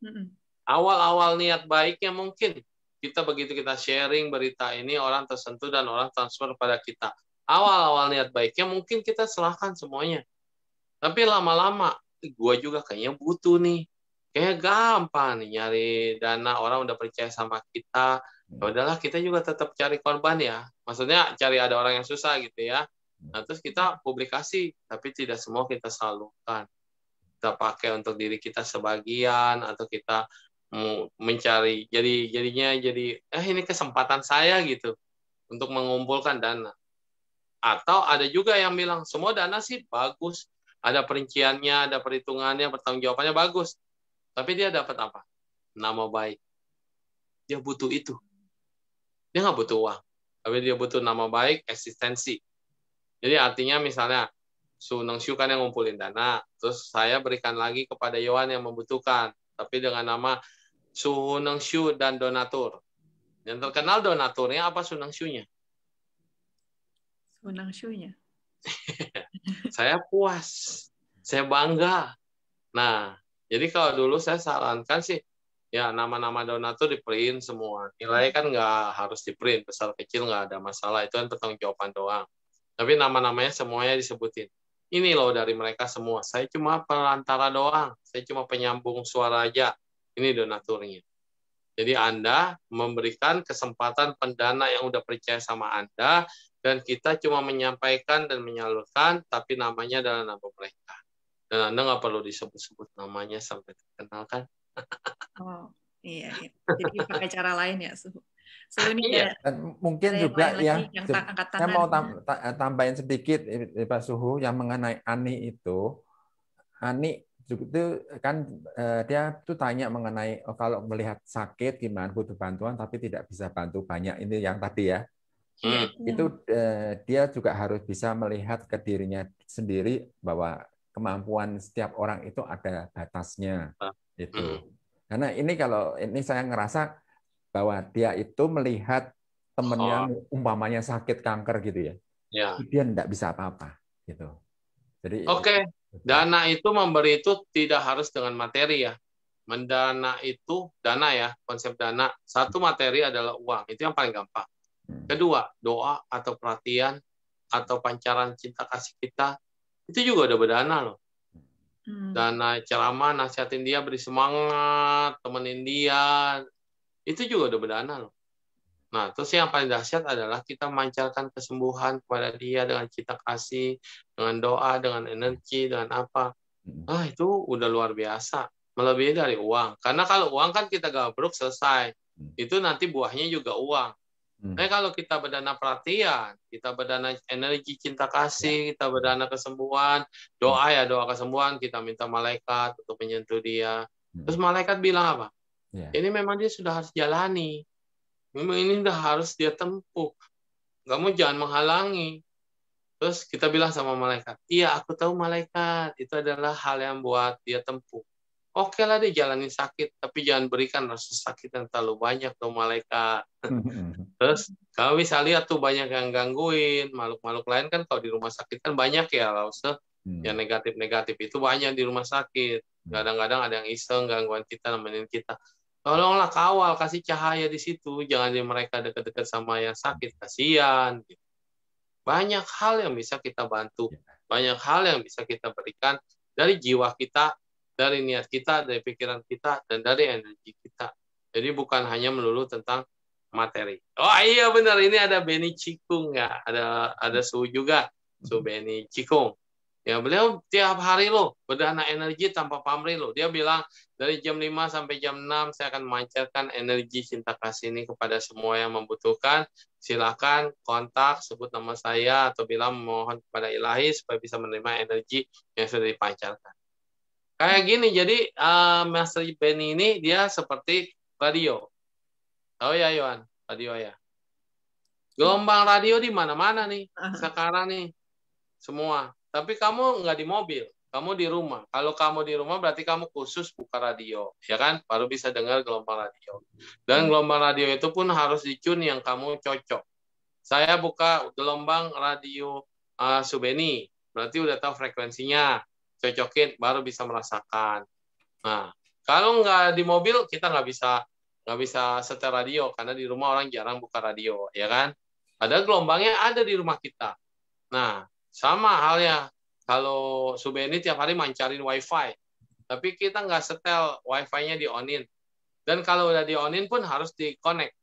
Mm-hmm. Awal-awal niat baiknya mungkin kita begitu kita sharing berita ini orang tersentuh dan orang transfer pada kita. Awal-awal niat baiknya mungkin kita serahkan semuanya tapi lama-lama gue juga kayaknya butuh nih. Kayaknya gampang nih nyari dana orang udah percaya sama kita. Ya hmm. udahlah kita juga tetap cari korban ya. Maksudnya cari ada orang yang susah gitu ya. Hmm. Nah, terus kita publikasi, tapi tidak semua kita salurkan. Kita pakai untuk diri kita sebagian atau kita mencari jadi jadinya jadi eh ini kesempatan saya gitu untuk mengumpulkan dana. Atau ada juga yang bilang semua dana sih bagus, ada perinciannya, ada perhitungannya, bertanggung jawabannya bagus. Tapi dia dapat apa? Nama baik. Dia butuh itu. Dia nggak butuh uang. Tapi dia butuh nama baik, eksistensi. Jadi artinya misalnya, Suneng Syu kan yang ngumpulin dana, terus saya berikan lagi kepada Yohan yang membutuhkan, tapi dengan nama Suneng Syu dan donatur. Yang terkenal donaturnya apa Suneng Syu-nya? Suneng Syu-nya. saya puas, saya bangga. Nah, jadi kalau dulu saya sarankan sih, ya nama-nama donatur di print semua. Nilai kan nggak harus di print, besar kecil nggak ada masalah, itu kan tentang jawaban doang. Tapi nama-namanya semuanya disebutin. Ini loh dari mereka semua. Saya cuma perantara doang. Saya cuma penyambung suara aja. Ini donaturnya. Jadi Anda memberikan kesempatan pendana yang udah percaya sama Anda dan kita cuma menyampaikan dan menyalurkan, tapi namanya adalah nama mereka. Dan Anda nggak perlu disebut-sebut namanya sampai terkenal kan? Oh, iya, iya. Jadi pakai cara lain ya, Su. So, ini iya. Dan mungkin juga yang, saya mau tam, eh, tambahin sedikit eh, eh, Pak Suhu yang mengenai Ani itu. Ani itu kan dia tuh tanya mengenai oh, kalau melihat sakit gimana butuh bantuan tapi tidak bisa bantu banyak ini yang tadi ya Iya. Hmm. Itu eh, dia juga harus bisa melihat ke dirinya sendiri bahwa kemampuan setiap orang itu ada batasnya. Ah. Itu. Hmm. Karena ini kalau ini saya ngerasa bahwa dia itu melihat temennya oh. umpamanya sakit kanker gitu ya. ya. Dia tidak bisa apa-apa gitu. Jadi Oke. Okay. Dana itu memberi itu tidak harus dengan materi ya. Mendana itu dana ya, konsep dana. Satu materi adalah uang. Itu yang paling gampang. Kedua, doa atau perhatian atau pancaran cinta kasih kita itu juga ada berdana loh. Hmm. Dana uh, ceramah, nasihatin dia, beri semangat, temenin dia, itu juga ada berdana loh. Nah, terus yang paling dahsyat adalah kita mancarkan kesembuhan kepada dia dengan cinta kasih, dengan doa, dengan energi, dengan apa. Hmm. Ah, itu udah luar biasa. Melebihi dari uang. Karena kalau uang kan kita gabruk selesai. Hmm. Itu nanti buahnya juga uang. Hmm. Nah, kalau kita berdana perhatian, kita berdana energi cinta kasih, ya. kita berdana kesembuhan, doa hmm. ya doa kesembuhan, kita minta malaikat untuk menyentuh dia. Hmm. Terus malaikat bilang apa? Yeah. Ini memang dia sudah harus jalani. Memang ini sudah harus dia tempuh. Kamu jangan menghalangi. Terus kita bilang sama malaikat, iya aku tahu malaikat itu adalah hal yang buat dia tempuh. Oke okay lah deh jalani sakit, tapi jangan berikan rasa sakit yang terlalu banyak tuh malaikat. Terus kalau bisa lihat tuh banyak yang gangguin, makhluk-makhluk lain kan kalau di rumah sakit kan banyak ya, Lause. se, hmm. Yang negatif-negatif itu banyak di rumah sakit. Hmm. Kadang-kadang ada yang iseng gangguan kita, nemenin kita. Tolonglah kawal, kasih cahaya di situ, jangan di mereka dekat-dekat sama yang sakit, kasihan. banyak hal yang bisa kita bantu, ya. banyak hal yang bisa kita berikan dari jiwa kita dari niat kita, dari pikiran kita, dan dari energi kita. Jadi bukan hanya melulu tentang materi. Oh iya benar, ini ada Benny Cikung ya, ada ada Su juga, Su Benny Cikung. Ya beliau tiap hari loh berdana energi tanpa pamrih loh. Dia bilang dari jam 5 sampai jam 6 saya akan memancarkan energi cinta kasih ini kepada semua yang membutuhkan. Silakan kontak, sebut nama saya atau bilang mohon kepada ilahi supaya bisa menerima energi yang sudah dipancarkan. Kayak gini, jadi uh, Master Benny ini dia seperti radio. Tahu oh ya, Yohan? Radio ya. Gelombang radio di mana-mana nih sekarang nih semua. Tapi kamu nggak di mobil, kamu di rumah. Kalau kamu di rumah berarti kamu khusus buka radio, ya kan? Baru bisa dengar gelombang radio. Dan hmm. gelombang radio itu pun harus dicun yang kamu cocok. Saya buka gelombang radio uh, Subeni, berarti udah tahu frekuensinya cocokin baru bisa merasakan. Nah, kalau nggak di mobil kita nggak bisa nggak bisa setel radio karena di rumah orang jarang buka radio, ya kan? Ada gelombangnya ada di rumah kita. Nah, sama halnya kalau Subeni tiap hari mancarin wifi, tapi kita nggak setel wifi-nya di onin. Dan kalau udah di onin pun harus di connect.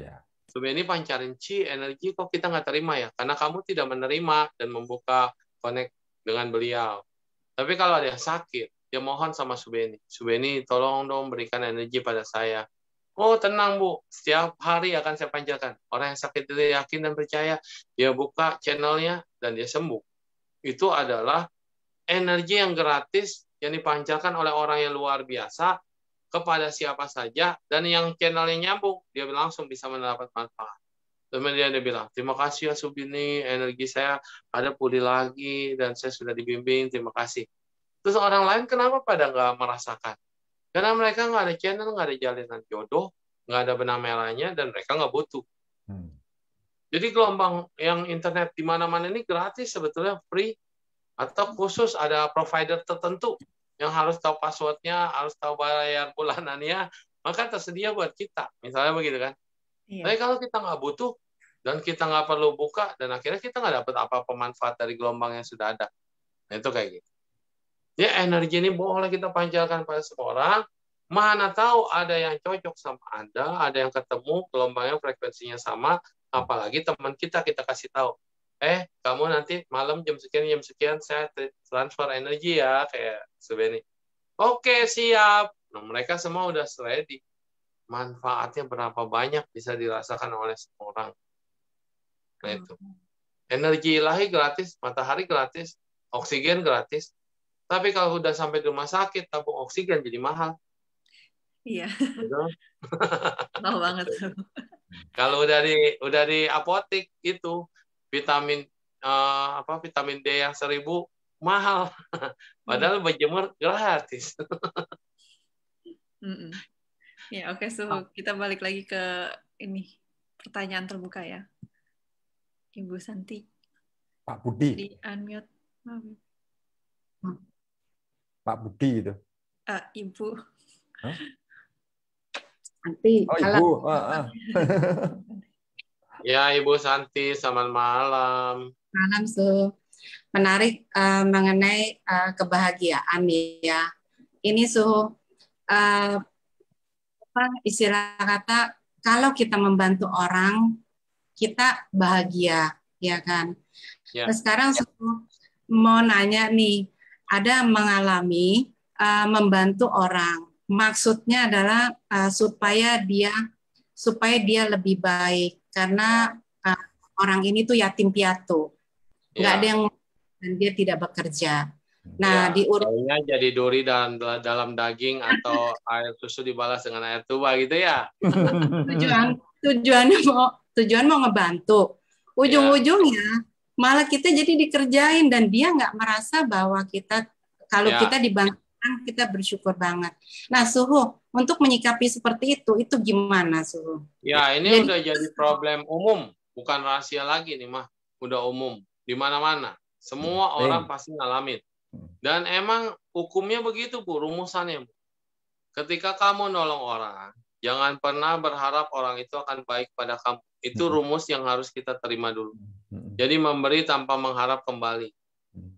Yeah. Subeni pancarin ci energi kok kita nggak terima ya, karena kamu tidak menerima dan membuka connect dengan beliau. Tapi kalau ada yang sakit, dia ya mohon sama Subeni. Subeni, tolong dong berikan energi pada saya. Oh tenang Bu, setiap hari akan saya panjatkan. Orang yang sakit itu yakin dan percaya, dia buka channelnya dan dia sembuh. Itu adalah energi yang gratis yang dipancarkan oleh orang yang luar biasa kepada siapa saja dan yang channelnya nyambung, dia langsung bisa mendapat manfaat. Kemudian dia bilang, terima kasih ya Subini, energi saya ada pulih lagi dan saya sudah dibimbing, terima kasih. Terus orang lain kenapa pada nggak merasakan? Karena mereka nggak ada channel, nggak ada jalinan jodoh, nggak ada benang merahnya, dan mereka nggak butuh. Hmm. Jadi gelombang yang internet di mana-mana ini gratis sebetulnya free atau khusus ada provider tertentu yang harus tahu passwordnya, harus tahu bayar bulanannya, maka tersedia buat kita. Misalnya begitu kan. Iya. Tapi kalau kita nggak butuh dan kita nggak perlu buka dan akhirnya kita nggak dapat apa pemanfaat dari gelombang yang sudah ada. Nah, itu kayak gitu. Ya energi ini boleh kita panjalkan pada seseorang. Mana tahu ada yang cocok sama Anda, ada yang ketemu, gelombangnya frekuensinya sama, apalagi teman kita kita kasih tahu. Eh, kamu nanti malam jam sekian jam sekian saya transfer energi ya kayak sebenarnya. Oke, siap. Nah, mereka semua udah ready manfaatnya berapa banyak bisa dirasakan oleh semua orang. Nah hmm. itu. Energi ilahi gratis, matahari gratis, oksigen gratis. Tapi kalau sudah sampai di rumah sakit, tabung oksigen jadi mahal. Iya. Gitu kan? Mahal banget. Gitu. kalau udah di udah di apotek itu vitamin uh, apa vitamin D yang seribu mahal. Padahal hmm. berjemur gratis. Hmm. Ya, oke, okay, oh. Kita balik lagi ke ini pertanyaan terbuka ya. Ibu Santi. Pak Budi. Di unmute. Hmm. Pak Budi itu. Uh, Ibu. Huh? Santi. Oh, Ibu. Ah, ah. ya, Ibu Santi, selamat malam. Malam, so. Menarik uh, mengenai uh, kebahagiaan ya. Ini suhu uh, apa istilah kata kalau kita membantu orang kita bahagia ya kan yeah. nah, sekarang ya. mau nanya nih ada mengalami uh, membantu orang maksudnya adalah uh, supaya dia supaya dia lebih baik karena uh, orang ini tuh yatim piatu nggak ya. ada yang dan dia tidak bekerja Nah, ya, diurutnya jadi duri dalam dalam daging atau air susu dibalas dengan air tuba gitu ya. tujuan tujuannya mau tujuan mau ngebantu. Ujung-ujungnya ya. malah kita jadi dikerjain dan dia nggak merasa bahwa kita kalau ya. kita dibanggakan kita bersyukur banget. Nah, suhu untuk menyikapi seperti itu itu gimana suhu? Ya, ini jadi, udah jadi problem umum, bukan rahasia lagi nih mah, udah umum di mana-mana. Semua hmm, orang pasti ngalamin Hmm. Dan emang hukumnya begitu, Bu, rumusannya. Bu. Ketika kamu nolong orang, jangan pernah berharap orang itu akan baik pada kamu. Itu hmm. rumus yang harus kita terima dulu. Hmm. Jadi memberi tanpa mengharap kembali.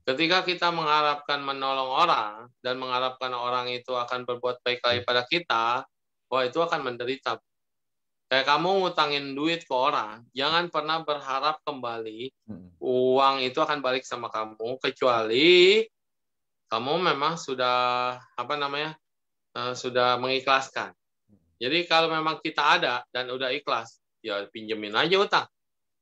Ketika kita mengharapkan menolong orang dan mengharapkan orang itu akan berbuat baik lagi pada kita, wah itu akan menderita. Kayak kamu ngutangin duit ke orang, jangan pernah berharap kembali uang itu akan balik sama kamu kecuali kamu memang sudah apa namanya uh, sudah mengikhlaskan. Jadi kalau memang kita ada dan udah ikhlas, ya pinjemin aja utang.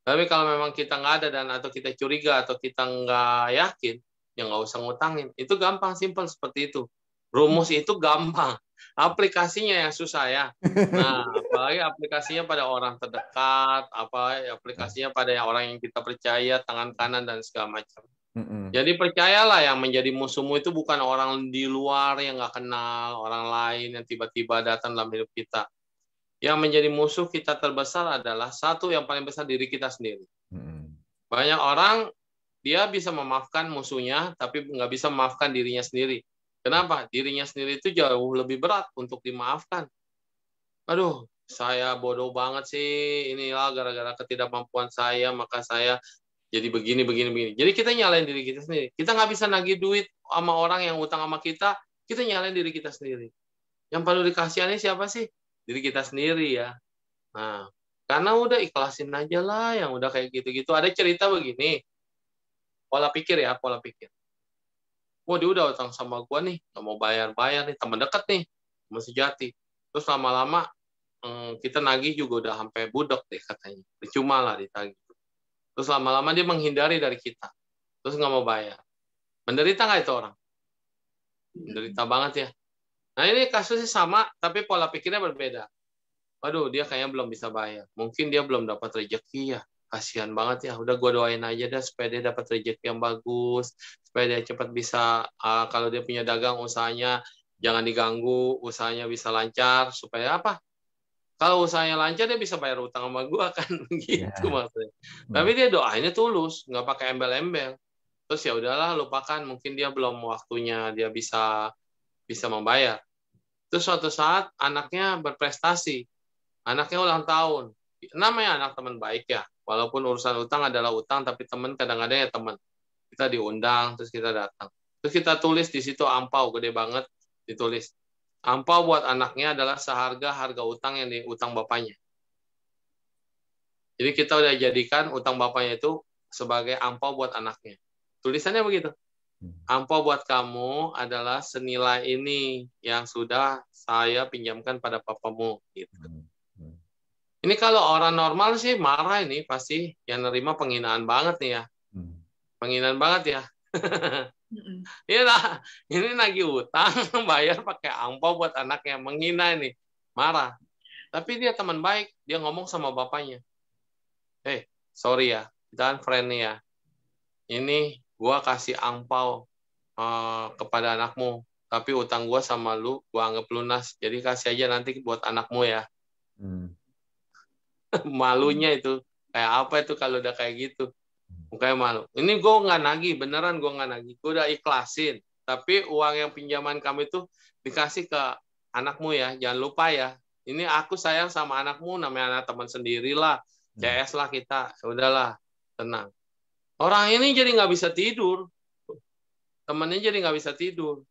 Tapi kalau memang kita nggak ada dan atau kita curiga atau kita nggak yakin, ya nggak usah ngutangin. Itu gampang, simpel seperti itu. Rumus itu gampang. Aplikasinya yang susah ya. Nah, apalagi aplikasinya pada orang terdekat, apa aplikasinya pada orang yang kita percaya, tangan kanan dan segala macam mm Jadi percayalah yang menjadi musuhmu itu bukan orang di luar yang nggak kenal, orang lain yang tiba-tiba datang dalam hidup kita. Yang menjadi musuh kita terbesar adalah satu yang paling besar diri kita sendiri. Mm-mm. Banyak orang dia bisa memaafkan musuhnya, tapi nggak bisa memaafkan dirinya sendiri. Kenapa? Dirinya sendiri itu jauh lebih berat untuk dimaafkan. Aduh, saya bodoh banget sih. Inilah gara-gara ketidakmampuan saya, maka saya jadi begini begini begini jadi kita nyalain diri kita sendiri kita nggak bisa nagih duit sama orang yang utang sama kita kita nyalain diri kita sendiri yang perlu dikasihannya siapa sih diri kita sendiri ya nah karena udah ikhlasin aja lah yang udah kayak gitu-gitu ada cerita begini pola pikir ya pola pikir wah dia udah utang sama gua nih nggak mau bayar-bayar nih teman deket nih teman jati. terus lama-lama hmm, kita nagih juga udah sampai budok deh katanya Cuma lah ditagih Terus lama-lama dia menghindari dari kita. Terus nggak mau bayar. Menderita nggak itu orang? Menderita banget ya. Nah ini kasusnya sama, tapi pola pikirnya berbeda. Waduh, dia kayaknya belum bisa bayar. Mungkin dia belum dapat rejeki ya. Kasihan banget ya. Udah gue doain aja dah supaya dia dapat rejeki yang bagus. Supaya dia cepat bisa, uh, kalau dia punya dagang usahanya, jangan diganggu, usahanya bisa lancar. Supaya apa? Kalau usahanya lancar dia bisa bayar utang sama gue kan gitu ya. maksudnya. Tapi dia doanya tulus, nggak pakai embel-embel. Terus ya udahlah lupakan, mungkin dia belum waktunya dia bisa bisa membayar. Terus suatu saat anaknya berprestasi, anaknya ulang tahun. Namanya anak teman baik ya, walaupun urusan utang adalah utang, tapi teman kadang-kadang ya teman. Kita diundang, terus kita datang. Terus kita tulis di situ ampau gede banget ditulis Ampau buat anaknya adalah seharga harga utang yang diutang bapaknya. Jadi kita udah jadikan utang bapaknya itu sebagai ampau buat anaknya. Tulisannya begitu. Hmm. Ampau buat kamu adalah senilai ini yang sudah saya pinjamkan pada papamu. Gitu. Hmm. Hmm. Ini kalau orang normal sih marah ini pasti yang nerima penghinaan banget nih ya. Penghinaan banget ya. lah, iya, ini lagi utang, bayar pakai angpau buat anaknya, menghina ini marah. Tapi dia teman baik, dia ngomong sama bapaknya. Eh, hey, sorry ya, jangan kan friend ya. Ini gua kasih angpau uh, kepada anakmu, tapi utang gua sama lu gua anggap lunas. Jadi kasih aja nanti buat anakmu ya. Hmm. Malunya itu kayak apa itu kalau udah kayak gitu. Mukanya malu. Ini gue nggak nagih, beneran gue nggak nagih. Gue udah ikhlasin. Tapi uang yang pinjaman kami tuh dikasih ke anakmu ya, jangan lupa ya. Ini aku sayang sama anakmu, namanya anak teman sendirilah. Hmm. CS lah kita, ya udahlah, tenang. Orang ini jadi nggak bisa tidur. Temennya jadi nggak bisa tidur.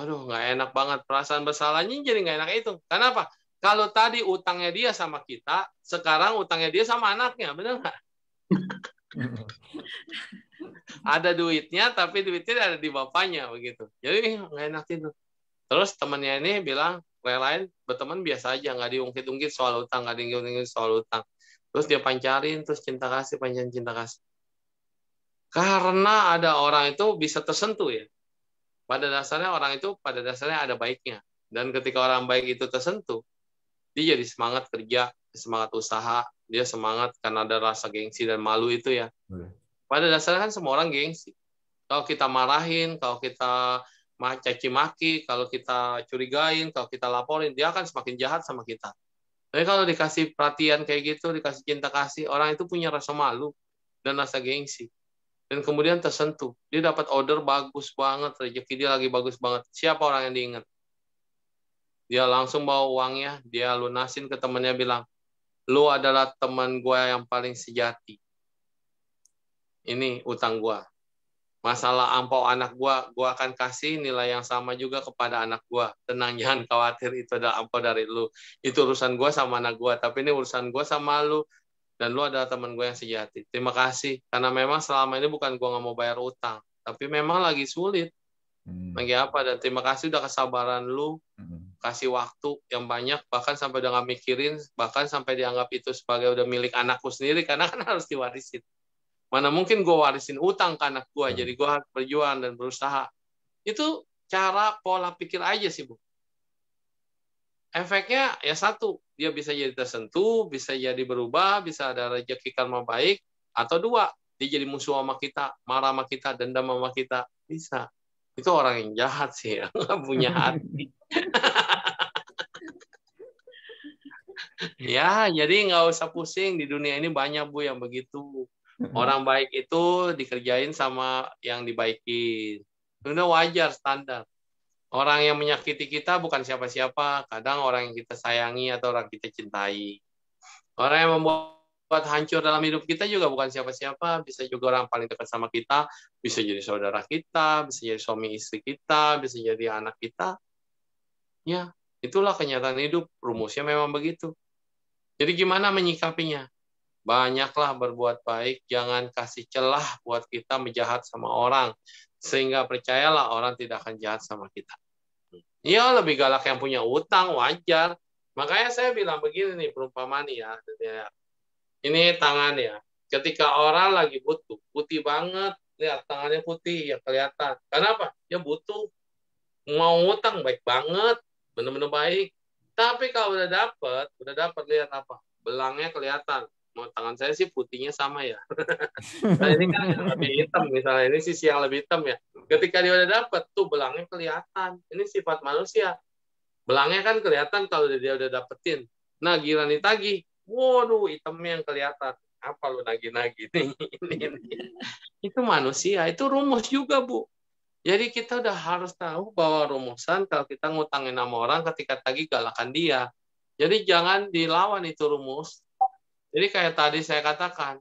Aduh, nggak enak banget. Perasaan bersalahnya jadi nggak enak itu. Kenapa? Kalau tadi utangnya dia sama kita, sekarang utangnya dia sama anaknya, bener nggak? ada duitnya tapi duitnya ada di bapaknya begitu jadi nggak enak itu. terus temannya ini bilang yang lain berteman biasa aja nggak diungkit-ungkit soal utang nggak diungkit-ungkit soal utang terus dia pancarin terus cinta kasih pancarin cinta kasih karena ada orang itu bisa tersentuh ya pada dasarnya orang itu pada dasarnya ada baiknya dan ketika orang baik itu tersentuh dia jadi semangat kerja semangat usaha, dia semangat karena ada rasa gengsi dan malu itu ya. Iya. Pada dasarnya kan semua orang gengsi. Kalau kita marahin, kalau kita caci maki, kalau kita curigain, kalau kita laporin, dia akan semakin jahat sama kita. Tapi kalau dikasih perhatian kayak gitu, dikasih cinta kasih, orang itu punya rasa malu dan rasa gengsi. Dan kemudian tersentuh. Dia dapat order bagus banget, rezeki dia lagi bagus banget. Siapa orang yang diingat? Dia langsung bawa uangnya, dia lunasin ke temannya bilang, lu adalah teman gue yang paling sejati. Ini utang gue. Masalah ampau anak gue, gue akan kasih nilai yang sama juga kepada anak gue. Tenang, jangan khawatir, itu adalah ampau dari lu. Itu urusan gue sama anak gue, tapi ini urusan gue sama lu. Dan lu adalah teman gue yang sejati. Terima kasih. Karena memang selama ini bukan gue nggak mau bayar utang. Tapi memang lagi sulit. Hmm. Lagi apa dan terima kasih udah kesabaran lu, hmm. kasih waktu yang banyak bahkan sampai udah nggak mikirin bahkan sampai dianggap itu sebagai udah milik anakku sendiri karena kan harus diwarisin. Mana mungkin gue warisin utang ke anak gue, hmm. jadi gue harus berjuang dan berusaha. Itu cara pola pikir aja sih bu. Efeknya ya satu, dia bisa jadi tersentuh, bisa jadi berubah, bisa ada rezeki karma baik, atau dua, dia jadi musuh sama kita, marah sama kita, dendam sama kita, bisa itu orang yang jahat sih, yang nggak punya hati. ya, jadi nggak usah pusing di dunia ini banyak bu yang begitu. Orang baik itu dikerjain sama yang dibaikin. Itu wajar standar. Orang yang menyakiti kita bukan siapa-siapa, kadang orang yang kita sayangi atau orang kita cintai. Orang yang membuat buat hancur dalam hidup kita juga bukan siapa-siapa, bisa juga orang paling dekat sama kita, bisa jadi saudara kita, bisa jadi suami istri kita, bisa jadi anak kita. Ya, itulah kenyataan hidup, rumusnya memang begitu. Jadi gimana menyikapinya? Banyaklah berbuat baik, jangan kasih celah buat kita menjahat sama orang, sehingga percayalah orang tidak akan jahat sama kita. Ya, lebih galak yang punya utang, wajar. Makanya saya bilang begini nih, perumpamaan ya, ini tangan ya. Ketika orang lagi butuh, putih banget, lihat tangannya putih ya kelihatan. Kenapa? Ya butuh mau ngutang baik banget, benar-benar baik. Tapi kalau udah dapet, udah dapet lihat apa? Belangnya kelihatan. Mau tangan saya sih putihnya sama ya. nah ini kan yang lebih hitam misalnya, ini sisi yang lebih hitam ya. Ketika dia udah dapet, tuh belangnya kelihatan. Ini sifat manusia. Belangnya kan kelihatan kalau dia udah dapetin. Nah, gila nih tagih waduh hitamnya yang kelihatan apa lu nagi-nagi nih ini, ini. itu manusia itu rumus juga bu jadi kita udah harus tahu bahwa rumusan kalau kita ngutangin sama orang ketika tagih galakan dia jadi jangan dilawan itu rumus jadi kayak tadi saya katakan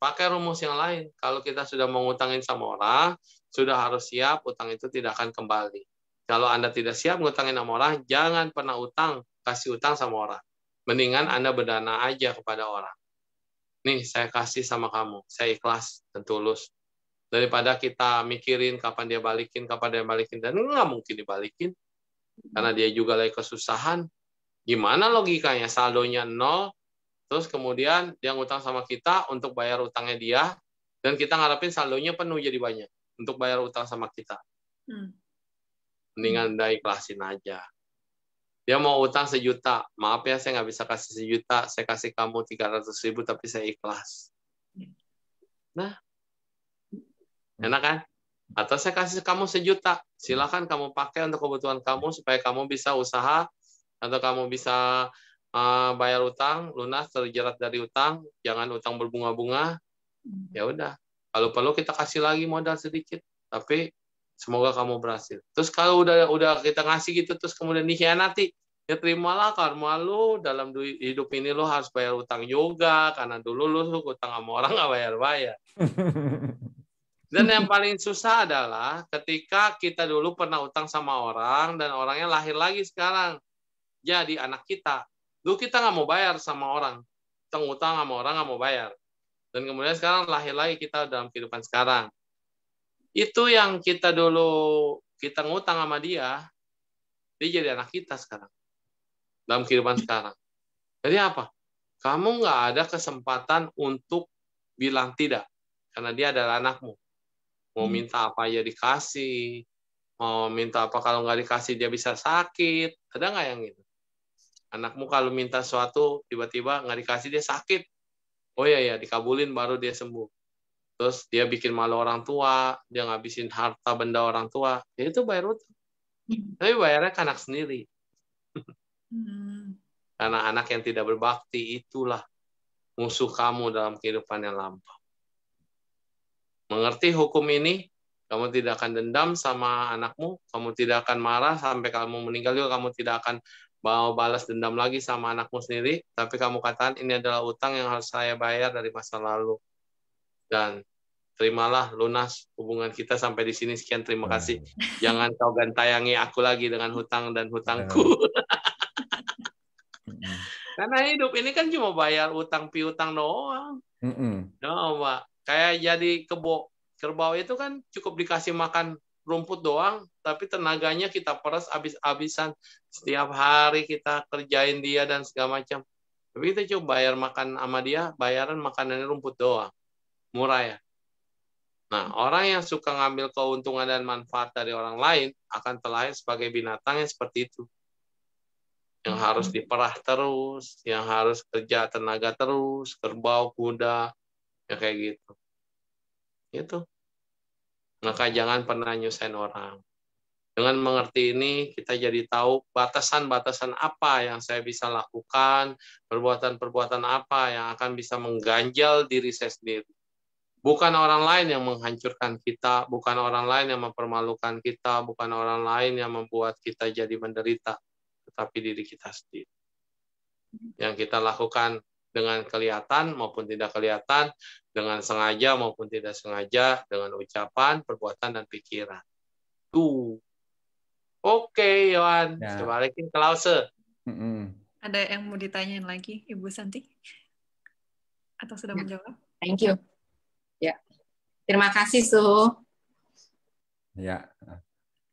pakai rumus yang lain kalau kita sudah mengutangin sama orang sudah harus siap utang itu tidak akan kembali kalau anda tidak siap ngutangin sama orang jangan pernah utang kasih utang sama orang Mendingan Anda berdana aja kepada orang. Nih, saya kasih sama kamu. Saya ikhlas dan tulus. Daripada kita mikirin kapan dia balikin, kapan dia balikin. Dan nggak mungkin dibalikin. Karena dia juga lagi kesusahan. Gimana logikanya? Saldonya nol. Terus kemudian dia ngutang sama kita untuk bayar utangnya dia. Dan kita ngarepin saldonya penuh jadi banyak. Untuk bayar utang sama kita. Hmm. Mendingan Anda ikhlasin aja. Dia mau utang sejuta. Maaf ya, saya nggak bisa kasih sejuta. Saya kasih kamu 300 ribu, tapi saya ikhlas. Nah, enak kan? Atau saya kasih kamu sejuta. Silahkan kamu pakai untuk kebutuhan kamu, supaya kamu bisa usaha, atau kamu bisa uh, bayar utang, lunas, terjerat dari utang. Jangan utang berbunga-bunga. Hmm. Ya udah. Kalau perlu kita kasih lagi modal sedikit. Tapi Semoga kamu berhasil. Terus kalau udah udah kita ngasih gitu terus kemudian dikhianati, ya terimalah karma lu dalam hidup ini lu harus bayar utang yoga karena dulu lu utang sama orang nggak bayar-bayar. Dan yang paling susah adalah ketika kita dulu pernah utang sama orang dan orangnya lahir lagi sekarang jadi anak kita. Lu kita nggak mau bayar sama orang, tengutang sama orang nggak mau bayar. Dan kemudian sekarang lahir lagi kita dalam kehidupan sekarang. Itu yang kita dulu kita ngutang sama dia, dia jadi anak kita sekarang. Dalam kehidupan sekarang. Jadi apa? Kamu nggak ada kesempatan untuk bilang tidak. Karena dia adalah anakmu. Mau hmm. minta apa ya dikasih. Mau minta apa kalau nggak dikasih dia bisa sakit. Ada nggak yang gitu? Anakmu kalau minta sesuatu tiba-tiba nggak dikasih dia sakit. Oh iya iya dikabulin baru dia sembuh terus dia bikin malu orang tua dia ngabisin harta benda orang tua ya itu bayar utang hmm. tapi bayarnya ke anak sendiri hmm. karena anak yang tidak berbakti itulah musuh kamu dalam kehidupan yang lampau mengerti hukum ini kamu tidak akan dendam sama anakmu, kamu tidak akan marah sampai kamu meninggal juga, kamu tidak akan mau balas dendam lagi sama anakmu sendiri, tapi kamu katakan ini adalah utang yang harus saya bayar dari masa lalu dan terimalah lunas hubungan kita sampai di sini sekian terima kasih hmm. jangan kau gantayangi aku lagi dengan hutang dan hutangku hmm. karena hidup ini kan cuma bayar utang piutang doang no pak kayak jadi kebo kerbau itu kan cukup dikasih makan rumput doang tapi tenaganya kita peras abis-abisan setiap hari kita kerjain dia dan segala macam tapi kita coba bayar makan sama dia bayaran makanannya rumput doang murah ya. Nah, orang yang suka ngambil keuntungan dan manfaat dari orang lain akan terlahir sebagai binatang yang seperti itu. Yang hmm. harus diperah terus, yang harus kerja tenaga terus, kerbau, kuda, ya kayak gitu. Itu. Maka jangan pernah nyusahin orang. Dengan mengerti ini, kita jadi tahu batasan-batasan apa yang saya bisa lakukan, perbuatan-perbuatan apa yang akan bisa mengganjal diri saya sendiri. Bukan orang lain yang menghancurkan kita, bukan orang lain yang mempermalukan kita, bukan orang lain yang membuat kita jadi menderita, tetapi diri kita sendiri. Yang kita lakukan dengan kelihatan maupun tidak kelihatan, dengan sengaja maupun tidak sengaja, dengan ucapan, perbuatan, dan pikiran. Tuh. Oke, okay, Yohan. Ya. Coba ke Lause. Mm -hmm. Ada yang mau ditanyain lagi, Ibu Santi? Atau sudah ya. menjawab? Thank you. Terima kasih, Su. Ya.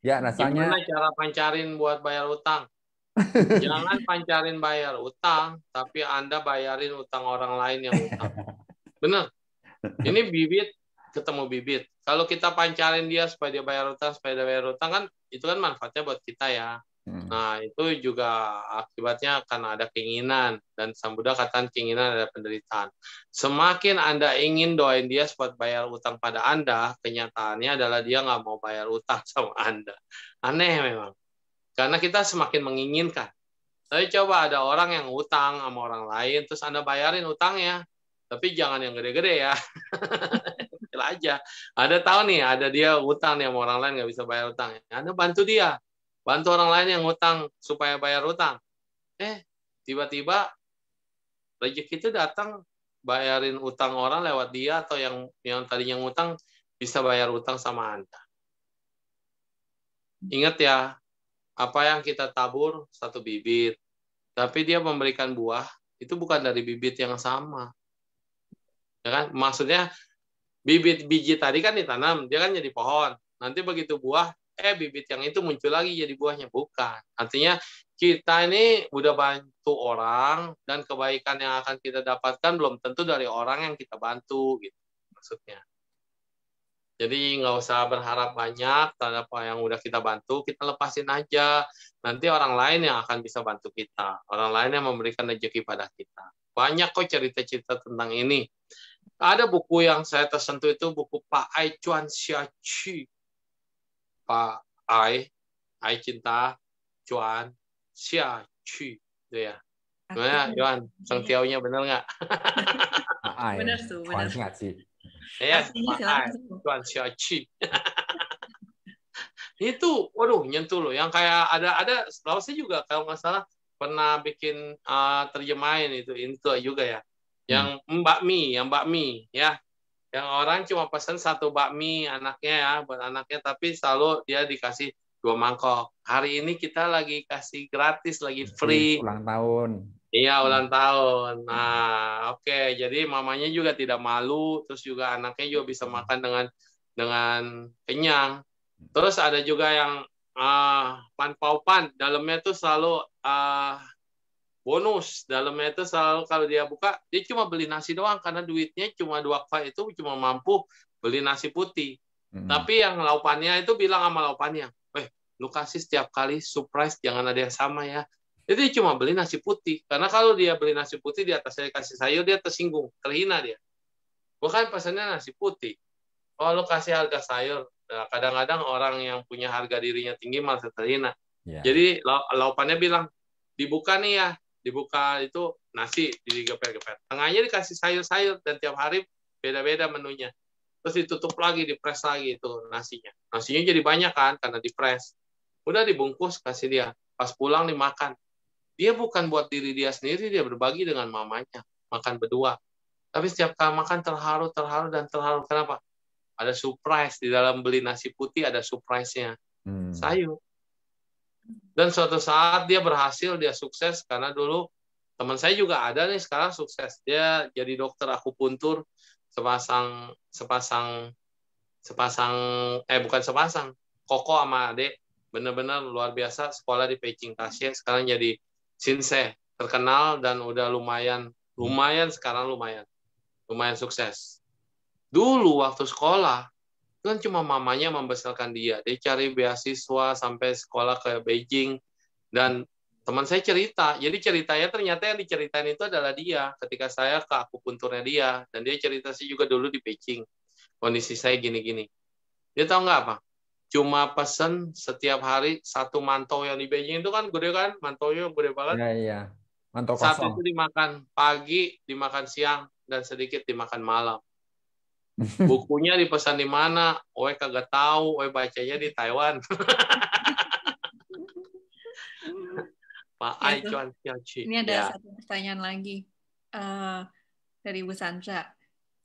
Ya, rasanya Gimana cara pancarin buat bayar utang? Jangan pancarin bayar utang, tapi Anda bayarin utang orang lain yang utang. Benar. Ini bibit ketemu bibit. Kalau kita pancarin dia supaya dia bayar utang, supaya dia bayar utang kan itu kan manfaatnya buat kita ya. Hmm. Nah, itu juga akibatnya akan ada keinginan dan sang Buddha katakan keinginan ada penderitaan. Semakin Anda ingin doain dia buat bayar utang pada Anda, kenyataannya adalah dia nggak mau bayar utang sama Anda. Aneh memang. Karena kita semakin menginginkan. Tapi coba ada orang yang utang sama orang lain, terus Anda bayarin utangnya. Tapi jangan yang gede-gede ya. Kecil aja. Ada tahu nih, ada dia utang nih sama orang lain nggak bisa bayar utang Anda bantu dia Bantu orang lain yang ngutang supaya bayar utang. Eh, tiba-tiba rezeki itu datang bayarin utang orang lewat dia atau yang yang tadinya ngutang bisa bayar utang sama Anda. Ingat ya, apa yang kita tabur satu bibit, tapi dia memberikan buah itu bukan dari bibit yang sama. Ya kan? Maksudnya bibit biji tadi kan ditanam, dia kan jadi pohon. Nanti begitu buah eh bibit yang itu muncul lagi jadi buahnya bukan artinya kita ini udah bantu orang dan kebaikan yang akan kita dapatkan belum tentu dari orang yang kita bantu gitu maksudnya jadi nggak usah berharap banyak terhadap apa yang udah kita bantu, kita lepasin aja. Nanti orang lain yang akan bisa bantu kita. Orang lain yang memberikan rezeki pada kita. Banyak kok cerita-cerita tentang ini. Ada buku yang saya tersentuh itu buku Pak Ai Chuan ai ai cinta ya. Gimana, Johan? Sang Tiaunya bener nggak? Ai. Bener tuh, bener. Iya, ai. Tuan ini Itu, waduh, nyentuh loh. Yang kayak ada, ada, saya juga kalau nggak salah pernah bikin uh, terjemahin itu, itu juga ya. Yang hmm. Mbak Mi, yang Mbak Mi, ya yang orang cuma pesan satu bakmi anaknya ya buat anaknya tapi selalu dia dikasih dua mangkok hari ini kita lagi kasih gratis lagi iya, free ulang tahun iya ulang tahun nah oke okay. jadi mamanya juga tidak malu terus juga anaknya juga bisa makan dengan dengan kenyang terus ada juga yang uh, pan pau pan dalamnya tuh selalu uh, bonus dalam itu selalu kalau dia buka dia cuma beli nasi doang karena duitnya cuma dua kva itu cuma mampu beli nasi putih hmm tapi yang laupannya itu bilang sama laupannya eh lu kasih setiap kali surprise jangan ada yang sama ya jadi cuma beli nasi putih karena kalau dia beli nasi putih di atasnya kasih sayur dia tersinggung terhina dia bukan pesannya nasi putih oh lu kasih harga sayur nah, kadang-kadang orang yang punya harga dirinya tinggi malah terhina yeah. jadi laupannya bilang dibuka nih ya dibuka itu nasi digeper-geper. Tengahnya dikasih sayur-sayur dan tiap hari beda-beda menunya. Terus ditutup lagi, dipres lagi itu nasinya. Nasinya jadi banyak kan karena dipres. Udah dibungkus kasih dia. Pas pulang dimakan. Dia bukan buat diri dia sendiri, dia berbagi dengan mamanya. Makan berdua. Tapi setiap kali makan terharu, terharu, dan terharu. Kenapa? Ada surprise. Di dalam beli nasi putih ada surprise-nya. Hmm. Sayur. Dan suatu saat dia berhasil, dia sukses karena dulu teman saya juga ada nih sekarang sukses dia jadi dokter akupuntur sepasang sepasang sepasang eh bukan sepasang koko sama adek bener-bener luar biasa sekolah di Beijing Kasia sekarang jadi sinse terkenal dan udah lumayan lumayan sekarang lumayan lumayan sukses dulu waktu sekolah kan cuma mamanya membesarkan dia. Dia cari beasiswa sampai sekolah ke Beijing dan teman saya cerita. Jadi ceritanya ternyata yang diceritain itu adalah dia ketika saya ke akupunturnya dia dan dia cerita sih juga dulu di Beijing. Kondisi saya gini-gini. Dia tahu nggak apa? Cuma pesen setiap hari satu mantau yang di Beijing itu kan gede kan? yang gede banget. Iya, iya. Mantau kosong. Satu itu dimakan pagi, dimakan siang, dan sedikit dimakan malam Bukunya dipesan di mana? Oe kagak tahu, oe bacanya di Taiwan. Pak ya, Ai Chuan Ini ada ya. satu pertanyaan lagi uh, dari Bu Sandra.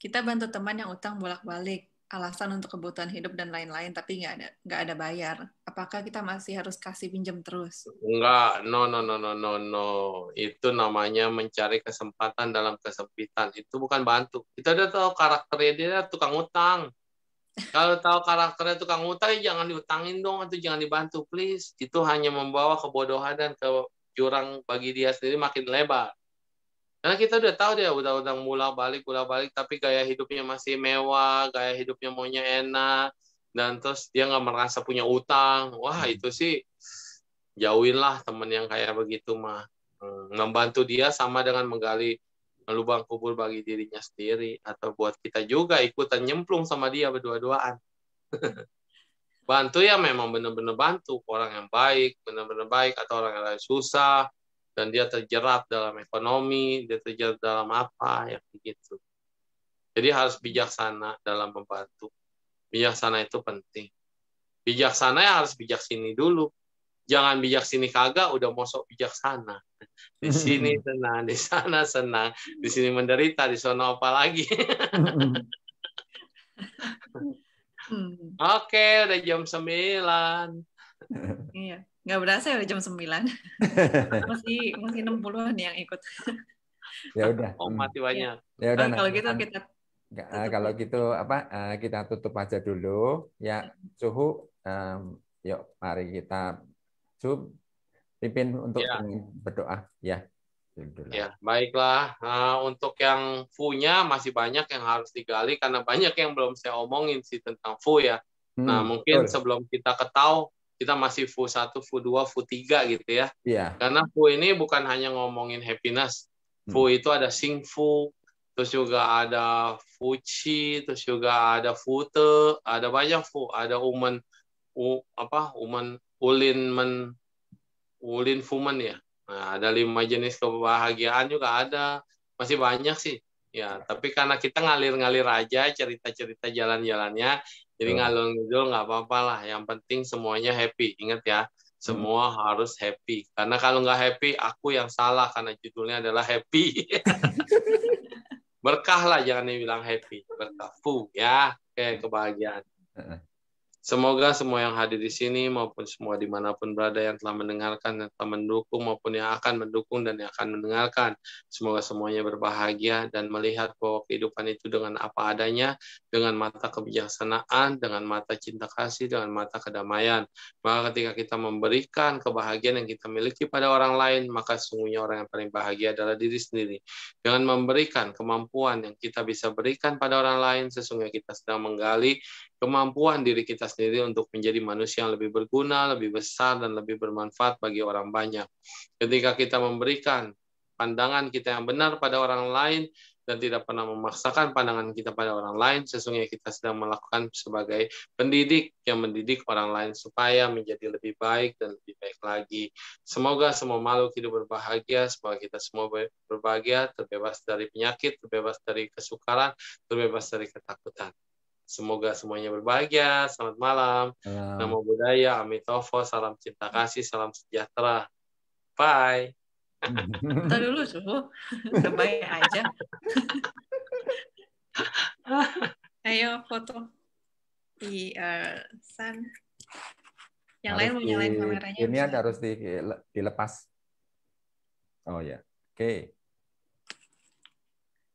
Kita bantu teman yang utang bolak-balik alasan untuk kebutuhan hidup dan lain-lain tapi nggak ada nggak ada bayar apakah kita masih harus kasih pinjam terus nggak no no no no no no itu namanya mencari kesempatan dalam kesempitan itu bukan bantu kita udah tahu karakternya dia tukang utang kalau tahu karakternya tukang utang ya jangan diutangin dong atau jangan dibantu please itu hanya membawa kebodohan dan ke jurang bagi dia sendiri makin lebar karena kita udah tahu dia udah-udah mula balik, mula balik, tapi gaya hidupnya masih mewah, gaya hidupnya maunya enak, dan terus dia nggak merasa punya utang. Wah hmm. itu sih jauhinlah temen yang kayak begitu mah. Membantu hmm, dia sama dengan menggali lubang kubur bagi dirinya sendiri atau buat kita juga ikutan nyemplung sama dia berdua-duaan. bantu ya memang benar-benar bantu orang yang baik, benar-benar baik atau orang yang susah, dan dia terjerat dalam ekonomi, dia terjerat dalam apa, ya begitu. Jadi harus bijaksana dalam membantu. Bijaksana itu penting. Bijaksana ya harus bijak sini dulu. Jangan bijak sini kagak, udah mosok bijaksana. Di sini senang, di sana senang, di sini menderita, di sana apa lagi. Oke, okay, udah jam 9. Iya nggak berasa ya jam 9. masih masih 60 nih yang ikut. ya udah. Oh, mati banyak. Iya. Ya udah. Nah, kalau gitu kita eh, tutup. kalau ya. gitu apa eh, kita tutup aja dulu ya suhu um, yuk mari kita sub pimpin untuk ya. berdoa ya Ya, baiklah. Nah, untuk yang fu-nya masih banyak yang harus digali karena banyak yang belum saya omongin sih tentang fu ya. Nah, hmm, nah, mungkin betul. sebelum kita ketahui kita masih FU 1, FU 2, FU 3 gitu ya. Yeah. Karena FU ini bukan hanya ngomongin happiness. Hmm. FU hmm. itu ada Sing FU, terus juga ada Fu Chi terus juga ada Fu Te ada banyak FU, ada Umen, u, apa Umen, Ulin Men, Ulin ya. Nah, ada lima jenis kebahagiaan juga ada. Masih banyak sih. Ya, tapi karena kita ngalir-ngalir aja cerita-cerita jalan-jalannya, jadi oh. ngalung ngidul nggak apa-apa lah. Yang penting semuanya happy. Ingat ya, hmm. semua hmm. harus happy. Karena kalau nggak happy, aku yang salah karena judulnya adalah happy. berkah lah jangan bilang happy, berkah. Fuh, ya, kayak hmm. kebahagiaan. Hmm. Semoga semua yang hadir di sini maupun semua dimanapun berada yang telah mendengarkan, yang telah mendukung maupun yang akan mendukung dan yang akan mendengarkan. Semoga semuanya berbahagia dan melihat bahwa kehidupan itu dengan apa adanya, dengan mata kebijaksanaan, dengan mata cinta kasih, dengan mata kedamaian. Maka ketika kita memberikan kebahagiaan yang kita miliki pada orang lain, maka sungguhnya orang yang paling bahagia adalah diri sendiri. Dengan memberikan kemampuan yang kita bisa berikan pada orang lain, sesungguhnya kita sedang menggali kemampuan diri kita diri untuk menjadi manusia yang lebih berguna, lebih besar, dan lebih bermanfaat bagi orang banyak. Ketika kita memberikan pandangan kita yang benar pada orang lain dan tidak pernah memaksakan pandangan kita pada orang lain, sesungguhnya kita sedang melakukan sebagai pendidik yang mendidik orang lain supaya menjadi lebih baik dan lebih baik lagi. Semoga semua makhluk hidup berbahagia, semoga kita semua berbahagia, terbebas dari penyakit, terbebas dari kesukaran, terbebas dari ketakutan. Semoga semuanya berbahagia. Selamat malam. Salam. Namo Buddhaya, Amitofo, salam cinta kasih, salam sejahtera. Bye. Tadi dulu, suhu. Sebaya aja. Ayo foto di uh, eh, sun. Yang harus lain mau nyalain kameranya. Ini bisa. harus di, dilepas. Oh ya. Oke. Okay.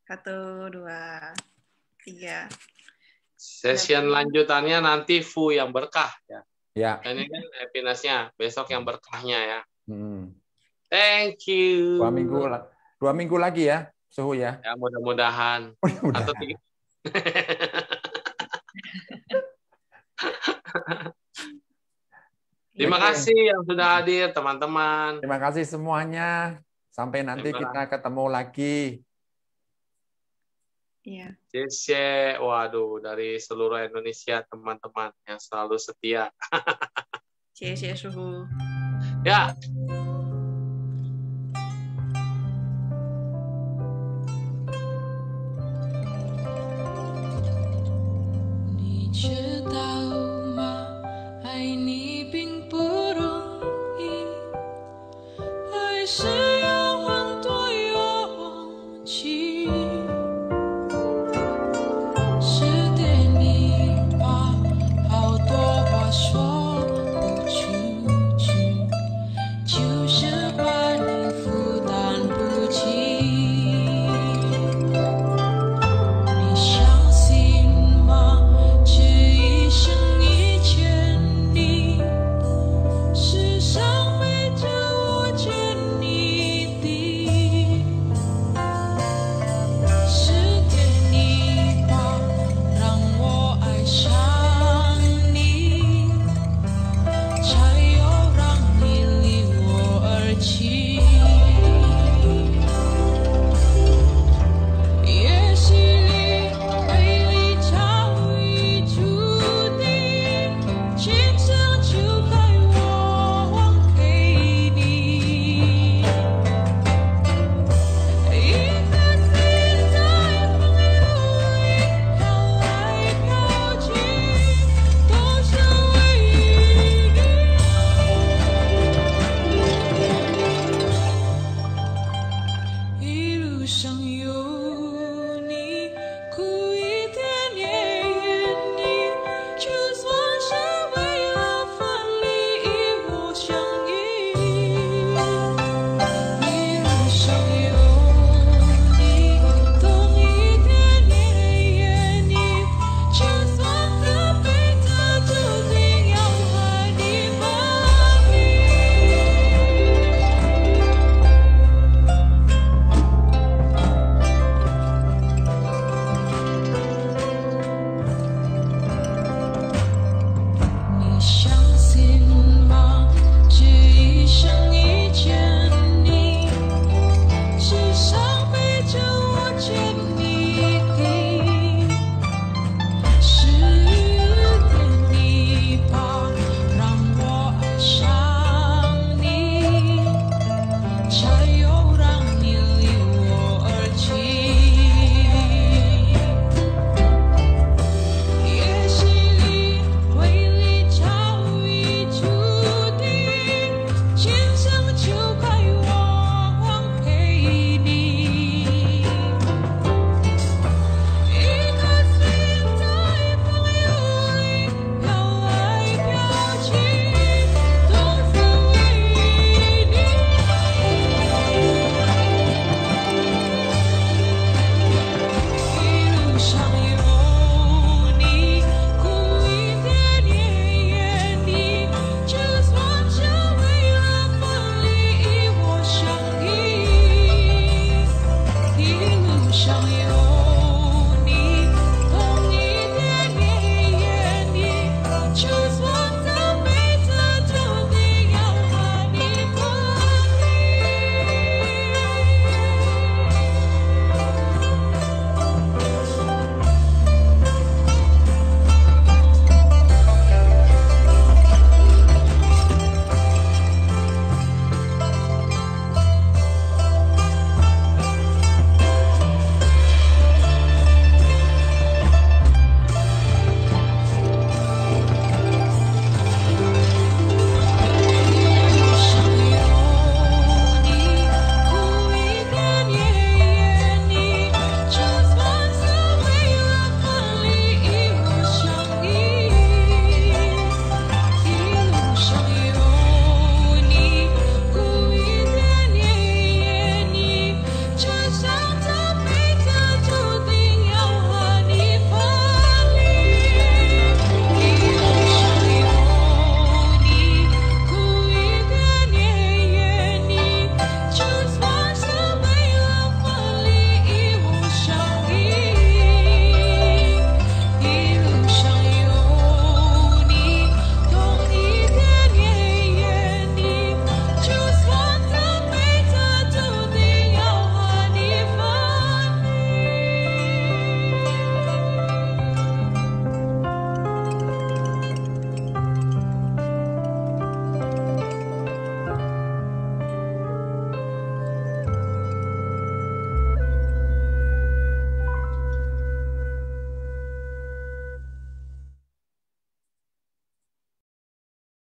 Satu, dua, tiga. Session lanjutannya nanti Fu yang berkah ya. Ya. Ini kan happinessnya besok yang berkahnya ya. Hmm. Thank you. Dua minggu dua minggu lagi ya suhu ya. Ya mudah-mudahan. Mudah oh, ya Atau tiga. Terima kasih yang sudah hadir teman-teman. Terima kasih semuanya. Sampai nanti kita ketemu lagi. Iya. Jesse, waduh dari seluruh Indonesia teman-teman yang selalu setia. Jesse suhu. Ya,